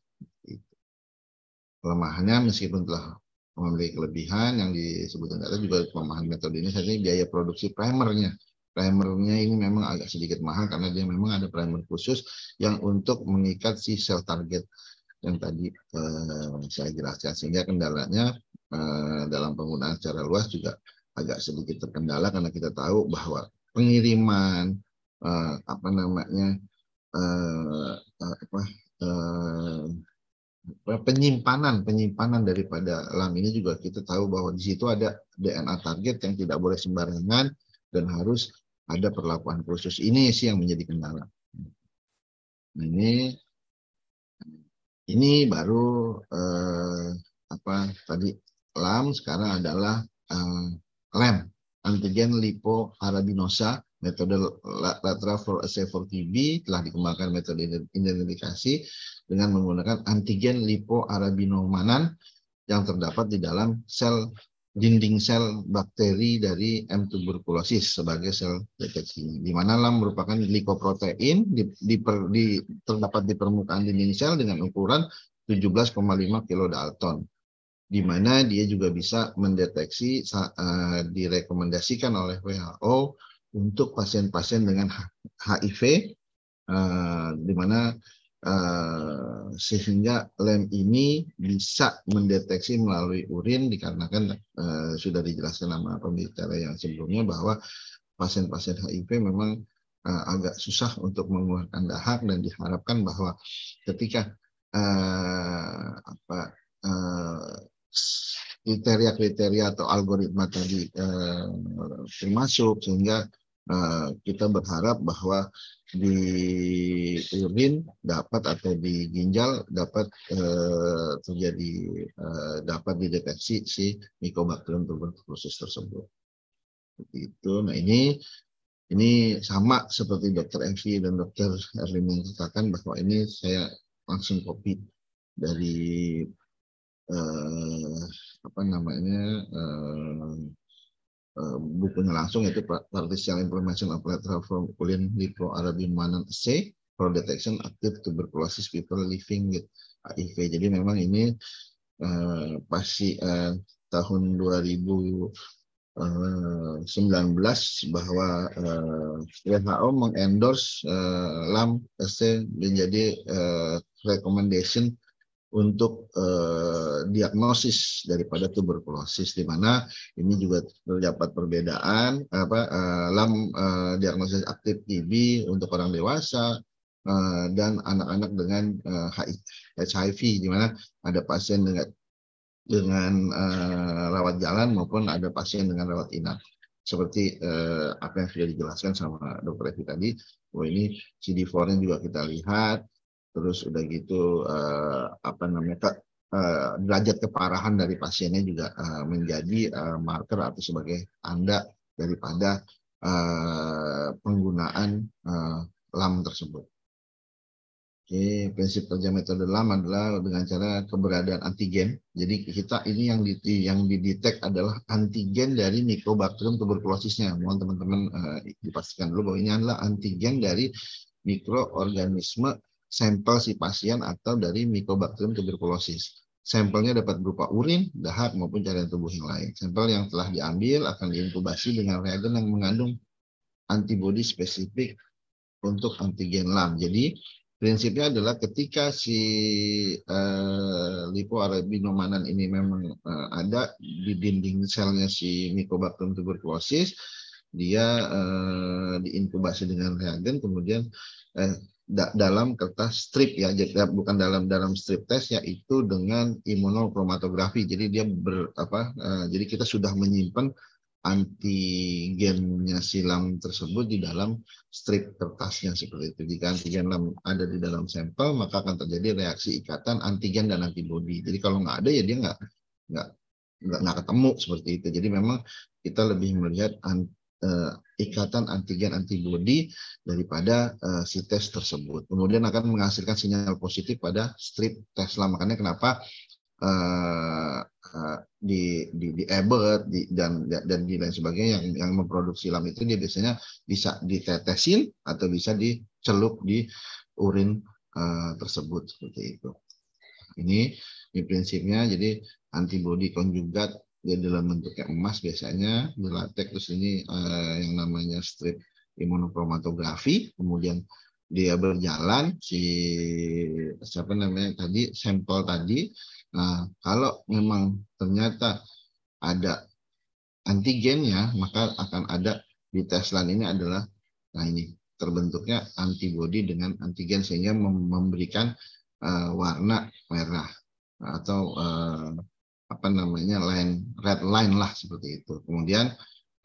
kelemahannya meskipun telah memiliki kelebihan yang disebutkan tadi juga kelemahan metode ini saat ini biaya produksi primernya primernya ini memang agak sedikit mahal karena dia memang ada primer khusus yang untuk mengikat si sel target yang tadi uh, saya jelaskan sehingga kendalanya uh, dalam penggunaan secara luas juga agak sedikit terkendala karena kita tahu bahwa pengiriman uh, apa namanya uh, apa uh, penyimpanan penyimpanan daripada lam ini juga kita tahu bahwa di situ ada DNA target yang tidak boleh sembarangan dan harus ada perlakuan khusus ini sih yang menjadi kendala. ini ini baru eh, apa tadi lam sekarang adalah eh, LEM, antigen lipoarabinosa, metode lateral flow assay for TB telah dikembangkan metode identifikasi dengan menggunakan antigen lipoarabinomanan yang terdapat di dalam sel dinding sel bakteri dari M. tuberculosis sebagai sel deteksi, di mana lam merupakan glikoprotein di, di, per, di, terdapat di permukaan dinding sel dengan ukuran 17,5 kilodalton di mana dia juga bisa mendeteksi eh, direkomendasikan oleh WHO untuk pasien-pasien dengan HIV eh, di mana eh, sehingga lem ini bisa mendeteksi melalui urin dikarenakan sudah dijelaskan sama pembicara yang sebelumnya bahwa pasien-pasien HIV memang agak susah untuk mengeluarkan dahak dan diharapkan bahwa ketika apa kriteria-kriteria atau algoritma tadi eh, termasuk sehingga eh, kita berharap bahwa di urin dapat atau di ginjal dapat eh, terjadi eh, dapat dideteksi si mikobakterium tuberkulosis tersebut. Itu. Nah ini ini sama seperti dokter Evi dan Dr. yang mengatakan bahwa ini saya langsung copy dari eh, apa namanya eh, eh, bukunya langsung itu Partisial Implementation of Lateral from Colin Libro Arabi Manan C for Detection Active Tuberculosis People Living with HIV. Jadi memang ini eh, pasti eh, tahun 2019 eh, bahwa eh, WHO mengendorse eh, LAM SC e menjadi recommendation untuk eh, diagnosis daripada tuberkulosis di mana ini juga terdapat perbedaan apa dalam eh, eh, diagnosis aktif TB untuk orang dewasa eh, dan anak-anak dengan eh, HIV di mana ada pasien dengan dengan eh, rawat jalan maupun ada pasien dengan rawat inap seperti eh, apa yang sudah dijelaskan sama Dokter Evi tadi oh ini cd 4 juga kita lihat terus udah gitu uh, apa namanya kak uh, eh, derajat keparahan dari pasiennya juga uh, menjadi uh, marker atau sebagai tanda daripada uh, penggunaan uh, LAM tersebut. Oke, prinsip kerja metode LAM adalah dengan cara keberadaan antigen. Jadi kita ini yang di, yang didetek adalah antigen dari mikrobakterium tuberkulosisnya. Mohon teman-teman uh, dipastikan dulu bahwa ini adalah antigen dari mikroorganisme sampel si pasien atau dari Mycobacterium tuberculosis. Sampelnya dapat berupa urin, dahak, maupun cairan tubuh yang lain. Sampel yang telah diambil akan diinkubasi dengan reagen yang mengandung antibodi spesifik untuk antigen LAM. Jadi prinsipnya adalah ketika si eh, lipoarabinomanan ini memang eh, ada di dinding selnya si Mycobacterium tuberculosis, dia eh, diinkubasi dengan reagen, kemudian eh, da dalam kertas strip ya jadi ya, bukan dalam dalam strip test yaitu dengan imunokromatografi jadi dia ber apa uh, jadi kita sudah menyimpan antigennya silam tersebut di dalam strip kertasnya seperti itu. Jika antigen ada di dalam sampel, maka akan terjadi reaksi ikatan antigen dan antibodi. Jadi kalau nggak ada ya dia nggak nggak nggak ketemu seperti itu. Jadi memang kita lebih melihat eh, ikatan antigen antibodi daripada uh, si tes tersebut. Kemudian akan menghasilkan sinyal positif pada strip Tesla. Makanya kenapa uh, uh, di di, di Abbott di, dan dan di lain sebagainya yang yang memproduksi lam itu dia biasanya bisa ditetesin atau bisa dicelup di urin uh, tersebut seperti itu. Ini ini prinsipnya jadi antibodi konjugat dia ya, dalam bentuknya emas biasanya dilatek terus ini eh, yang namanya strip imunokromatografi kemudian dia berjalan si siapa namanya tadi sampel tadi nah kalau memang ternyata ada antigennya maka akan ada di Teslan ini adalah nah ini terbentuknya antibodi dengan antigen sehingga memberikan uh, warna merah atau uh, apa namanya line red line lah seperti itu. Kemudian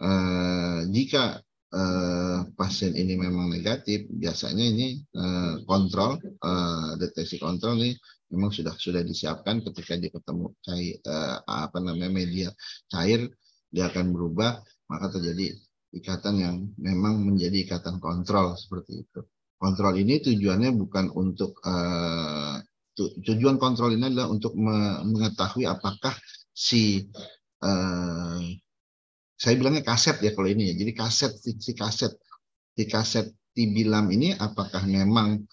eh, jika eh, pasien ini memang negatif, biasanya ini eh, kontrol eh, deteksi kontrol ini memang sudah sudah disiapkan ketika dia ketemu cair eh, apa namanya media cair dia akan berubah maka terjadi ikatan yang memang menjadi ikatan kontrol seperti itu. Kontrol ini tujuannya bukan untuk eh, tujuan kontrol ini adalah untuk mengetahui apakah si eh, saya bilangnya kaset ya kalau ini ya. Jadi kaset si kaset si kaset tibilam ini apakah memang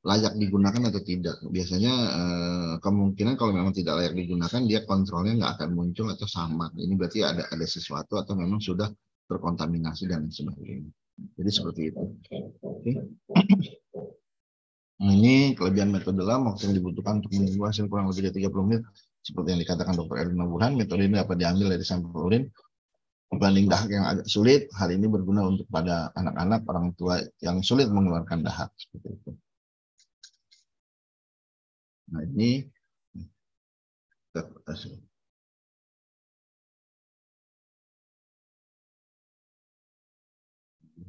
layak digunakan atau tidak. Biasanya eh, kemungkinan kalau memang tidak layak digunakan dia kontrolnya nggak akan muncul atau sama Ini berarti ada ada sesuatu atau memang sudah terkontaminasi dan sebagainya. Jadi seperti itu. Oke. Okay. Nah, ini kelebihan metode lama waktu yang dibutuhkan untuk menunggu hasil kurang lebih dari 30 menit seperti yang dikatakan dokter Erwin Burhan metode ini dapat diambil dari sampel urin dibanding dahak yang agak sulit, hal ini berguna untuk pada anak-anak orang tua yang sulit mengeluarkan dahak. Seperti itu. Nah ini, nah,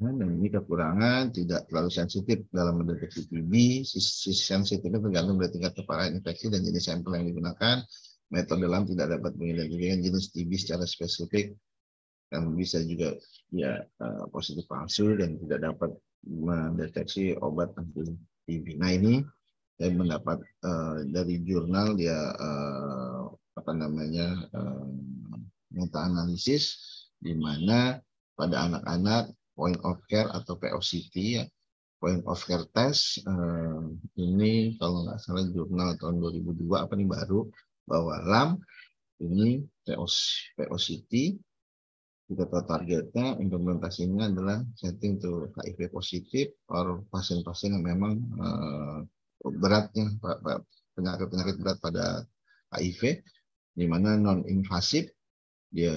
dan ini kekurangan tidak terlalu sensitif dalam mendeteksi TB. Sisi sensitifnya tergantung dari tingkat keparahan infeksi dan jenis sampel yang digunakan. Metode dalam tidak dapat mengidentifikasi jenis TB secara spesifik dan bisa juga ya eh, positif palsu dan tidak dapat mendeteksi obat anti TB. Nah ini saya mendapat uh, dari jurnal dia uh, apa namanya uh, meta analisis di mana pada anak-anak point of care atau POCT ya point of care test eh, ini kalau nggak salah jurnal tahun 2002 apa nih baru bahwa LAM ini POCT kita tahu targetnya implementasinya adalah setting to HIV positif or pasien-pasien yang memang eh, beratnya penyakit-penyakit berat pada HIV di mana non invasif dia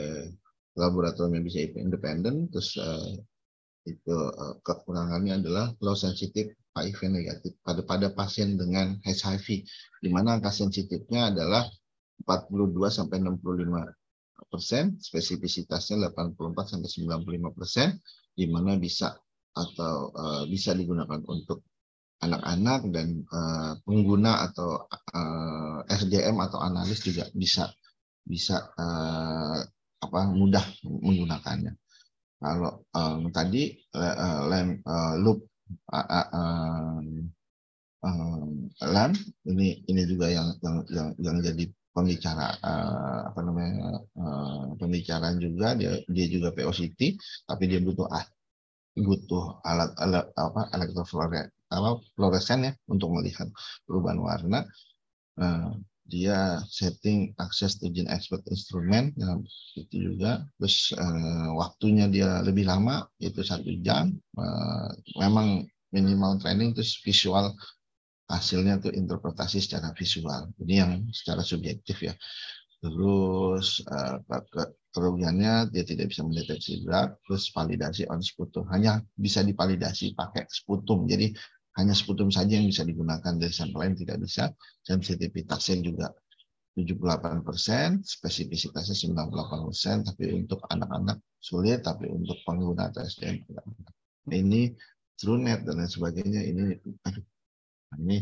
laboratorium yang bisa independen terus uh, itu eh, kekurangannya adalah low sensitive HIV negatif pada pada pasien dengan HIV di mana angka sensitifnya adalah 42 sampai 65 persen, spesifisitasnya 84 sampai 95 persen, di mana bisa atau uh, bisa digunakan untuk anak-anak dan uh, pengguna atau uh, SDM atau analis juga bisa bisa uh, apa mudah menggunakannya. Kalau um, tadi eh, lem uh, loop uh, uh, um, lem ini ini juga yang yang yang, yang jadi pembicara uh, apa namanya uh, pembicaraan juga dia dia juga POCT tapi dia butuh ah, butuh alat alat apa elektrofluoresen ya untuk melihat perubahan warna uh, dia setting akses to gene expert instrument dalam itu juga terus uh, waktunya dia lebih lama itu satu jam uh, memang minimal training terus visual hasilnya tuh interpretasi secara visual ini yang secara subjektif ya terus uh, kerugiannya dia tidak bisa mendeteksi berat terus validasi on sputum hanya bisa dipalidasi pakai sputum jadi hanya sputum saja yang bisa digunakan dari sampel lain tidak bisa. Sensitivitasnya juga 78 persen, spesifisitasnya 98 persen, tapi untuk anak-anak sulit, tapi untuk pengguna tes tidak hmm. Ini TrueNet dan lain sebagainya, ini aduh, ini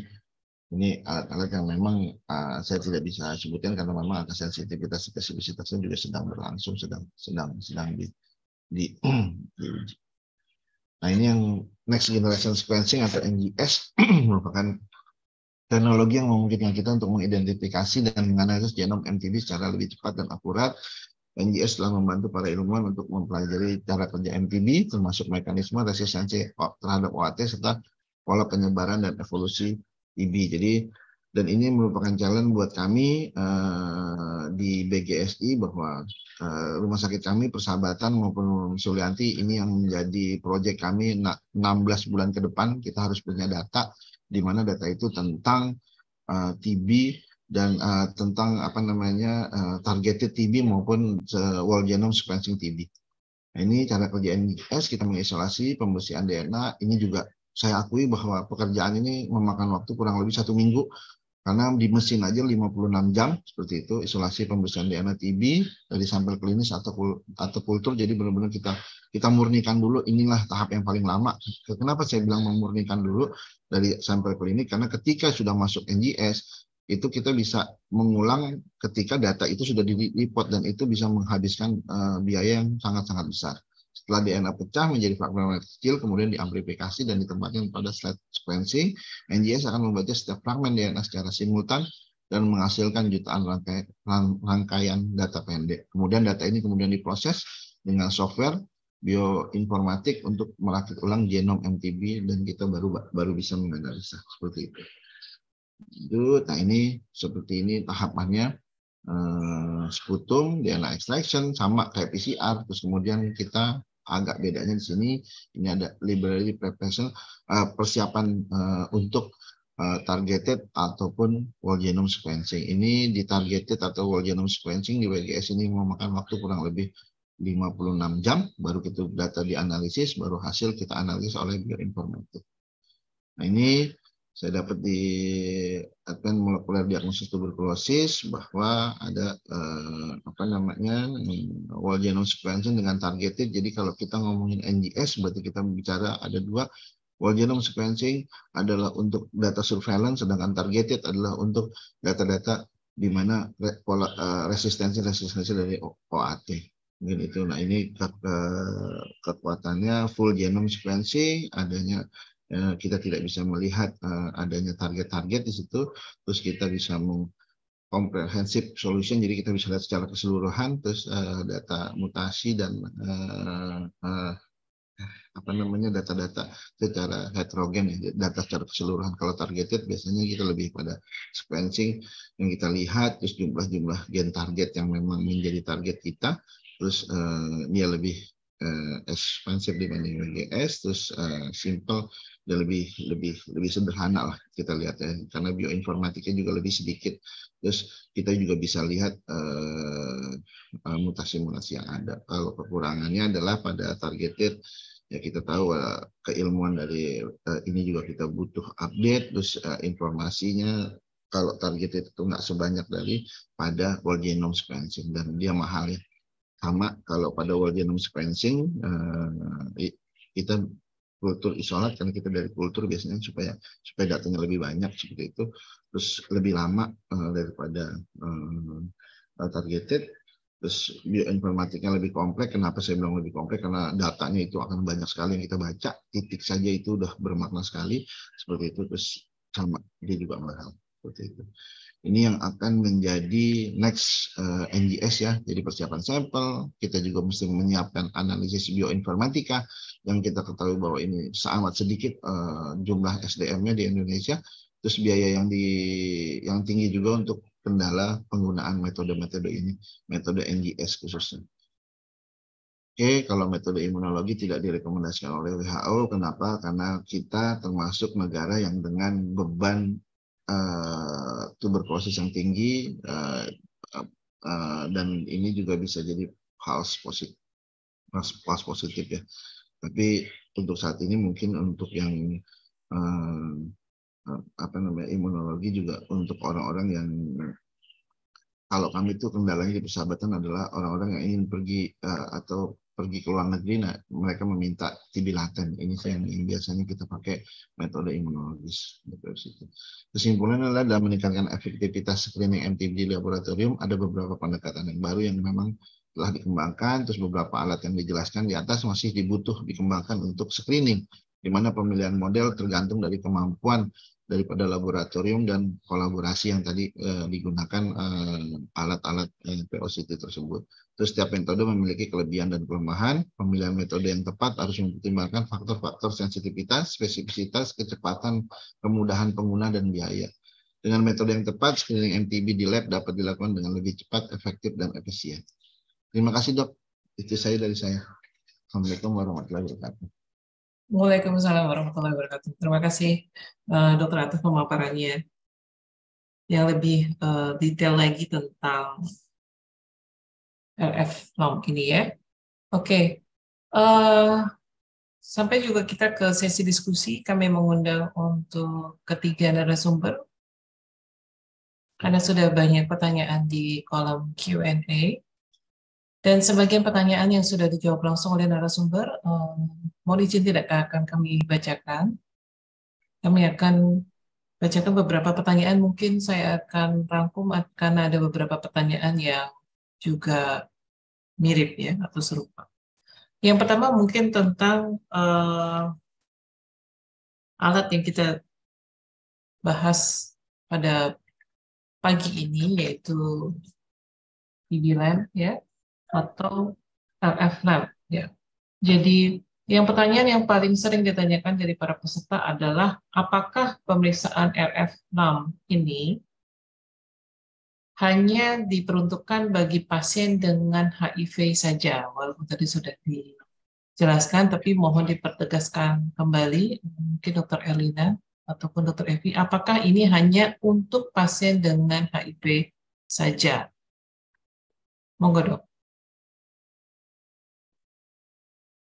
ini alat-alat yang memang uh, saya tidak bisa sebutkan karena memang angka sensitivitas spesifisitasnya juga sedang berlangsung, sedang sedang sedang di, di, di Nah ini yang Next Generation Sequencing atau NGS merupakan teknologi yang memungkinkan kita untuk mengidentifikasi dan menganalisis genom MTB secara lebih cepat dan akurat. NGS telah membantu para ilmuwan untuk mempelajari cara kerja MTB, termasuk mekanisme resistensi terhadap OAT, serta pola penyebaran dan evolusi TB. Jadi dan ini merupakan jalan buat kami uh, di BGSI bahwa uh, rumah sakit kami persahabatan maupun Sulianti ini yang menjadi proyek kami 16 bulan ke depan kita harus punya data di mana data itu tentang uh, eh, TB dan uh, tentang apa namanya uh, targeted TB maupun uh, whole genome sequencing TB. Nah, ini cara kerja NGS kita mengisolasi pembersihan DNA ini juga saya akui bahwa pekerjaan ini memakan waktu kurang lebih satu minggu karena di mesin aja 56 jam seperti itu isolasi pembersihan DNA TB dari sampel klinis atau atau kultur jadi benar-benar kita kita murnikan dulu inilah tahap yang paling lama. Kenapa saya bilang memurnikan dulu dari sampel klinik karena ketika sudah masuk NGS itu kita bisa mengulang ketika data itu sudah di report dan itu bisa menghabiskan uh, biaya yang sangat-sangat besar. Setelah DNA pecah menjadi fragmen fragmen kecil, kemudian diamplifikasi dan ditempatkan pada slide sequencing, NGS akan membaca setiap fragmen DNA secara simultan dan menghasilkan jutaan rangkai, rangkaian data pendek. Kemudian data ini kemudian diproses dengan software bioinformatik untuk merakit ulang genom MTB dan kita baru baru bisa menganalisa seperti itu. Itu, nah ini seperti ini tahapannya eh, sputum DNA extraction sama kayak PCR terus kemudian kita agak bedanya di sini ini ada library preparation uh, persiapan uh, untuk eh, targeted ataupun whole genome sequencing. Ini di targeted atau whole genome sequencing di WGS ini memakan waktu kurang lebih 56 jam baru kita data dianalisis baru hasil kita analisis oleh bioinformatik. Nah, ini saya dapat di Advent molekuler diagnosis tuberkulosis bahwa ada eh, apa namanya whole genome sequencing dengan targeted. Jadi kalau kita ngomongin NGS berarti kita bicara ada dua whole genome sequencing adalah untuk data surveillance sedangkan targeted adalah untuk data-data di mana eh, resistensi-resistensi dari OAT mungkin itu. Nah ini ke, ke, kekuatannya full genome sequencing, adanya Ya, kita tidak bisa melihat eh, adanya target-target di situ, terus kita bisa mengkomprehensif comprehensive solution, jadi kita bisa lihat secara keseluruhan, terus eh, data mutasi dan eh, apa namanya data-data secara heterogen, ya, data secara keseluruhan. Kalau targeted biasanya kita lebih pada sequencing yang kita lihat, terus jumlah-jumlah gen target yang memang menjadi target kita, terus ini dia lebih uh, eh, expensive dibanding BGS terus uh, simple dan lebih lebih lebih sederhana lah kita lihat ya karena bioinformatiknya juga lebih sedikit terus kita juga bisa lihat eh, mutasi-mutasi yang ada kalau kekurangannya adalah pada targeted ya kita tahu uh, keilmuan dari uh, ini juga kita butuh update terus uh, informasinya kalau target itu nggak sebanyak dari pada whole genome sequencing dan dia mahal ya sama kalau pada whole genome sequencing eh, kita kultur isolat karena kita dari kultur biasanya supaya supaya datanya lebih banyak seperti itu terus lebih lama eh, daripada eh, targeted terus bioinformatiknya lebih kompleks kenapa saya bilang lebih kompleks karena datanya itu akan banyak sekali yang kita baca titik saja itu udah bermakna sekali seperti itu terus sama dia juga mahal seperti itu ini yang akan menjadi next uh, eh, NGS ya. Jadi persiapan sampel, kita juga mesti menyiapkan analisis bioinformatika yang kita ketahui bahwa ini sangat sedikit uh, jumlah SDM-nya di Indonesia. Terus biaya yang di yang tinggi juga untuk kendala penggunaan metode-metode ini, metode NGS khususnya. Oke, kalau metode imunologi tidak direkomendasikan oleh WHO, kenapa? Karena kita termasuk negara yang dengan beban uh, eh, tuberkulosis yang tinggi uh, uh, dan ini juga bisa jadi hal positif false positif ya tapi untuk saat ini mungkin untuk yang uh, apa namanya imunologi juga untuk orang-orang yang kalau kami itu kendalanya di persahabatan adalah orang-orang yang ingin pergi uh, atau pergi ke luar negeri, nah, mereka meminta TB laten. Ini saya yang biasanya kita pakai metode imunologis. Gitu Kesimpulannya adalah dalam meningkatkan efektivitas screening MTB di laboratorium, ada beberapa pendekatan yang baru yang memang telah dikembangkan, terus beberapa alat yang dijelaskan di atas masih dibutuh dikembangkan untuk screening, di mana pemilihan model tergantung dari kemampuan daripada laboratorium dan kolaborasi yang tadi eh, digunakan eh, alat-alat eh, eh, POCT tersebut. Terus setiap metode memiliki kelebihan dan kelemahan. Pemilihan metode yang tepat harus mempertimbangkan faktor-faktor sensitivitas, spesifisitas, kecepatan, kemudahan pengguna, dan biaya. Dengan metode yang tepat, screening MTB di lab dapat dilakukan dengan lebih cepat, efektif, dan efisien. Terima kasih dok. Itu saya dari saya. Assalamualaikum warahmatullahi wabarakatuh. Waalaikumsalam warahmatullahi wabarakatuh. Terima kasih eh, dokter atas Atif pemaparannya yang lebih eh, detail lagi tentang LF long ini ya. Oke, okay. uh, eh, sampai juga kita ke sesi diskusi. Kami mengundang untuk ketiga narasumber karena sudah banyak pertanyaan di kolom Q&A. Dan sebagian pertanyaan yang sudah dijawab langsung oleh narasumber, um, mohon izin tidak akan kami bacakan. Kami akan bacakan beberapa pertanyaan. Mungkin saya akan rangkum karena ada beberapa pertanyaan yang juga mirip ya atau serupa. Yang pertama mungkin tentang uh, alat yang kita bahas pada pagi ini yaitu DB-Lab ya atau RF Lab ya. Jadi yang pertanyaan yang paling sering ditanyakan dari para peserta adalah apakah pemeriksaan rf lamp ini hanya diperuntukkan bagi pasien dengan HIV saja, walaupun tadi sudah dijelaskan, tapi mohon dipertegaskan kembali, mungkin Dokter Elina ataupun Dokter Evi, apakah ini hanya untuk pasien dengan HIV saja? Monggo dok.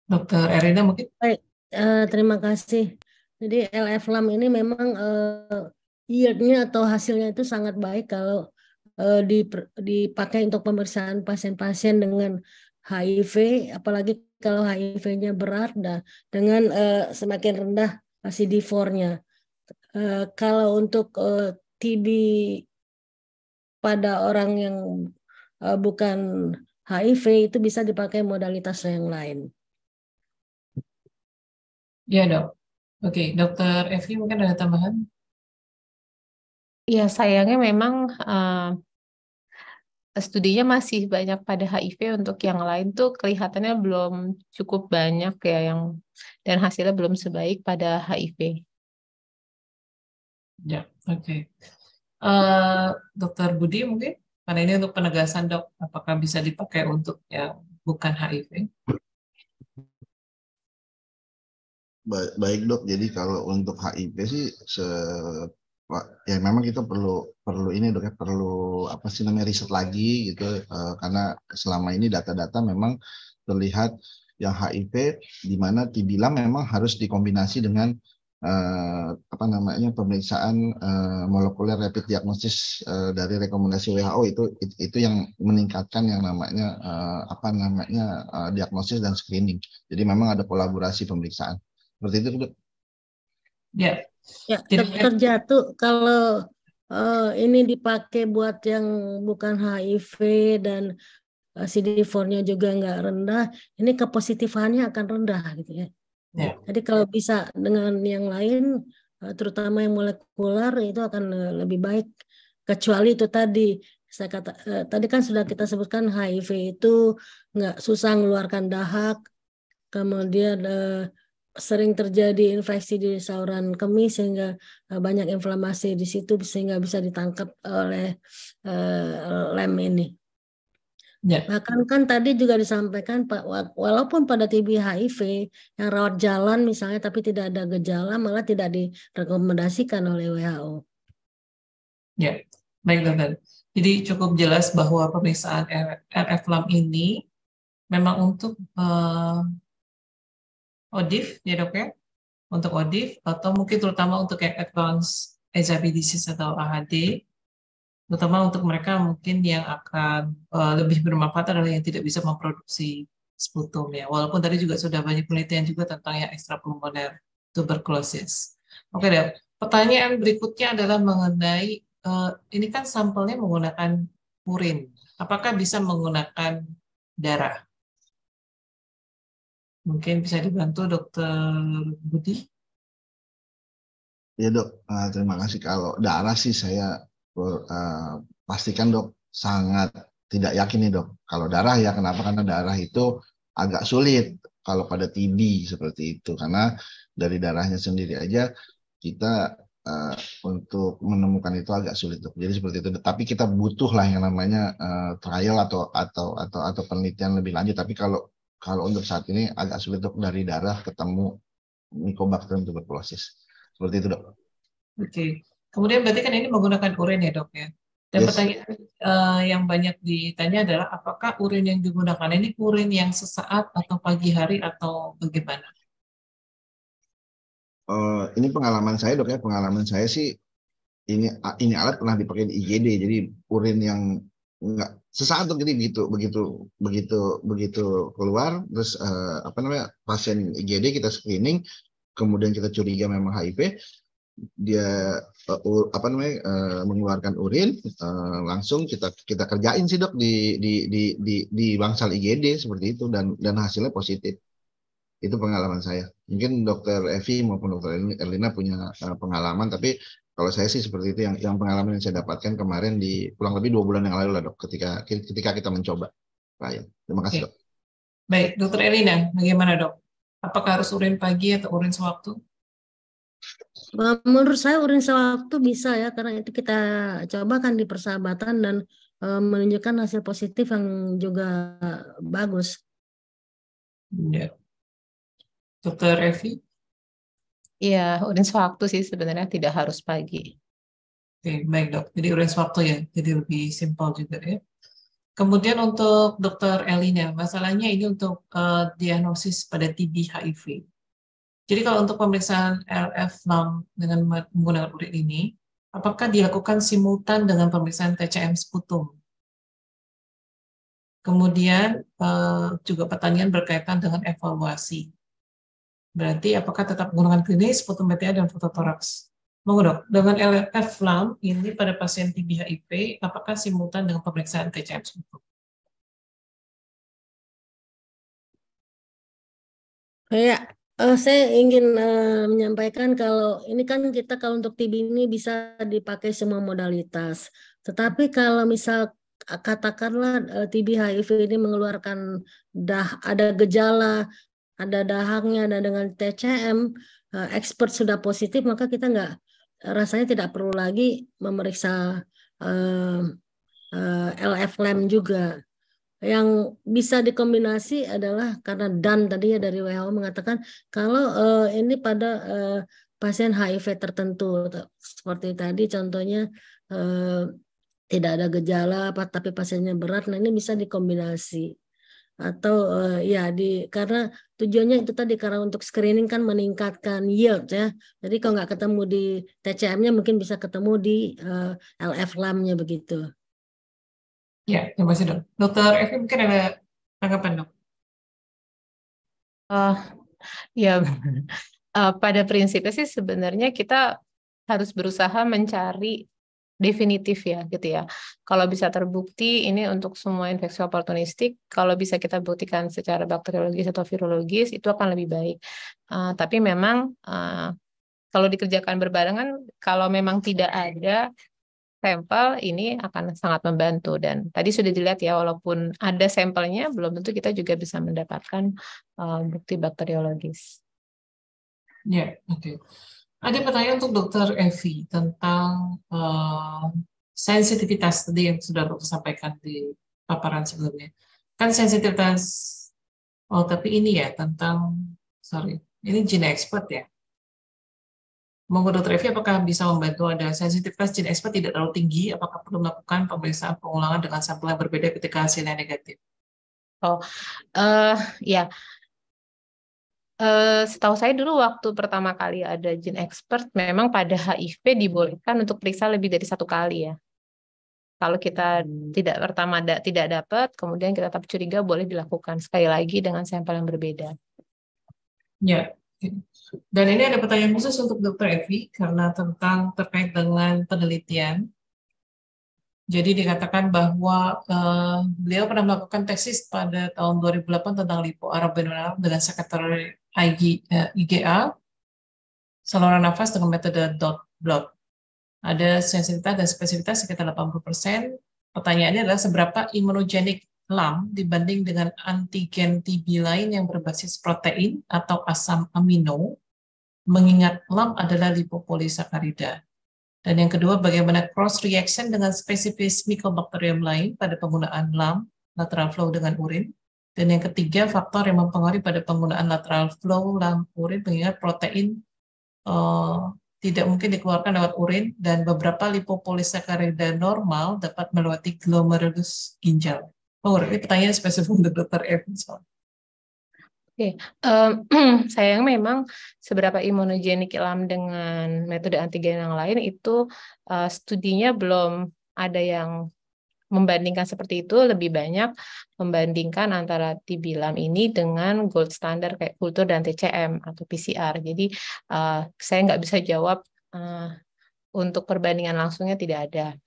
Dokter Erina mungkin. Baik, uh, terima kasih. Jadi LF Lam ini memang uh, yieldnya atau hasilnya itu sangat baik kalau Eh, dipakai untuk pemeriksaan pasien-pasien dengan HIV, apalagi kalau HIV-nya berat dan nah, dengan eh, semakin rendah CD4-nya. Eh, kalau untuk TB pada orang yang bukan HIV itu bisa dipakai modalitas yang lain. Ya dok. Oke, dokter Evi mungkin ada tambahan? Ya sayangnya memang uh, studinya masih banyak pada HIV, untuk yang lain tuh kelihatannya belum cukup banyak ya yang dan hasilnya belum sebaik pada HIV. Ya, oke. Uh, Dokter Budi mungkin? Karena ini untuk penegasan dok, apakah bisa dipakai untuk yang bukan HIV? Baik, baik dok, jadi kalau untuk HIV sih se ya memang kita perlu perlu ini dok ya perlu apa sih namanya riset lagi gitu uh, karena selama ini data-data memang terlihat yang HIV di mana tibila memang harus dikombinasi dengan uh, apa namanya pemeriksaan uh, molekuler rapid diagnosis uh, dari rekomendasi WHO itu, itu yang meningkatkan yang namanya uh, apa namanya uh, diagnosis dan screening. Jadi memang ada kolaborasi pemeriksaan. Seperti itu, Dok. Ya. Ya, terjatuh kalau uh, ini dipakai buat yang bukan HIV dan CD4-nya eh, juga nggak rendah, ini kepositifannya akan rendah gitu ya. ya. Jadi kalau bisa dengan yang lain, eh, terutama yang molekular itu akan lebih baik. Kecuali itu tadi saya kata eh, tadi kan sudah kita sebutkan HIV itu nggak susah mengeluarkan dahak kemudian eh, sering terjadi infeksi di saluran kemih sehingga eh, banyak inflamasi di situ sehingga bisa ditangkap oleh eh, lem ini. Ya. Bahkan kan tadi juga disampaikan Pak walaupun pada TB HIV yang rawat jalan misalnya tapi tidak ada gejala malah tidak direkomendasikan oleh WHO. Ya, baik dokter. Jadi cukup jelas bahwa pemeriksaan RF-LAM ini memang untuk uh, ODIF ya dok ya, untuk ODIF atau mungkin terutama untuk yang advance HIV disease atau AHD, terutama untuk mereka mungkin yang akan uh, lebih bermanfaat adalah yang tidak bisa memproduksi sputum ya. Walaupun tadi juga sudah banyak penelitian juga tentang yang ekstrapulmoner tuberculosis. Oke dok, pertanyaan berikutnya adalah mengenai uh, ini kan sampelnya menggunakan urin. Apakah bisa menggunakan darah? Mungkin bisa dibantu dokter Budi. Ya dok, ah, terima kasih. Kalau darah sih saya eh, pastikan dok sangat tidak yakin nih dok. Kalau darah ya kenapa? Karena darah itu agak sulit kalau pada TB seperti itu. Karena dari darahnya sendiri aja kita uh, untuk menemukan itu agak sulit dok. Jadi seperti itu. Tapi kita butuh lah yang namanya uh, trial atau atau atau atau penelitian lebih lanjut. Tapi kalau kalau untuk saat ini agak sulit untuk dari darah ketemu Mycobacterium tuberculosis. Seperti itu, Dok. Oke. Okay. Kemudian berarti kan ini menggunakan urin ya, Dok ya. Dan yes. pertanyaan uh, yang banyak ditanya adalah apakah urin yang digunakan ini urin yang sesaat atau pagi hari atau bagaimana? Uh, ini pengalaman saya, Dok ya. Pengalaman saya sih ini ini alat pernah dipakai di IGD. Jadi urin yang nggak sesaat tuh jadi begitu begitu begitu begitu keluar terus uh, apa namanya pasien IGD kita screening kemudian kita curiga memang HIV dia uh, apa namanya uh, mengeluarkan urin uh, langsung kita kita kerjain sih dok di di di di di bangsal IGD seperti itu dan dan hasilnya positif itu pengalaman saya mungkin dokter Evi maupun dokter Erlina punya uh, pengalaman tapi kalau saya sih seperti itu yang yang pengalaman yang saya dapatkan kemarin di kurang lebih dua bulan yang lalu lah dok, ketika ketika kita mencoba klien. Terima kasih dok. Baik, dokter Elina, bagaimana dok? Apakah harus urin pagi atau urin sewaktu? Eh, menurut saya urin sewaktu bisa ya karena itu kita cobakan di persahabatan dan eh, menunjukkan hasil positif yang juga bagus. Ya. Dokter Evi? Iya, urin sewaktu sih sebenarnya tidak harus pagi. Oke, baik dok. Jadi urin sewaktu ya, jadi lebih simpel juga ya. Kemudian untuk dokter Elina, masalahnya ini untuk uh, diagnosis pada TB HIV. Jadi kalau untuk pemeriksaan LF6 dengan menggunakan urin ini, apakah dilakukan simultan dengan pemeriksaan TCM sputum? Kemudian uh, juga pertanyaan berkaitan dengan evaluasi. Berarti apakah tetap menggunakan klinis, foto dan foto toraks? Monggo dok, dengan LF LAM ini pada pasien TB-HIP, apakah simultan dengan pemeriksaan TCM sebelum? Ya, uh, eh, saya ingin uh, menyampaikan kalau ini kan kita kalau untuk TB ini bisa dipakai semua modalitas. Tetapi kalau misal eh, katakanlah TB HIV ini mengeluarkan dah ada gejala ada dahangnya dan dengan TCM eh, expert sudah positif maka kita nggak rasanya tidak perlu lagi memeriksa eh, eh, LF lem juga yang bisa dikombinasi adalah karena dan tadi ya dari WHO mengatakan kalau ini pada pasien HIV tertentu seperti tadi contohnya tidak ada gejala tapi pasiennya berat nah ini bisa dikombinasi atau uh, ya di karena tujuannya itu tadi karena untuk screening kan meningkatkan yield ya. Jadi kalau nggak ketemu di TCM-nya mungkin bisa ketemu di uh, eh, LF nya begitu. Ya, terima kasih dok. Dokter Evi mungkin ada tanggapan dok. Uh, ya, uh, pada prinsipnya sih sebenarnya kita harus berusaha mencari definitif ya gitu ya. Kalau bisa terbukti ini untuk semua infeksi oportunistik, kalau bisa kita buktikan secara bakteriologis atau virologis itu akan lebih baik. Uh, tapi memang uh, kalau dikerjakan berbarengan, kalau memang tidak ada sampel ini akan sangat membantu dan tadi sudah dilihat ya walaupun ada sampelnya belum tentu kita juga bisa mendapatkan uh, bukti bakteriologis. Ya, yeah, oke. Okay. Ada pertanyaan untuk Dokter Evi tentang uh, sensitivitas tadi yang sudah Dokter sampaikan di paparan sebelumnya. Kan sensitivitas, oh tapi ini ya tentang, sorry, ini gene expert ya. Monggo Dokter Evi, apakah bisa membantu ada sensitivitas gene expert tidak terlalu tinggi? Apakah perlu melakukan pemeriksaan pengulangan dengan sampel yang berbeda ketika hasilnya negatif? Oh, uh, ya. Eh, setahu saya dulu waktu pertama kali ada gene expert, memang pada HIV dibolehkan untuk periksa lebih dari satu kali ya. Kalau kita hmm. tidak pertama da tidak dapat, kemudian kita tetap curiga boleh dilakukan sekali lagi dengan sampel yang berbeda. Ya. Dan ini ada pertanyaan khusus untuk Dr. Evi karena tentang terkait dengan penelitian. Jadi dikatakan bahwa uh, beliau pernah melakukan tesis pada tahun 2008 tentang lipoarabenoral dengan sekretari IG, uh, eh, IGA, saluran nafas dengan metode dot blood. Ada sensitivitas dan spesifitas sekitar 80%. Pertanyaannya adalah seberapa imunogenik LAM dibanding dengan antigen TB lain yang berbasis protein atau asam amino, mengingat LAM adalah lipopolisakarida. Dan yang kedua, bagaimana cross-reaction dengan spesies Mycobacterium lain pada penggunaan LAM, lateral flow dengan urin, dan yang ketiga, faktor yang mempengaruhi pada penggunaan lateral flow lampu urin mengingat protein uh, tidak mungkin dikeluarkan lewat urin dan beberapa lipopolisakarida normal dapat melewati glomerulus ginjal. Oh, ini pertanyaan spesifik untuk dokter Evan Oke, okay. um, sayang memang seberapa imunogenik ILAM dengan metode antigen yang lain itu uh, studinya belum ada yang membandingkan seperti itu lebih banyak membandingkan antara tibilam ini dengan gold standard kayak kultur dan TCM atau PCR. Jadi uh, saya nggak bisa jawab uh, untuk perbandingan langsungnya tidak ada.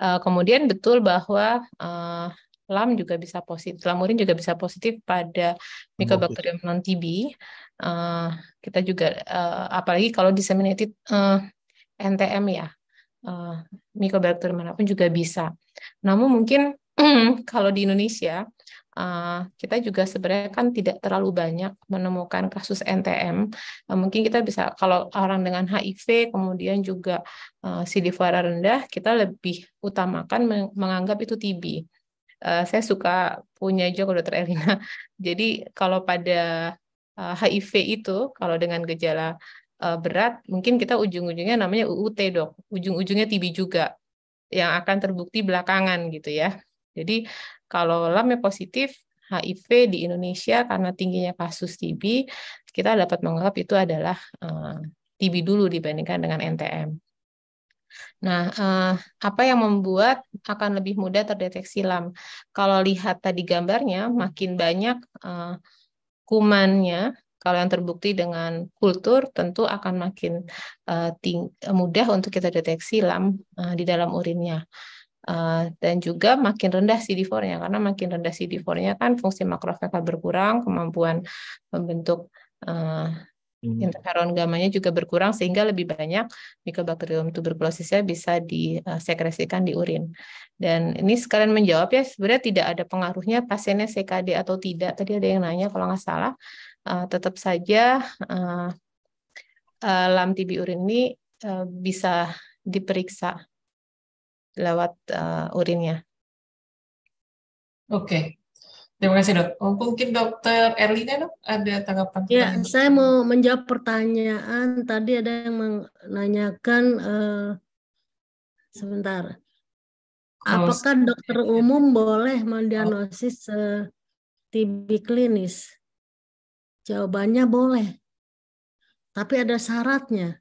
Uh, kemudian betul bahwa uh, LAM juga bisa positif, lamurin juga bisa positif pada mikrobakterium non TB. Uh, kita juga uh, apalagi kalau disseminated uh, NTM ya uh, manapun juga bisa. Namun mungkin kalau di Indonesia uh, kita juga sebenarnya kan tidak terlalu banyak menemukan kasus NTM. Uh, eh, mungkin kita bisa kalau orang dengan HIV kemudian juga uh, CD4 rendah kita lebih utamakan menganggap itu TB. Uh, saya suka punya joke dokter Elina. Jadi kalau pada HIV itu kalau dengan gejala uh, berat, mungkin kita ujung-ujungnya namanya UUT dok, ujung-ujungnya TB juga yang akan terbukti belakangan gitu ya. Jadi kalau lamnya positif HIV di Indonesia karena tingginya kasus TB, kita dapat menganggap itu adalah uh, eh, TB dulu dibandingkan dengan NTM. Nah, eh, apa yang membuat akan lebih mudah terdeteksi LAM? Kalau lihat tadi gambarnya, makin banyak eh, kumannya kalau yang terbukti dengan kultur, tentu akan makin uh, mudah untuk kita deteksi lam uh, di dalam urinnya. Uh, dan juga makin rendah CD4-nya karena makin rendah CD4-nya kan fungsi makrofaga berkurang, kemampuan membentuk uh, interferon gamanya juga berkurang sehingga lebih banyak mikobakterium tuberkulosisnya bisa disekresikan di urin. Dan ini sekalian menjawab ya, sebenarnya tidak ada pengaruhnya pasiennya CKD atau tidak. Tadi ada yang nanya kalau nggak salah uh, tetap saja uh, lam TB urin ini uh, bisa diperiksa lewat uh, urinnya. Oke, okay. Terima kasih dok. Mungkin dokter Erlina dok ada tanggapan? Ya, saya mau menjawab pertanyaan tadi ada yang menanyakan uh, sebentar. Apakah dokter umum boleh mendiagnosis uh, TB klinis? Jawabannya boleh. Tapi ada syaratnya.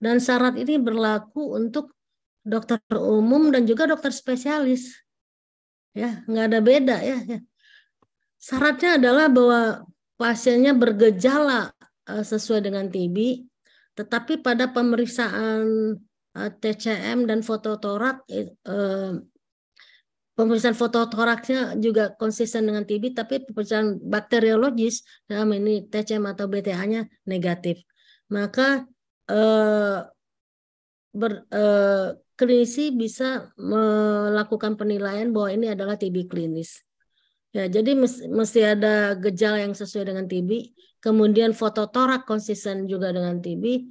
Dan syarat ini berlaku untuk dokter umum dan juga dokter spesialis. Ya, nggak ada beda ya. ya. Syaratnya adalah bahwa pasiennya bergejala eh, sesuai dengan TB, tetapi pada pemeriksaan eh, TCM dan fototorak eh, pemeriksaan foto fototoraksnya juga konsisten dengan TB, tapi pemeriksaan bakteriologis dalam ini TCM atau bth nya negatif. Maka eh, ber, eh, klinisi bisa melakukan penilaian bahwa ini adalah TB klinis. Ya, jadi mesti ada gejala yang sesuai dengan TB, kemudian foto torak konsisten juga dengan TB,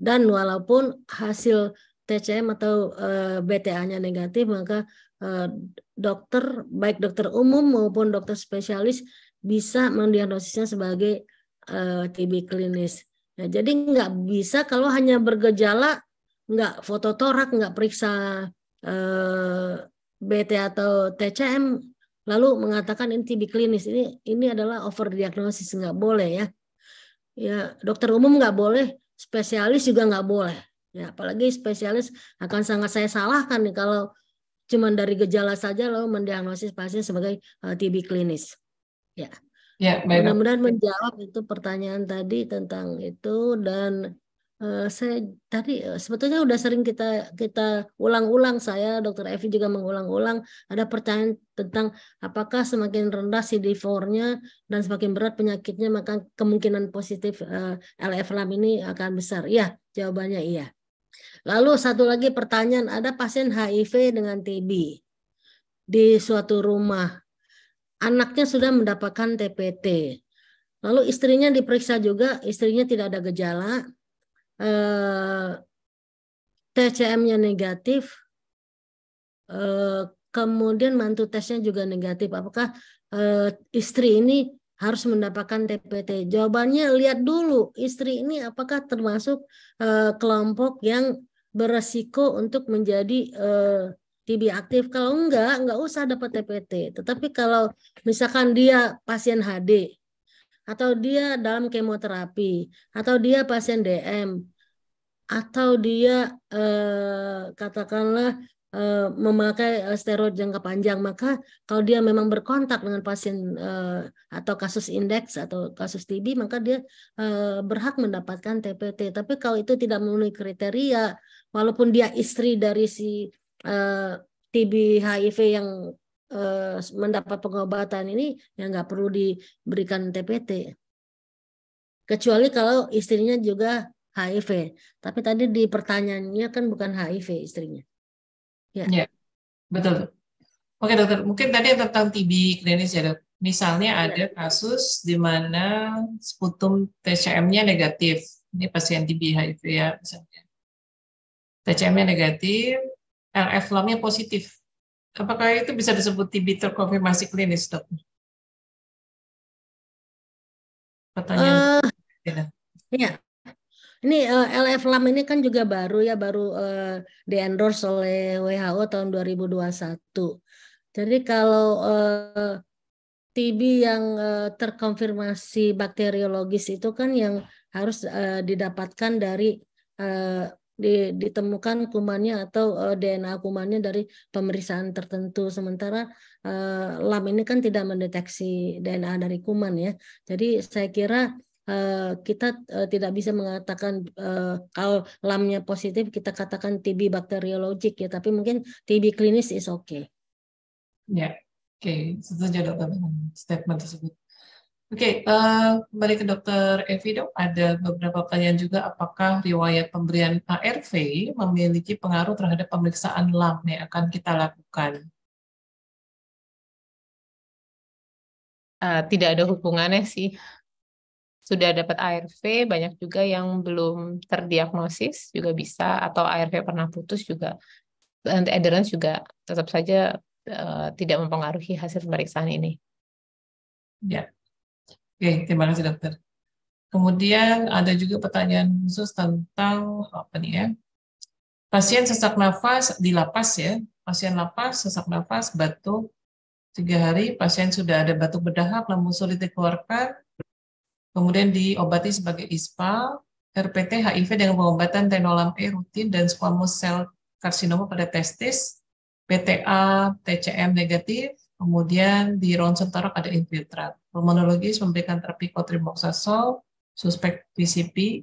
dan walaupun hasil TCM atau e, eh, BTA-nya negatif, maka Eh, dokter baik dokter umum maupun dokter spesialis bisa mendiagnosisnya sebagai eh, TB klinis. Nah, jadi nggak bisa kalau hanya bergejala nggak foto torak nggak periksa eh, BT atau TCM lalu mengatakan ini TB klinis ini ini adalah overdiagnosis nggak boleh ya ya dokter umum nggak boleh spesialis juga nggak boleh ya apalagi spesialis akan sangat saya salahkan nih kalau cuman dari gejala saja lo mendiagnosis pasien sebagai uh, eh, TB klinis. Ya. Ya, Mudah-mudahan menjawab itu pertanyaan tadi tentang itu dan uh, saya tadi uh, sebetulnya udah sering kita kita ulang-ulang saya Dokter Evi juga mengulang-ulang ada pertanyaan tentang apakah semakin rendah CD4-nya dan semakin berat penyakitnya maka kemungkinan positif uh, LF lam ini akan besar. Ya jawabannya iya. Lalu satu lagi pertanyaan, ada pasien HIV dengan TB di suatu rumah. Anaknya sudah mendapatkan TPT. Lalu istrinya diperiksa juga, istrinya tidak ada gejala. Eh, TCM-nya negatif. Eh, kemudian mantu tesnya juga negatif. Apakah eh, istri ini harus mendapatkan TPT? Jawabannya lihat dulu istri ini apakah termasuk eh, kelompok yang beresiko untuk menjadi uh, eh, TB aktif. Kalau enggak, enggak usah dapat TPT. Tetapi kalau misalkan dia pasien HD, atau dia dalam kemoterapi, atau dia pasien DM, atau dia eh, katakanlah eh, memakai eh, steroid jangka panjang, maka kalau dia memang berkontak dengan pasien eh, atau kasus indeks atau kasus TB, maka dia eh, berhak mendapatkan TPT. Tapi kalau itu tidak memenuhi kriteria, walaupun dia istri dari si uh, eh, TB HIV yang uh, mendapat pengobatan ini yang nggak perlu diberikan TPT kecuali kalau istrinya juga HIV tapi tadi di pertanyaannya kan bukan HIV istrinya ya, ya betul oke dokter mungkin tadi tentang TB klinis ya dok misalnya ya. ada kasus di mana sputum TCM-nya negatif ini pasien TB HIV ya misalnya TCM-nya negatif, LF lamnya positif. Apakah itu bisa disebut TB terkonfirmasi klinis, dok? Pertanyaan. Uh, ya. Ini uh, eh, LF LAM ini kan juga baru ya, baru uh, di-endorse oleh WHO tahun 2021. Jadi kalau uh, TB yang uh, terkonfirmasi bakteriologis itu kan yang harus uh, didapatkan dari uh, ditemukan kumannya atau eh, DNA kumannya dari pemeriksaan tertentu. Sementara LAM eh, lab ini kan tidak mendeteksi DNA dari kuman ya. Jadi saya kira eh, kita tidak bisa mengatakan kalau lamnya positif kita katakan TB bakteriologik ya tapi mungkin TB klinis is okay. Ya, yeah. oke, okay. setuju dokter statement tersebut. Oke, okay, uh, eh, kembali ke Dokter Evi dok. Ada beberapa pertanyaan juga. Apakah riwayat pemberian ARV memiliki pengaruh terhadap pemeriksaan lab yang akan kita lakukan? Uh, tidak ada hubungannya sih. Sudah dapat ARV, banyak juga yang belum terdiagnosis juga bisa, atau ARV pernah putus juga. Anti adherence juga tetap saja uh, tidak mempengaruhi hasil pemeriksaan ini. Ya, Oke, terima kasih dokter. Kemudian ada juga pertanyaan khusus tentang apa nih ya? Pasien sesak nafas di lapas ya, pasien lapas sesak nafas batuk tiga hari, pasien sudah ada batuk berdahak namun sulit dikeluarkan, kemudian diobati sebagai ISPA, RPT HIV dengan pengobatan tenolam E rutin dan squamous cell karsinoma pada testis, PTA TCM negatif, Kemudian di ronsen torak ada infiltrat. Pulmonologis memberikan terapi kotrimoxazol, suspek PCP.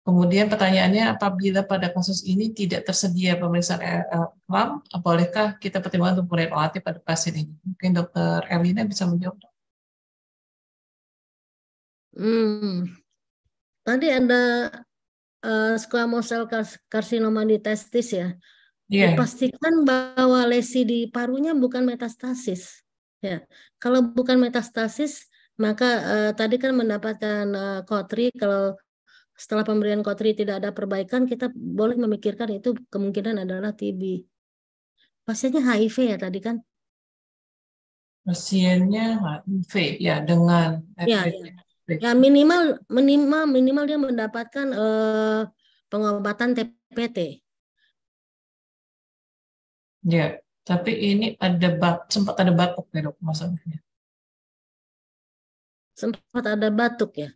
Kemudian pertanyaannya apabila pada kasus ini tidak tersedia pemeriksaan lam, eh, bolehkah kita pertimbangkan untuk mulai OAT pada pasien ini? Mungkin dokter Elina bisa menjawab. Hmm. Tadi ada uh, squamous cell karsinoma di testis ya. Yeah. Dipastikan bahwa lesi di parunya bukan metastasis. Ya, kalau bukan metastasis maka uh, tadi kan mendapatkan uh, kotri kalau setelah pemberian kotri tidak ada perbaikan kita boleh memikirkan itu kemungkinan adalah TB. Pasiennya HIV ya tadi kan? Pasiennya HIV ya dengan ya, ya. ya minimal minimal minimal dia mendapatkan uh, pengobatan TPT Ya, tapi ini ada bat, sempat ada batuk ya dok masalahnya. Sempat ada batuk ya?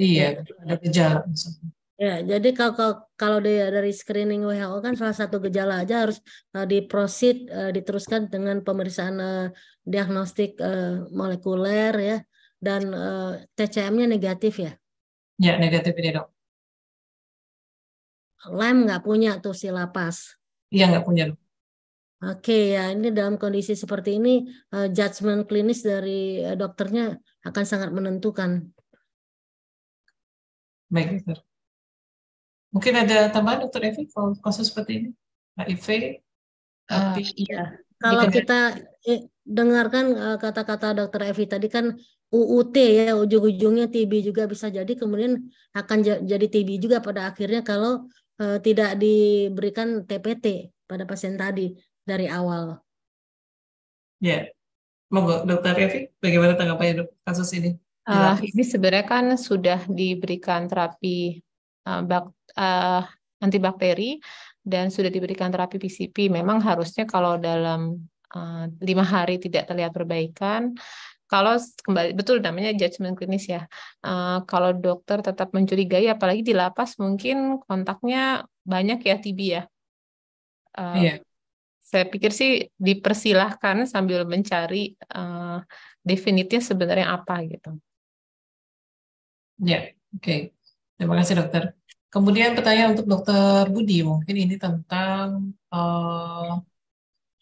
Iya, ya. ada gejala misalnya. Ya, jadi kalau kalau, kalau dari screening WHO kan salah satu gejala aja harus uh, eh, diprosid uh, eh, diteruskan dengan pemeriksaan uh, diagnostik uh, molekuler ya dan uh, TCM-nya negatif ya. Ya, negatif ini dok. Lem nggak punya tuh si lapas. Iya nggak punya dok. Oke ya, ini dalam kondisi seperti ini uh, judgement klinis dari uh, dokternya akan sangat menentukan. Baik, dokter. Mungkin ada tambahan dokter Evi kalau kasus seperti ini? Pak Evi. Uh, iya. Kalau kita eh, dengarkan kata-kata uh, dokter Evi tadi kan UUT ya ujung-ujungnya TB juga bisa jadi kemudian akan jadi TB juga pada akhirnya kalau uh, tidak diberikan TPT pada pasien tadi dari awal. Ya, monggo Dokter Evi, bagaimana tanggapannya dok kasus ini? Uh, ini sebenarnya kan sudah diberikan terapi uh, bak, uh, antibakteri dan sudah diberikan terapi PCP. Memang harusnya kalau dalam lima hari tidak terlihat perbaikan, kalau kembali betul namanya judgement klinis ya. Uh, kalau dokter tetap mencurigai, apalagi di lapas mungkin kontaknya banyak ya TB ya. Uh, yeah saya pikir sih dipersilahkan sambil mencari uh, eh, definitif sebenarnya apa gitu. Ya, oke. Okay. Terima kasih dokter. Kemudian pertanyaan untuk dokter Budi mungkin ini tentang uh,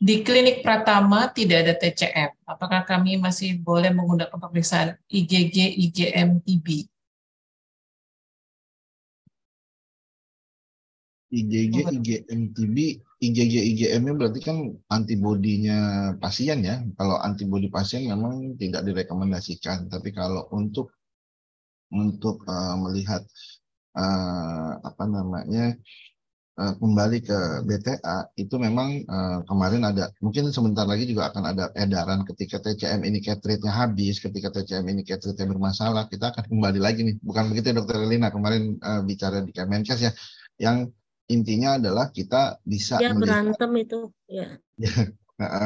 di klinik Pratama tidak ada TCM. Apakah kami masih boleh menggunakan pemeriksaan IgG, IgM, TB? IgG, IgM, TB IgG IgM-nya berarti kan antibodinya pasien ya. Kalau antibodi pasien memang tidak direkomendasikan, tapi kalau untuk untuk uh, melihat uh, apa namanya uh, kembali ke BTA itu memang uh, kemarin ada mungkin sebentar lagi juga akan ada edaran ketika TCM ini rate habis, ketika TCM ini rate bermasalah, kita akan kembali lagi nih. Bukan begitu ya Dokter Elina kemarin uh, bicara di Kemenkes ya yang intinya adalah kita bisa ya, berantem itu ya. ya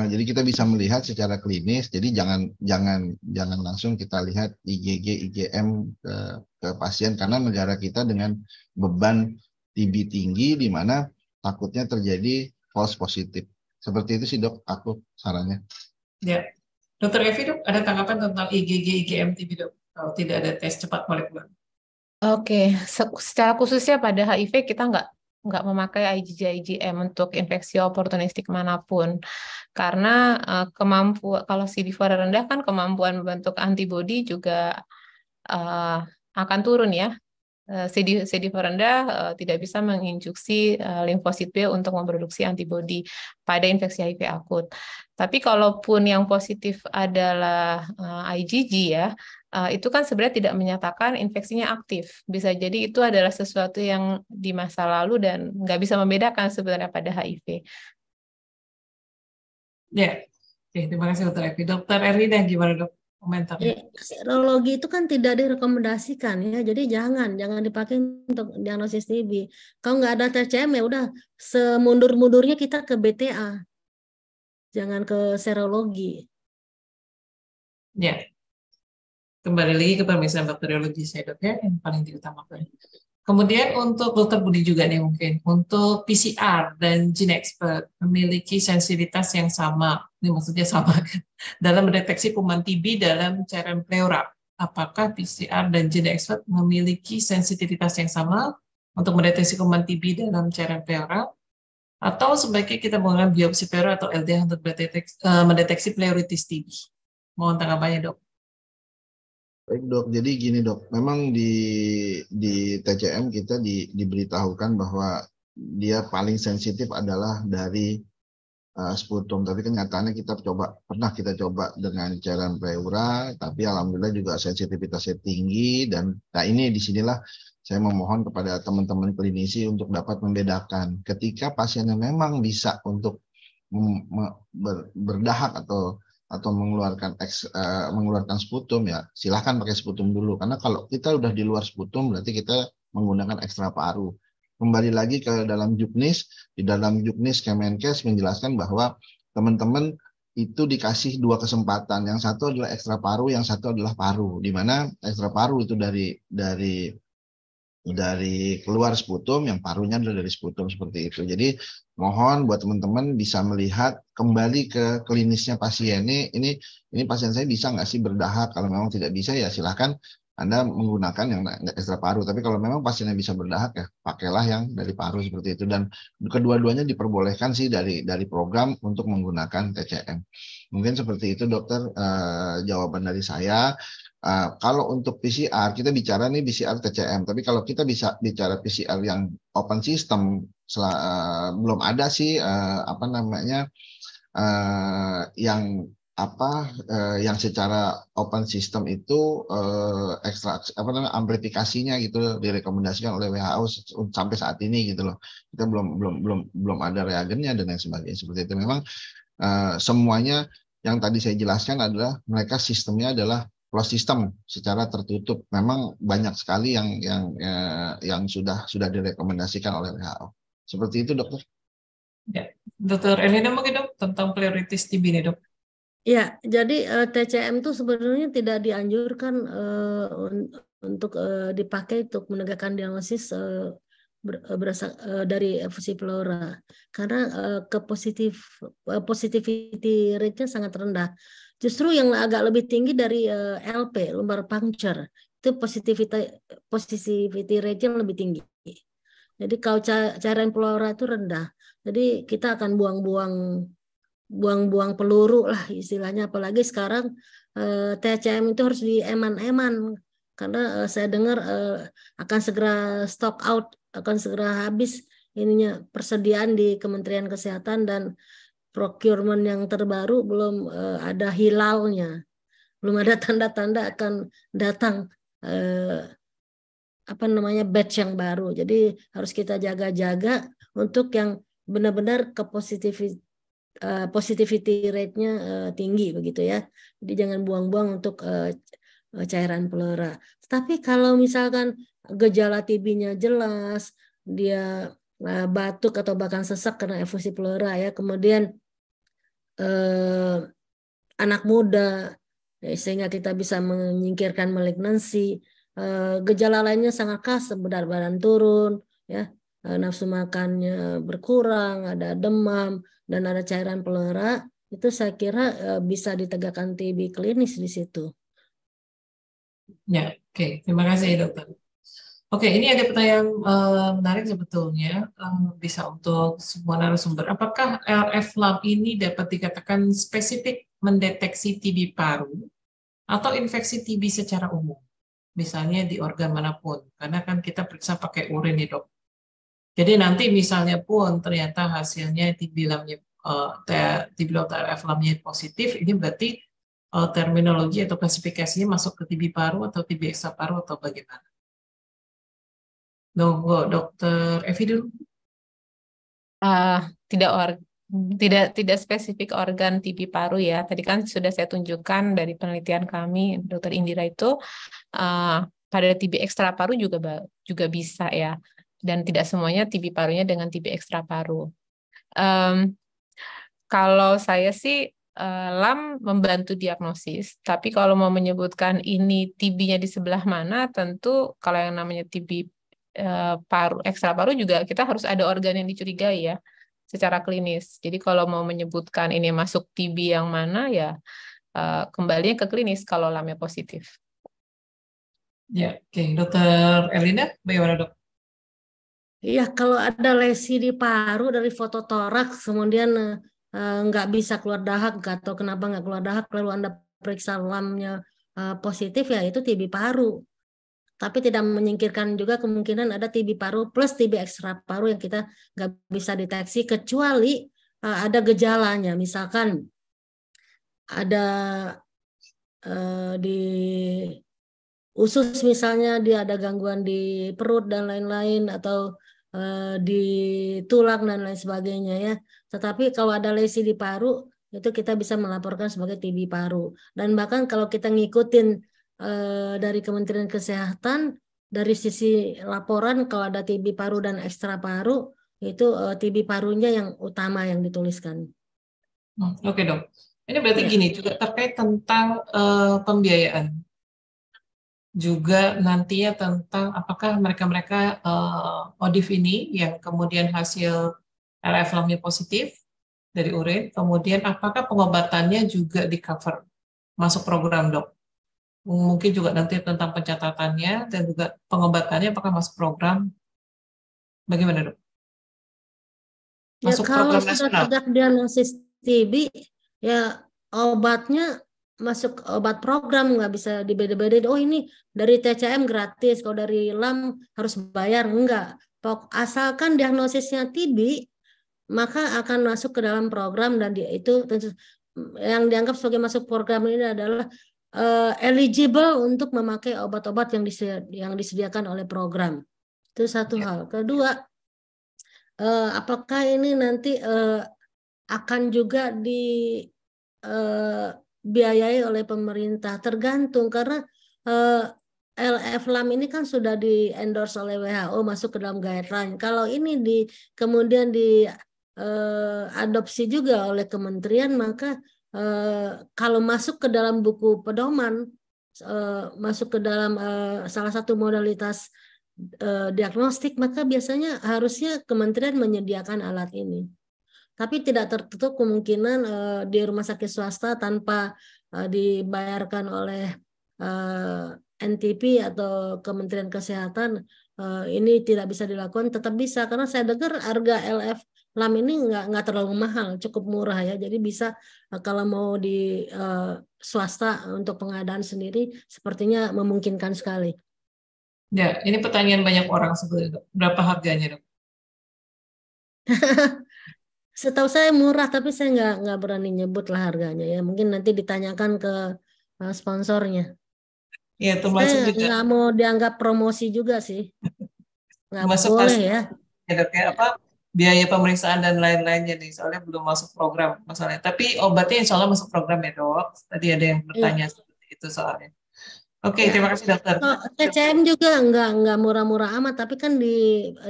jadi kita bisa melihat secara klinis jadi jangan jangan jangan langsung kita lihat IgG IgM ke, ke pasien karena negara kita dengan beban TB tinggi di mana takutnya terjadi false positif seperti itu sih dok aku sarannya ya dokter Evi dok ada tanggapan tentang IgG IgM TB dok kalau tidak ada tes cepat molekuler Oke, secara khususnya pada HIV kita nggak nggak memakai IgG-IgM untuk infeksi oportunistik manapun. Karena uh, eh, kemampuan kalau CD4 rendah kan kemampuan membentuk antibody juga uh, akan turun ya. Uh, CD, 4 rendah uh, tidak bisa menginjuksi uh, limfosit B untuk memproduksi antibody pada infeksi HIV akut. Tapi kalaupun yang positif adalah uh, IgG ya, uh, itu kan sebenarnya tidak menyatakan infeksinya aktif. Bisa jadi itu adalah sesuatu yang di masa lalu dan nggak bisa membedakan sebenarnya pada HIV. Ya, okay, terima kasih Dokter Evi. Dokter Erlina, gimana dok? Ya, serologi itu kan tidak direkomendasikan ya, jadi jangan jangan dipakai untuk diagnosis TB. Kalau nggak ada TCM ya udah semundur-mundurnya kita ke BTA, jangan ke serologi. Ya, kembali lagi ke pemeriksaan bakteriologi saya dok ya yang paling diutamakan. Kemudian untuk dokter Budi juga nih mungkin untuk PCR dan gene expert memiliki sensitivitas yang sama, ini maksudnya sama kan, dalam mendeteksi kuman TB dalam cairan pleura. Apakah PCR dan gene expert memiliki sensitivitas yang sama untuk mendeteksi kuman TB dalam cairan pleura? Atau sebaiknya kita menggunakan biopsi pleura atau LDH untuk mendeteksi, uh, mendeteksi pleuritis TB? Mohon tanggapannya dok. Baik dok, jadi gini dok, memang di di TCM kita di, diberitahukan bahwa dia paling sensitif adalah dari uh, sputum. Tapi kenyataannya kita coba pernah kita coba dengan cairan pleura, tapi alhamdulillah juga sensitivitasnya tinggi dan nah ini disinilah saya memohon kepada teman-teman klinisi untuk dapat membedakan ketika pasiennya memang bisa untuk berdahak atau atau mengeluarkan eks, uh, mengeluarkan sputum ya silahkan pakai sputum dulu karena kalau kita udah di luar sputum berarti kita menggunakan ekstra paru kembali lagi ke dalam juknis di dalam juknis Kemenkes menjelaskan bahwa teman-teman itu dikasih dua kesempatan yang satu adalah ekstra paru yang satu adalah paru di mana ekstra paru itu dari dari dari keluar sputum, yang parunya adalah dari sputum seperti itu. Jadi mohon buat teman-teman bisa melihat kembali ke klinisnya pasien ini. Ini ini pasien saya bisa nggak sih berdahak? Kalau memang tidak bisa ya silahkan anda menggunakan yang ekstra paru, tapi kalau memang pasiennya bisa berdahak ya pakailah yang dari paru seperti itu dan kedua-duanya diperbolehkan sih dari dari program untuk menggunakan TCM. Mungkin seperti itu dokter eh, jawaban dari saya. Ah, kalau untuk PCR, kita bicara nih PCR TCM, tapi kalau kita bisa bicara PCR yang open system, sel- uh, eh, belum ada sih uh, apa namanya uh, yang apa uh, yang secara open system itu uh, ekstra apa namanya amplifikasinya gitu direkomendasikan oleh WHO sampai saat ini gitu loh kita belum belum belum belum ada reagennya dan lain sebagainya seperti itu memang uh, semuanya yang tadi saya jelaskan adalah mereka sistemnya adalah closed system secara tertutup. Memang banyak sekali yang yang eh, yang sudah sudah direkomendasikan oleh WHO. Seperti itu, dokter. Ya, dokter Elena mungkin dok tentang prioritas TB ini dok. Ya, jadi eh, TCM itu sebenarnya tidak dianjurkan eh, untuk eh, dipakai untuk menegakkan diagnosis eh, eh berasal eh, dari FC flora karena uh, ke positif positivity rate-nya sangat rendah Justru yang agak lebih tinggi dari uh, eh, LP, lumbar puncture, itu positivity positivity rate yang lebih tinggi. Jadi kalau cairan pleura itu rendah. Jadi kita akan buang-buang buang-buang peluru lah istilahnya apalagi sekarang uh, eh, TCM itu harus dieman-eman karena uh, saya dengar uh, akan segera stock out akan segera habis ininya persediaan di Kementerian Kesehatan dan procurement yang terbaru belum uh, ada hilalnya, belum ada tanda-tanda akan datang uh, apa namanya batch yang baru. Jadi harus kita jaga-jaga untuk yang benar-benar ke positivity uh, eh, positivity rate-nya uh, tinggi begitu ya. Jadi jangan buang-buang untuk uh, cairan pelora. Tapi kalau misalkan gejala TB-nya jelas, dia batuk atau bahkan sesak karena efusi pleura ya. Kemudian eh, anak muda, ya, sehingga kita bisa menyingkirkan malignansi. Eh, gejala lainnya sangat khas, berat badan turun, ya eh, nafsu makannya berkurang, ada demam, dan ada cairan pelera. Itu saya kira eh, bisa ditegakkan TB klinis di situ. Ya, oke. Okay. Terima kasih dokter. Oke, ini ada pertanyaan uh, menarik sebetulnya, uh, bisa untuk semua narasumber. Apakah RF Lab ini dapat dikatakan spesifik mendeteksi TB paru atau infeksi TB secara umum? Misalnya di organ manapun, karena kan kita periksa pakai urin nih dok. Jadi nanti misalnya pun ternyata hasilnya TB labnya uh, eh, TB lab RF labnya positif, ini berarti uh, terminologi atau klasifikasinya masuk ke TB paru atau TB ekstraparu atau bagaimana? Nunggu dokter Evi dulu? Uh, tidak or tidak tidak spesifik organ TB paru ya. Tadi kan sudah saya tunjukkan dari penelitian kami dokter Indira itu uh, pada TB ekstra paru juga juga bisa ya. Dan tidak semuanya TB parunya dengan TB ekstra paru. Um, kalau saya sih eh, LAM membantu diagnosis, tapi kalau mau menyebutkan ini TB-nya di sebelah mana, tentu kalau yang namanya TB Eh, paru ekstra paru juga kita harus ada organ yang dicurigai ya secara klinis. Jadi kalau mau menyebutkan ini masuk TB yang mana ya eh, kembali ke klinis kalau lamnya positif. Ya, oke. Okay. Dokter Elina, bagaimana dok? Ya, kalau ada lesi di paru dari foto torak, kemudian eh, nggak bisa keluar dahak atau kenapa nggak keluar dahak, lalu Anda periksa lamnya eh, positif, ya itu TB paru tapi tidak menyingkirkan juga kemungkinan ada TB paru plus TB ekstra paru yang kita nggak bisa deteksi kecuali eh, ada gejalanya misalkan ada uh, di usus misalnya dia ada gangguan di perut dan lain-lain atau uh, di tulang dan lain sebagainya ya tetapi kalau ada lesi di paru itu kita bisa melaporkan sebagai TB paru dan bahkan kalau kita ngikutin Eh, dari Kementerian Kesehatan dari sisi laporan kalau ada TB paru dan ekstra paru itu eh, TB parunya yang utama yang dituliskan. Hmm, oke okay, dok. Ini berarti ya. gini juga terkait tentang uh, pembiayaan juga nantinya tentang apakah mereka-mereka uh, ODIF ini yang kemudian hasil LF lamnya positif dari urin, kemudian apakah pengobatannya juga di cover masuk program dok? mungkin juga nanti tentang pencatatannya dan juga pengobatannya apakah masuk program bagaimana dok? Ya, masuk ya, kalau sudah nasional. terdiagnosis TB ya obatnya masuk obat program nggak bisa dibeda-bedain oh ini dari TCM gratis kalau dari LAM harus bayar enggak asalkan diagnosisnya TB maka akan masuk ke dalam program dan dia itu tentu yang dianggap sebagai masuk program ini adalah uh, eligible untuk memakai obat-obat yang disedi yang disediakan oleh program. Itu satu ya. hal. Kedua, uh, apakah ini nanti uh, akan juga dibiayai uh, oleh pemerintah? Tergantung karena LF Lam ini kan sudah di endorse oleh WHO masuk ke dalam guideline. Kalau ini di kemudian di adopsi juga oleh kementerian maka Eh, kalau masuk ke dalam buku pedoman, eh, masuk ke dalam eh, salah satu modalitas diagnostik, maka biasanya harusnya kementerian menyediakan alat ini. Tapi tidak tertutup kemungkinan di rumah sakit swasta tanpa dibayarkan oleh NTP atau Kementerian Kesehatan ini tidak bisa dilakukan tetap bisa karena saya dengar harga LF lam ini nggak nggak terlalu mahal cukup murah ya jadi bisa eh, kalau mau di uh, swasta untuk pengadaan sendiri sepertinya memungkinkan sekali ya ini pertanyaan banyak orang sebenarnya berapa harganya dok setahu saya murah tapi saya nggak nggak berani nyebut lah harganya ya mungkin nanti ditanyakan ke eh, sponsornya ya termasuk saya juga nggak mau dianggap promosi juga sih nggak boleh ya ya dok ya. apa biaya pemeriksaan dan lain-lainnya nih soalnya belum masuk program masalahnya tapi obatnya insya Allah masuk program ya dok tadi ada yang iya. bertanya ya. seperti itu soalnya oke okay, ya. terima kasih dokter oh, TCM juga nggak nggak murah-murah amat tapi kan di,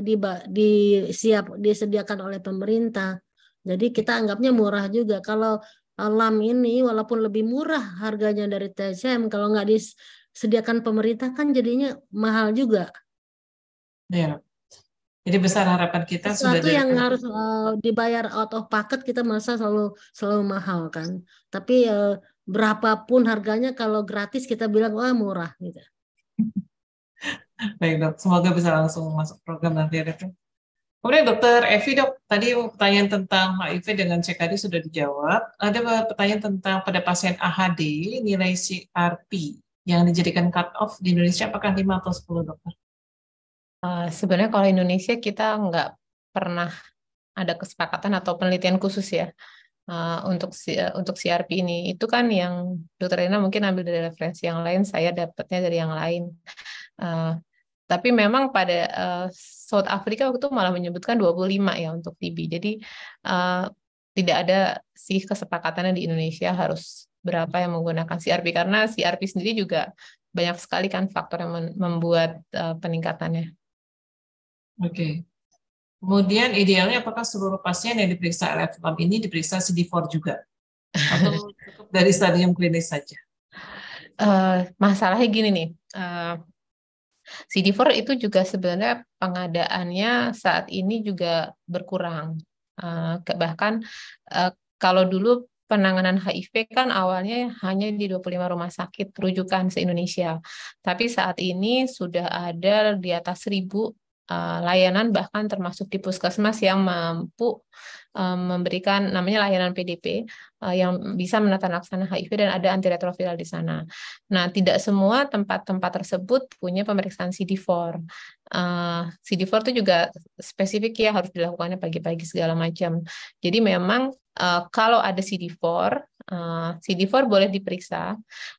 di di siap disediakan oleh pemerintah jadi kita anggapnya murah juga kalau alam ini walaupun lebih murah harganya dari TCM kalau nggak disediakan pemerintah kan jadinya mahal juga ya jadi besar harapan kita Sesuatu sudah dari yang harus uh, dibayar out of pocket kita merasa selalu selalu mahal kan. Tapi uh, berapapun harganya kalau gratis kita bilang wah murah gitu. Baik dok, semoga bisa langsung masuk program nanti ya dok. Kemudian dokter Evi dok, tadi pertanyaan tentang HIV dengan CKD sudah dijawab. Ada pertanyaan tentang pada pasien AHD nilai CRP yang dijadikan cut off di Indonesia apakah 5 atau 10 dokter? Eh, sebenarnya kalau Indonesia kita nggak pernah ada kesepakatan atau penelitian khusus ya uh, untuk uh, untuk CRP ini. Itu kan yang Dokter Rina mungkin ambil dari referensi yang lain, saya dapatnya dari yang lain. Uh, tapi memang pada uh, South Africa waktu itu malah menyebutkan 25 ya untuk TB. Jadi uh, tidak ada sih kesepakatannya di Indonesia harus berapa yang menggunakan CRP karena CRP sendiri juga banyak sekali kan faktor yang membuat uh, peningkatannya. Oke. Okay. Kemudian idealnya apakah seluruh pasien yang diperiksa LF6 ini diperiksa CD4 juga? Atau dari stadium klinis saja? Uh, masalahnya gini nih, uh, eh, CD4 itu juga sebenarnya pengadaannya saat ini juga berkurang. Uh, bahkan uh, kalau dulu penanganan HIV kan awalnya hanya di 25 rumah sakit rujukan se-Indonesia. Tapi saat ini sudah ada di atas 1000 Eh, layanan bahkan termasuk di puskesmas yang mampu eh, memberikan namanya layanan PDP eh, yang bisa menata laksana HIV dan ada antiretroviral di sana. Nah, tidak semua tempat-tempat tersebut punya pemeriksaan CD4. CD4 itu juga spesifik ya harus dilakukannya pagi-pagi segala macam. Jadi memang kalau ada CD4 Eh, CD4 boleh diperiksa,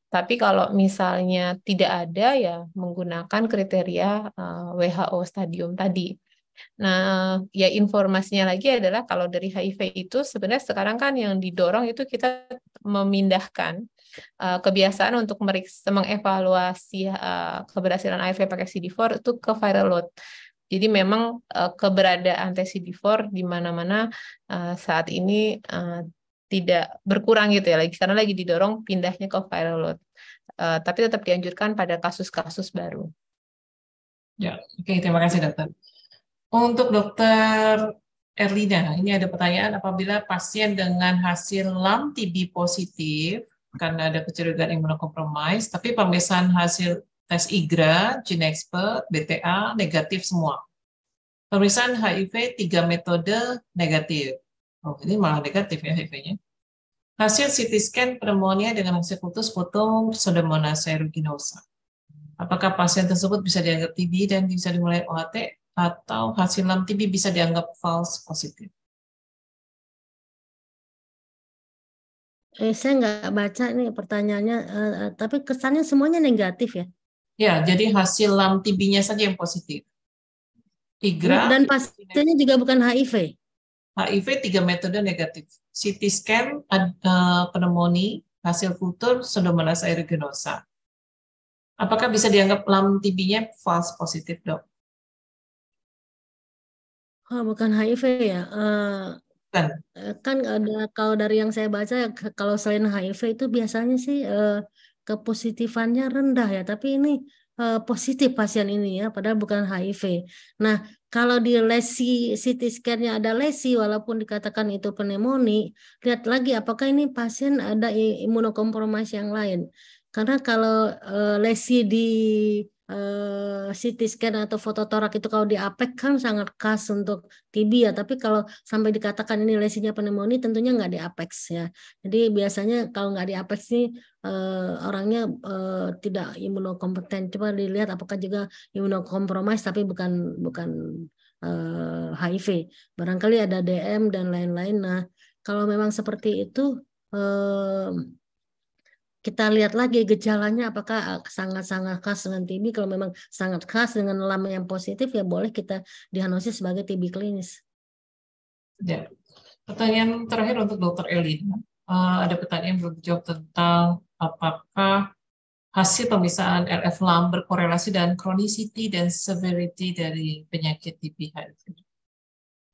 tapi kalau misalnya tidak ada ya menggunakan kriteria eh, WHO stadium tadi. Nah, ya informasinya lagi adalah kalau dari HIV itu sebenarnya sekarang kan yang didorong itu kita memindahkan eh, kebiasaan untuk meriksa mengevaluasi keberhasilan HIV pakai CD4 itu ke viral load. Jadi memang keberadaan tes CD4 di mana-mana saat ini tidak berkurang gitu ya lagi karena lagi didorong pindahnya ke viral load. Uh, eh, tapi tetap dianjurkan pada kasus-kasus baru. Ya, oke okay, terima kasih dokter. Untuk dokter Erlina, ini ada pertanyaan apabila pasien dengan hasil LAM TB positif karena ada kecurigaan imunokompromis, tapi pemeriksaan hasil tes IGRA, GeneXpert, BTA negatif semua. Pemeriksaan HIV tiga metode negatif. Oh, ini malah negatif ya HIV-nya. Hasil CT scan pneumonia dengan eksekutus foto Pseudomonas aeruginosa. Apakah pasien tersebut bisa dianggap TB dan bisa dimulai OAT atau hasil lam TB bisa dianggap false positif? Eh, saya nggak baca nih pertanyaannya, eh, eh, tapi kesannya semuanya negatif ya? Ya, jadi hasil lam TB-nya saja yang positif. Igra, dan pasiennya juga bukan HIV? HIV tiga metode negatif. CT scan uh, pneumonia, hasil kultur Pseudomonas aeruginosa. Apakah bisa dianggap lam TB-nya false positif, dok? Oh, bukan HIV ya. Uh, bukan. Eh, kan ada kalau dari yang saya baca kalau selain HIV itu biasanya sih uh, kepositifannya rendah ya, tapi ini positif pasien ini ya, padahal bukan HIV. Nah, kalau di lesi CT scan-nya ada lesi, walaupun dikatakan itu pneumonia, lihat lagi apakah ini pasien ada imunokompromis yang lain. Karena kalau uh, lesi di uh, eh, CT scan atau foto torak itu kalau di APEC kan sangat khas untuk TB ya tapi kalau sampai dikatakan ini lesinya pneumonia tentunya nggak di diapex ya. Jadi biasanya kalau nggak diapex sih uh, orangnya uh, tidak imunokompeten. Coba dilihat apakah juga imunokompromis tapi bukan bukan uh, HIV. Barangkali ada DM dan lain-lain. Nah, kalau memang seperti itu uh, kita lihat lagi gejalanya apakah sangat-sangat eh, khas dengan TB. Kalau memang sangat khas dengan lama yang positif ya boleh kita diagnosis sebagai TB klinis. Ya. Pertanyaan terakhir untuk Dokter Elina. Uh, ada pertanyaan yang belum tentang apakah hasil pemeriksaan RF lam berkorelasi dengan chronicity dan severity dari penyakit TB HIV.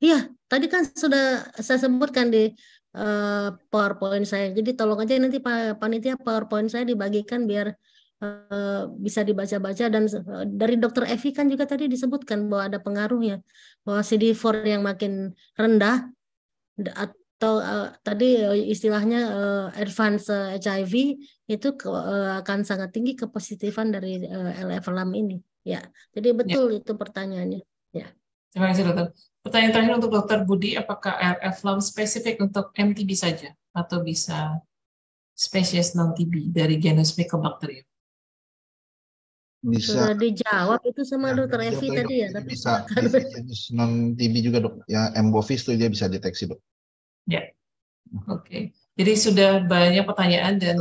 Iya, tadi kan sudah saya sebutkan di Eh, PowerPoint saya. Jadi tolong aja nanti panitia PowerPoint saya dibagikan biar uh, bisa dibaca-baca dan uh, dari Dokter Evi kan juga tadi disebutkan bahwa ada pengaruhnya bahwa CD4 yang makin rendah atau uh, tadi istilahnya uh, advance HIV itu ke, uh, akan sangat tinggi kepositifan dari uh, LFLAM ini. Ya, jadi ya. betul ya. itu pertanyaannya. Ya. Terima kasih dokter. Pertanyaan terakhir untuk Dokter Budi, apakah RF lung spesifik untuk MTB saja atau bisa spesies non-TB dari genus Mycobacterium? Bisa. Sudah dijawab itu sama ya, dokter Evi tadi ya. Tapi bisa, genus non-TB juga dok. Ya, Embovis itu dia bisa deteksi dok. Ya, oke. Okay. Jadi sudah banyak pertanyaan dan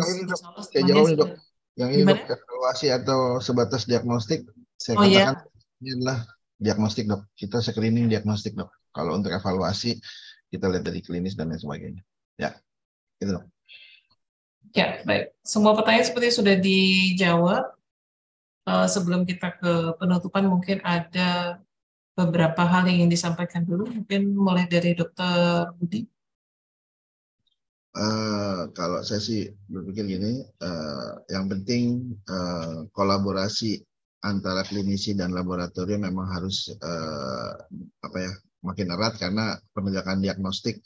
saya jawab dok. Yang ini dok, evaluasi atau sebatas diagnostik, saya oh, iya. katakan ya? ini adalah diagnostik dok. Kita screening diagnostik dok. Kalau untuk evaluasi kita lihat dari klinis dan lain sebagainya. Ya, itu dok. Ya, baik. Semua pertanyaan seperti sudah dijawab. Eh, sebelum kita ke penutupan, mungkin ada beberapa hal yang ingin disampaikan dulu. Mungkin mulai dari Dokter Budi. Uh, kalau saya sih berpikir gini, uh, yang penting uh, kolaborasi antara klinisi dan laboratorium memang harus eh, apa ya makin erat karena penegakan diagnostik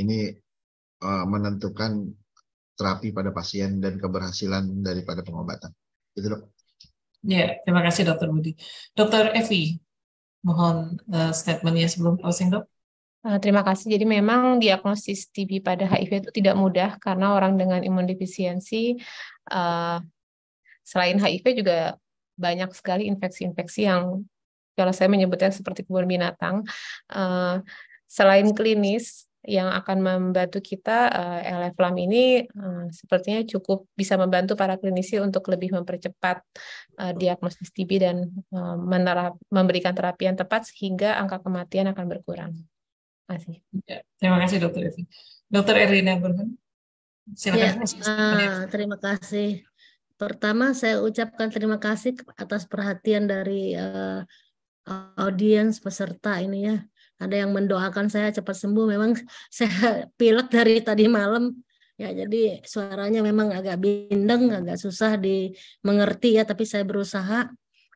ini eh, menentukan terapi pada pasien dan keberhasilan daripada pengobatan. Itu dok. Ya, terima kasih Dokter Budi. Dokter Evi, mohon uh, statementnya sebelum closing dok. Eh, terima kasih. Jadi memang diagnosis TB pada HIV itu tidak mudah karena orang dengan imun defisiensi uh, selain HIV juga banyak sekali infeksi-infeksi yang kalau saya menyebutnya seperti kebun binatang. Eh, selain klinis yang akan membantu kita, eh, LF LFLAM ini eh, sepertinya cukup bisa membantu para klinisi untuk lebih mempercepat diagnosis TB dan menerap, memberikan terapi yang tepat sehingga angka kematian akan berkurang. Terima kasih. Ya, terima kasih Dokter Evi. Dokter Burhan. Ya, uh, terima kasih. Pertama, saya ucapkan terima kasih atas perhatian dari uh, audiens peserta ini ya. Ada yang mendoakan saya cepat sembuh. Memang saya pilek dari tadi malam. Ya, jadi suaranya memang agak bindeng, agak susah dimengerti ya, tapi saya berusaha.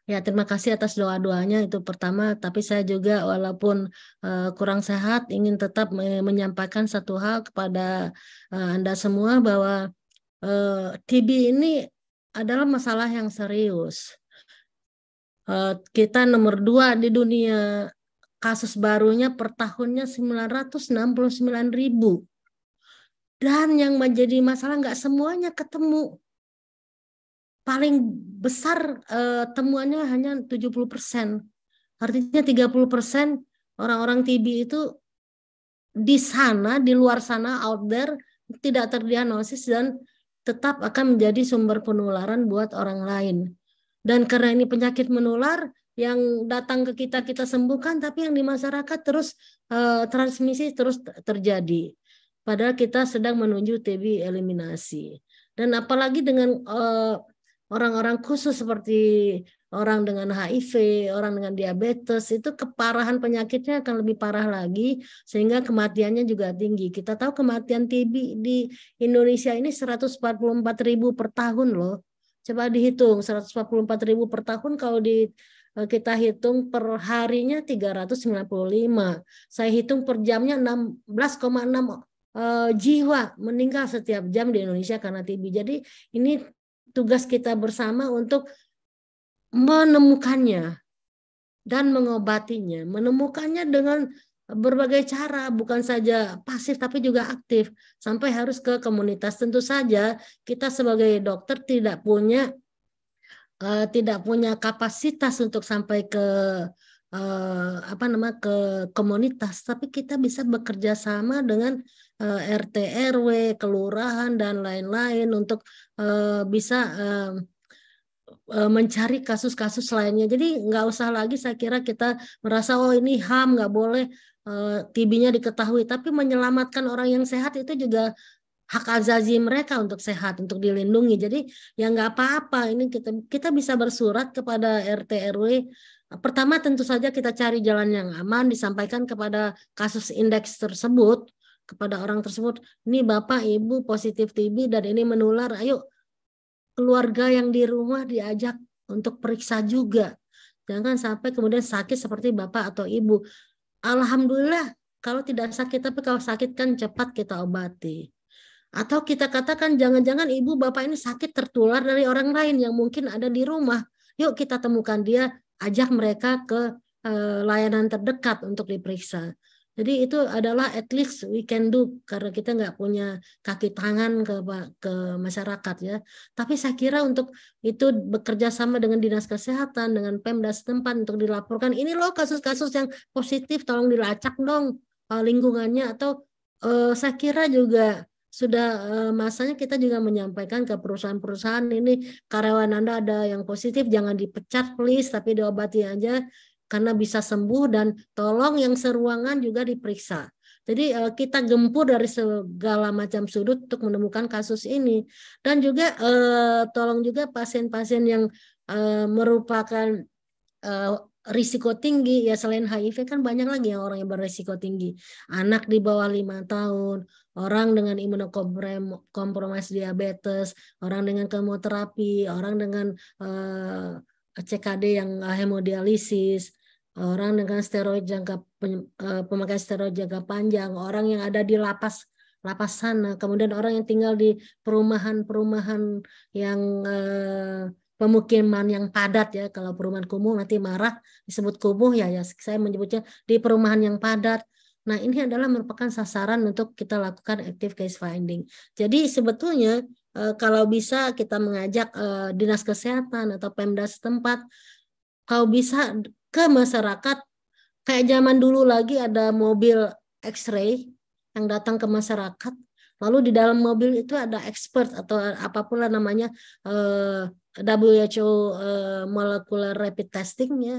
Ya, terima kasih atas doa-doanya itu pertama, tapi saya juga walaupun uh, kurang sehat ingin tetap menyampaikan satu hal kepada uh, Anda semua bahwa uh, TB ini adalah masalah yang serius. Eh, kita nomor dua di dunia kasus barunya per tahunnya 969 ribu. Dan yang menjadi masalah nggak semuanya ketemu. Paling besar eh, temuannya hanya 70 persen. Artinya 30 persen orang-orang TB itu di sana, di luar sana, out there, tidak terdiagnosis dan tetap akan menjadi sumber penularan buat orang lain. Dan karena ini penyakit menular yang datang ke kita kita sembuhkan, tapi yang di masyarakat terus e, transmisi terus terjadi. Padahal kita sedang menuju TB eliminasi. Dan apalagi dengan eh, orang-orang khusus seperti orang dengan HIV, orang dengan diabetes itu keparahan penyakitnya akan lebih parah lagi sehingga kematiannya juga tinggi. Kita tahu kematian TB di Indonesia ini 144 ribu per tahun loh. Coba dihitung 144 ribu per tahun kalau di eh, kita hitung per harinya 395. Saya hitung per jamnya 16,6 eh, jiwa meninggal setiap jam di Indonesia karena TB. Jadi ini tugas kita bersama untuk menemukannya dan mengobatinya. Menemukannya dengan berbagai cara, bukan saja pasif tapi juga aktif sampai harus ke komunitas. Tentu saja kita sebagai dokter tidak punya eh, tidak punya kapasitas untuk sampai ke eh, apa nama ke komunitas, tapi kita bisa bekerja sama dengan eh, RT RW, kelurahan dan lain-lain untuk bisa Eh, mencari kasus-kasus lainnya. Jadi nggak usah lagi saya kira kita merasa oh ini ham nggak boleh eh, TB-nya diketahui, tapi menyelamatkan orang yang sehat itu juga hak azazi mereka untuk sehat, untuk dilindungi. Jadi ya nggak apa-apa ini kita kita bisa bersurat kepada RT RW. Pertama tentu saja kita cari jalan yang aman, disampaikan kepada kasus indeks tersebut kepada orang tersebut, ini bapak ibu positif TB dan ini menular, ayo keluarga yang di rumah diajak untuk periksa juga. Jangan sampai kemudian sakit seperti bapak atau ibu. Alhamdulillah kalau tidak sakit, tapi kalau sakit kan cepat kita obati. Atau kita katakan jangan-jangan ibu bapak ini sakit tertular dari orang lain yang mungkin ada di rumah. Yuk kita temukan dia, ajak mereka ke eh, layanan terdekat untuk diperiksa. Jadi itu adalah at least we can do karena kita nggak punya kaki tangan ke ke masyarakat ya. Tapi saya kira untuk itu bekerja sama dengan dinas kesehatan, dengan Pemda setempat untuk dilaporkan ini loh kasus-kasus yang positif tolong dilacak dong eh, lingkungannya atau uh, saya kira juga sudah uh, masanya kita juga menyampaikan ke perusahaan-perusahaan ini karyawan Anda ada yang positif jangan dipecat please tapi diobati aja karena bisa sembuh dan tolong yang seruangan juga diperiksa. Jadi eh, kita gempur dari segala macam sudut untuk menemukan kasus ini dan juga eh, tolong juga pasien-pasien yang eh, merupakan risiko tinggi ya selain HIV kan banyak lagi yang orang yang berisiko tinggi anak di bawah lima tahun orang dengan imunokompromis diabetes orang dengan kemoterapi orang dengan CKD yang hemodialisis orang dengan steroid jangka eh, pemakai steroid jangka panjang, orang yang ada di lapas lapas sana, kemudian orang yang tinggal di perumahan-perumahan yang eh, pemukiman yang padat ya kalau perumahan kumuh nanti marah disebut kumuh ya ya saya menyebutnya di perumahan yang padat nah ini adalah merupakan sasaran untuk kita lakukan active case finding jadi sebetulnya eh, kalau bisa kita mengajak dinas kesehatan atau pemda setempat kalau bisa ke masyarakat kayak zaman dulu lagi ada mobil X-ray yang datang ke masyarakat lalu di dalam mobil itu ada expert atau apapun lah namanya eh, WHO eh, molecular rapid testing testingnya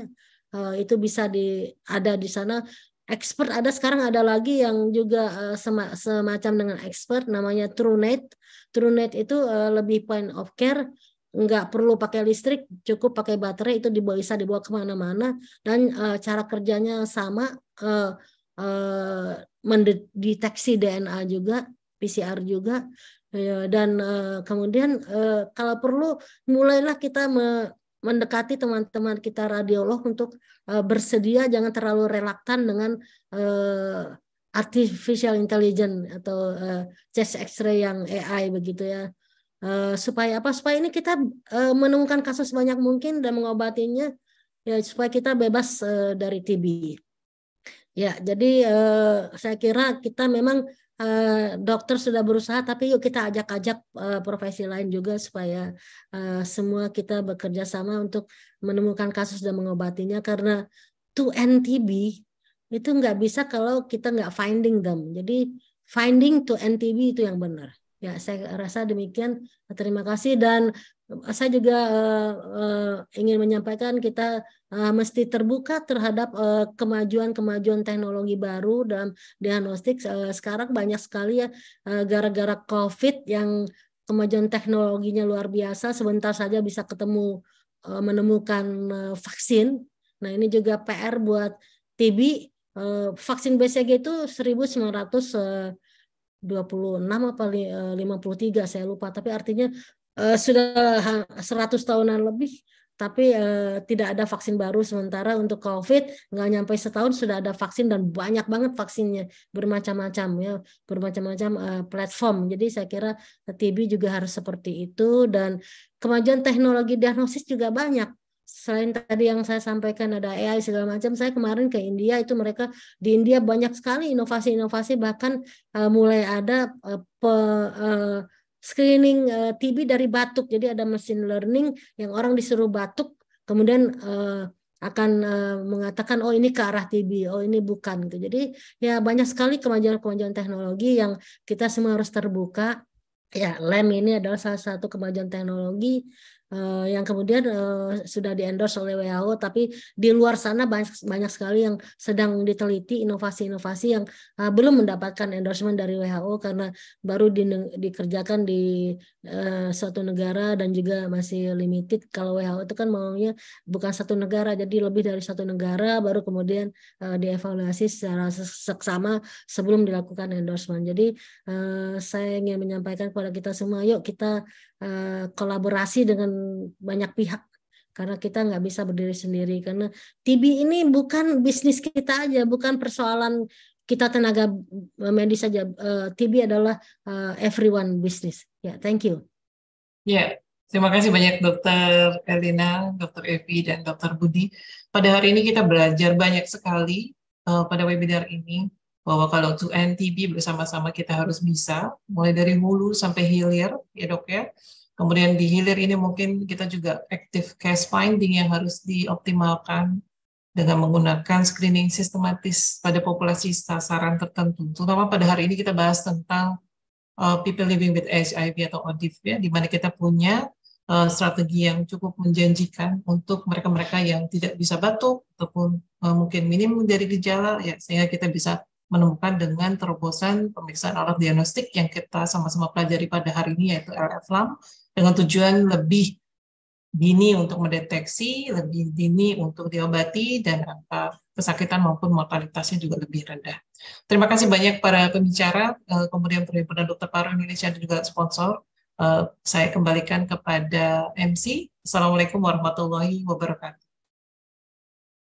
eh, itu bisa di ada di sana expert ada sekarang ada lagi yang juga uh, sema, semacam dengan expert namanya TrueNet. TrueNet itu uh, lebih point of care nggak perlu pakai listrik, cukup pakai baterai itu dibawa bisa dibawa kemana-mana dan uh, cara kerjanya sama uh, eh, uh, eh, mendeteksi DNA juga, PCR juga uh, dan uh, kemudian uh, kalau perlu mulailah kita me mendekati teman-teman kita radiolog untuk uh, bersedia jangan terlalu relaktan dengan uh, artificial intelligence atau uh, chest X-ray yang AI begitu ya Eh, supaya apa? Supaya ini kita eh, menemukan kasus banyak mungkin dan mengobatinya ya supaya kita bebas eh, dari TB. Ya, jadi saya kira kita memang dokter sudah berusaha tapi yuk kita ajak-ajak profesi lain juga supaya semua kita bekerja sama untuk menemukan kasus dan mengobatinya karena to end TB itu nggak bisa kalau kita nggak finding them. Jadi finding to NTB itu yang benar. Ya, saya rasa demikian. Terima kasih dan saya juga uh, uh, ingin menyampaikan kita uh, mesti terbuka terhadap kemajuan-kemajuan teknologi baru dalam diagnostik. sekarang banyak sekali ya gara-gara COVID yang kemajuan teknologinya luar biasa sebentar saja bisa ketemu menemukan vaksin. Nah, ini juga PR buat TB vaksin BCG itu 1900 26 apa 53 eh, saya lupa tapi artinya uh, sudah 100 tahunan lebih tapi uh, tidak ada vaksin baru sementara untuk COVID nggak nyampe setahun sudah ada vaksin dan banyak banget vaksinnya bermacam-macam ya bermacam-macam uh, platform jadi saya kira TB juga harus seperti itu dan kemajuan teknologi diagnosis juga banyak selain tadi yang saya sampaikan ada AI segala macam, saya kemarin ke India itu mereka di India banyak sekali inovasi-inovasi bahkan uh, mulai ada uh, pe, uh, screening uh, TB dari batuk. Jadi ada mesin learning yang orang disuruh batuk kemudian uh, akan uh, mengatakan oh ini ke arah TB, oh ini bukan gitu. Jadi ya banyak sekali kemajuan-kemajuan teknologi yang kita semua harus terbuka. Ya, lem ini adalah salah satu kemajuan teknologi Eh, yang kemudian uh, sudah diendorse oleh WHO tapi di luar sana banyak banyak sekali yang sedang diteliti inovasi-inovasi yang uh, belum mendapatkan endorsement dari WHO karena baru di, dikerjakan di uh, suatu negara dan juga masih limited kalau WHO itu kan maunya bukan satu negara jadi lebih dari satu negara baru kemudian uh, dievaluasi secara seksama sebelum dilakukan endorsement jadi uh, saya ingin menyampaikan kepada kita semua yuk kita Eh, kolaborasi dengan banyak pihak karena kita nggak bisa berdiri sendiri karena TB ini bukan bisnis kita aja bukan persoalan kita tenaga medis saja uh, eh, TB adalah uh, everyone bisnis ya yeah, thank you ya yeah. Terima kasih banyak Dokter Elina Dokter Evi, dan Dokter Budi. Pada hari ini kita belajar banyak sekali uh, pada webinar ini bahwa kalau untuk ntb bersama-sama kita harus bisa, mulai dari hulu sampai hilir, ya dok ya. Kemudian di hilir ini mungkin kita juga active case finding yang harus dioptimalkan dengan menggunakan screening sistematis pada populasi sasaran tertentu. Terutama pada hari ini kita bahas tentang uh, people living with HIV atau ODIF ya, di mana kita punya uh, strategi yang cukup menjanjikan untuk mereka-mereka yang tidak bisa batuk ataupun uh, mungkin minim dari gejala ya sehingga kita bisa menemukan dengan terobosan pemeriksaan alat diagnostik yang kita sama-sama pelajari pada hari ini yaitu RF-LAM dengan tujuan lebih dini untuk mendeteksi, lebih dini untuk diobati, dan angka kesakitan maupun mortalitasnya juga lebih rendah. Terima kasih banyak para pembicara, eh, kemudian Perhimpunan Dokter Paru Indonesia dan juga sponsor. Eh, saya kembalikan kepada MC. Assalamualaikum warahmatullahi wabarakatuh.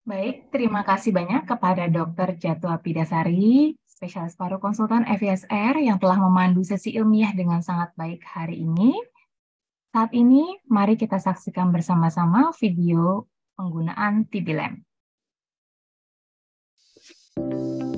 Baik, terima kasih banyak kepada Dr. Jatwa Pidasari, spesialis paru konsultan FISR yang telah memandu sesi ilmiah dengan sangat baik hari ini. Saat ini, mari kita saksikan bersama-sama video penggunaan TB Thank you.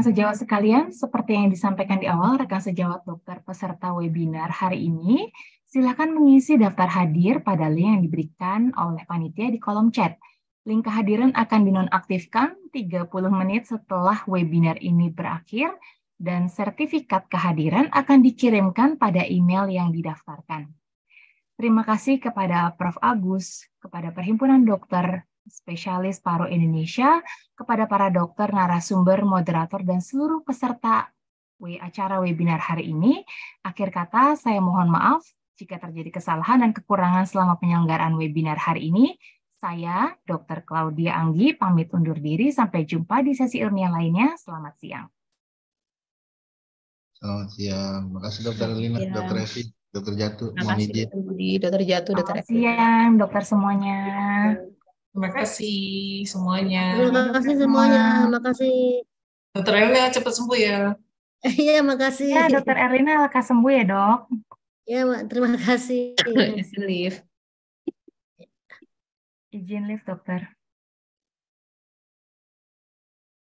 rekan sejawat sekalian, seperti yang disampaikan di awal, rekan sejawat dokter peserta webinar hari ini, silakan mengisi daftar hadir pada link yang diberikan oleh panitia di kolom chat. Link kehadiran akan dinonaktifkan 30 menit setelah webinar ini berakhir dan sertifikat kehadiran akan dikirimkan pada email yang didaftarkan. Terima kasih kepada Prof. Agus, kepada Perhimpunan Dokter, spesialis paru Indonesia, kepada para dokter, narasumber, moderator, dan seluruh peserta acara webinar hari ini. Akhir kata, saya mohon maaf jika terjadi kesalahan dan kekurangan selama penyelenggaraan webinar hari ini. Saya, Dr. Claudia Anggi, pamit undur diri. Sampai jumpa di sesi ilmiah lainnya. Selamat siang. Selamat siang. Terima kasih Dokter Lina, ya. Dokter Evi, Dokter Jatuh. Dokter Jatuh, Dokter Evi. Selamat siang, Dokter semuanya. Terima kasih semuanya. Terima kasih semuanya. Terima kasih. Dokter Erlina cepat sembuh ya. Iya, makasih. Ya, Dokter Erina. lekas sembuh ya, Dok. Iya, Terima kasih. Izin lift. Izin lift, Dokter.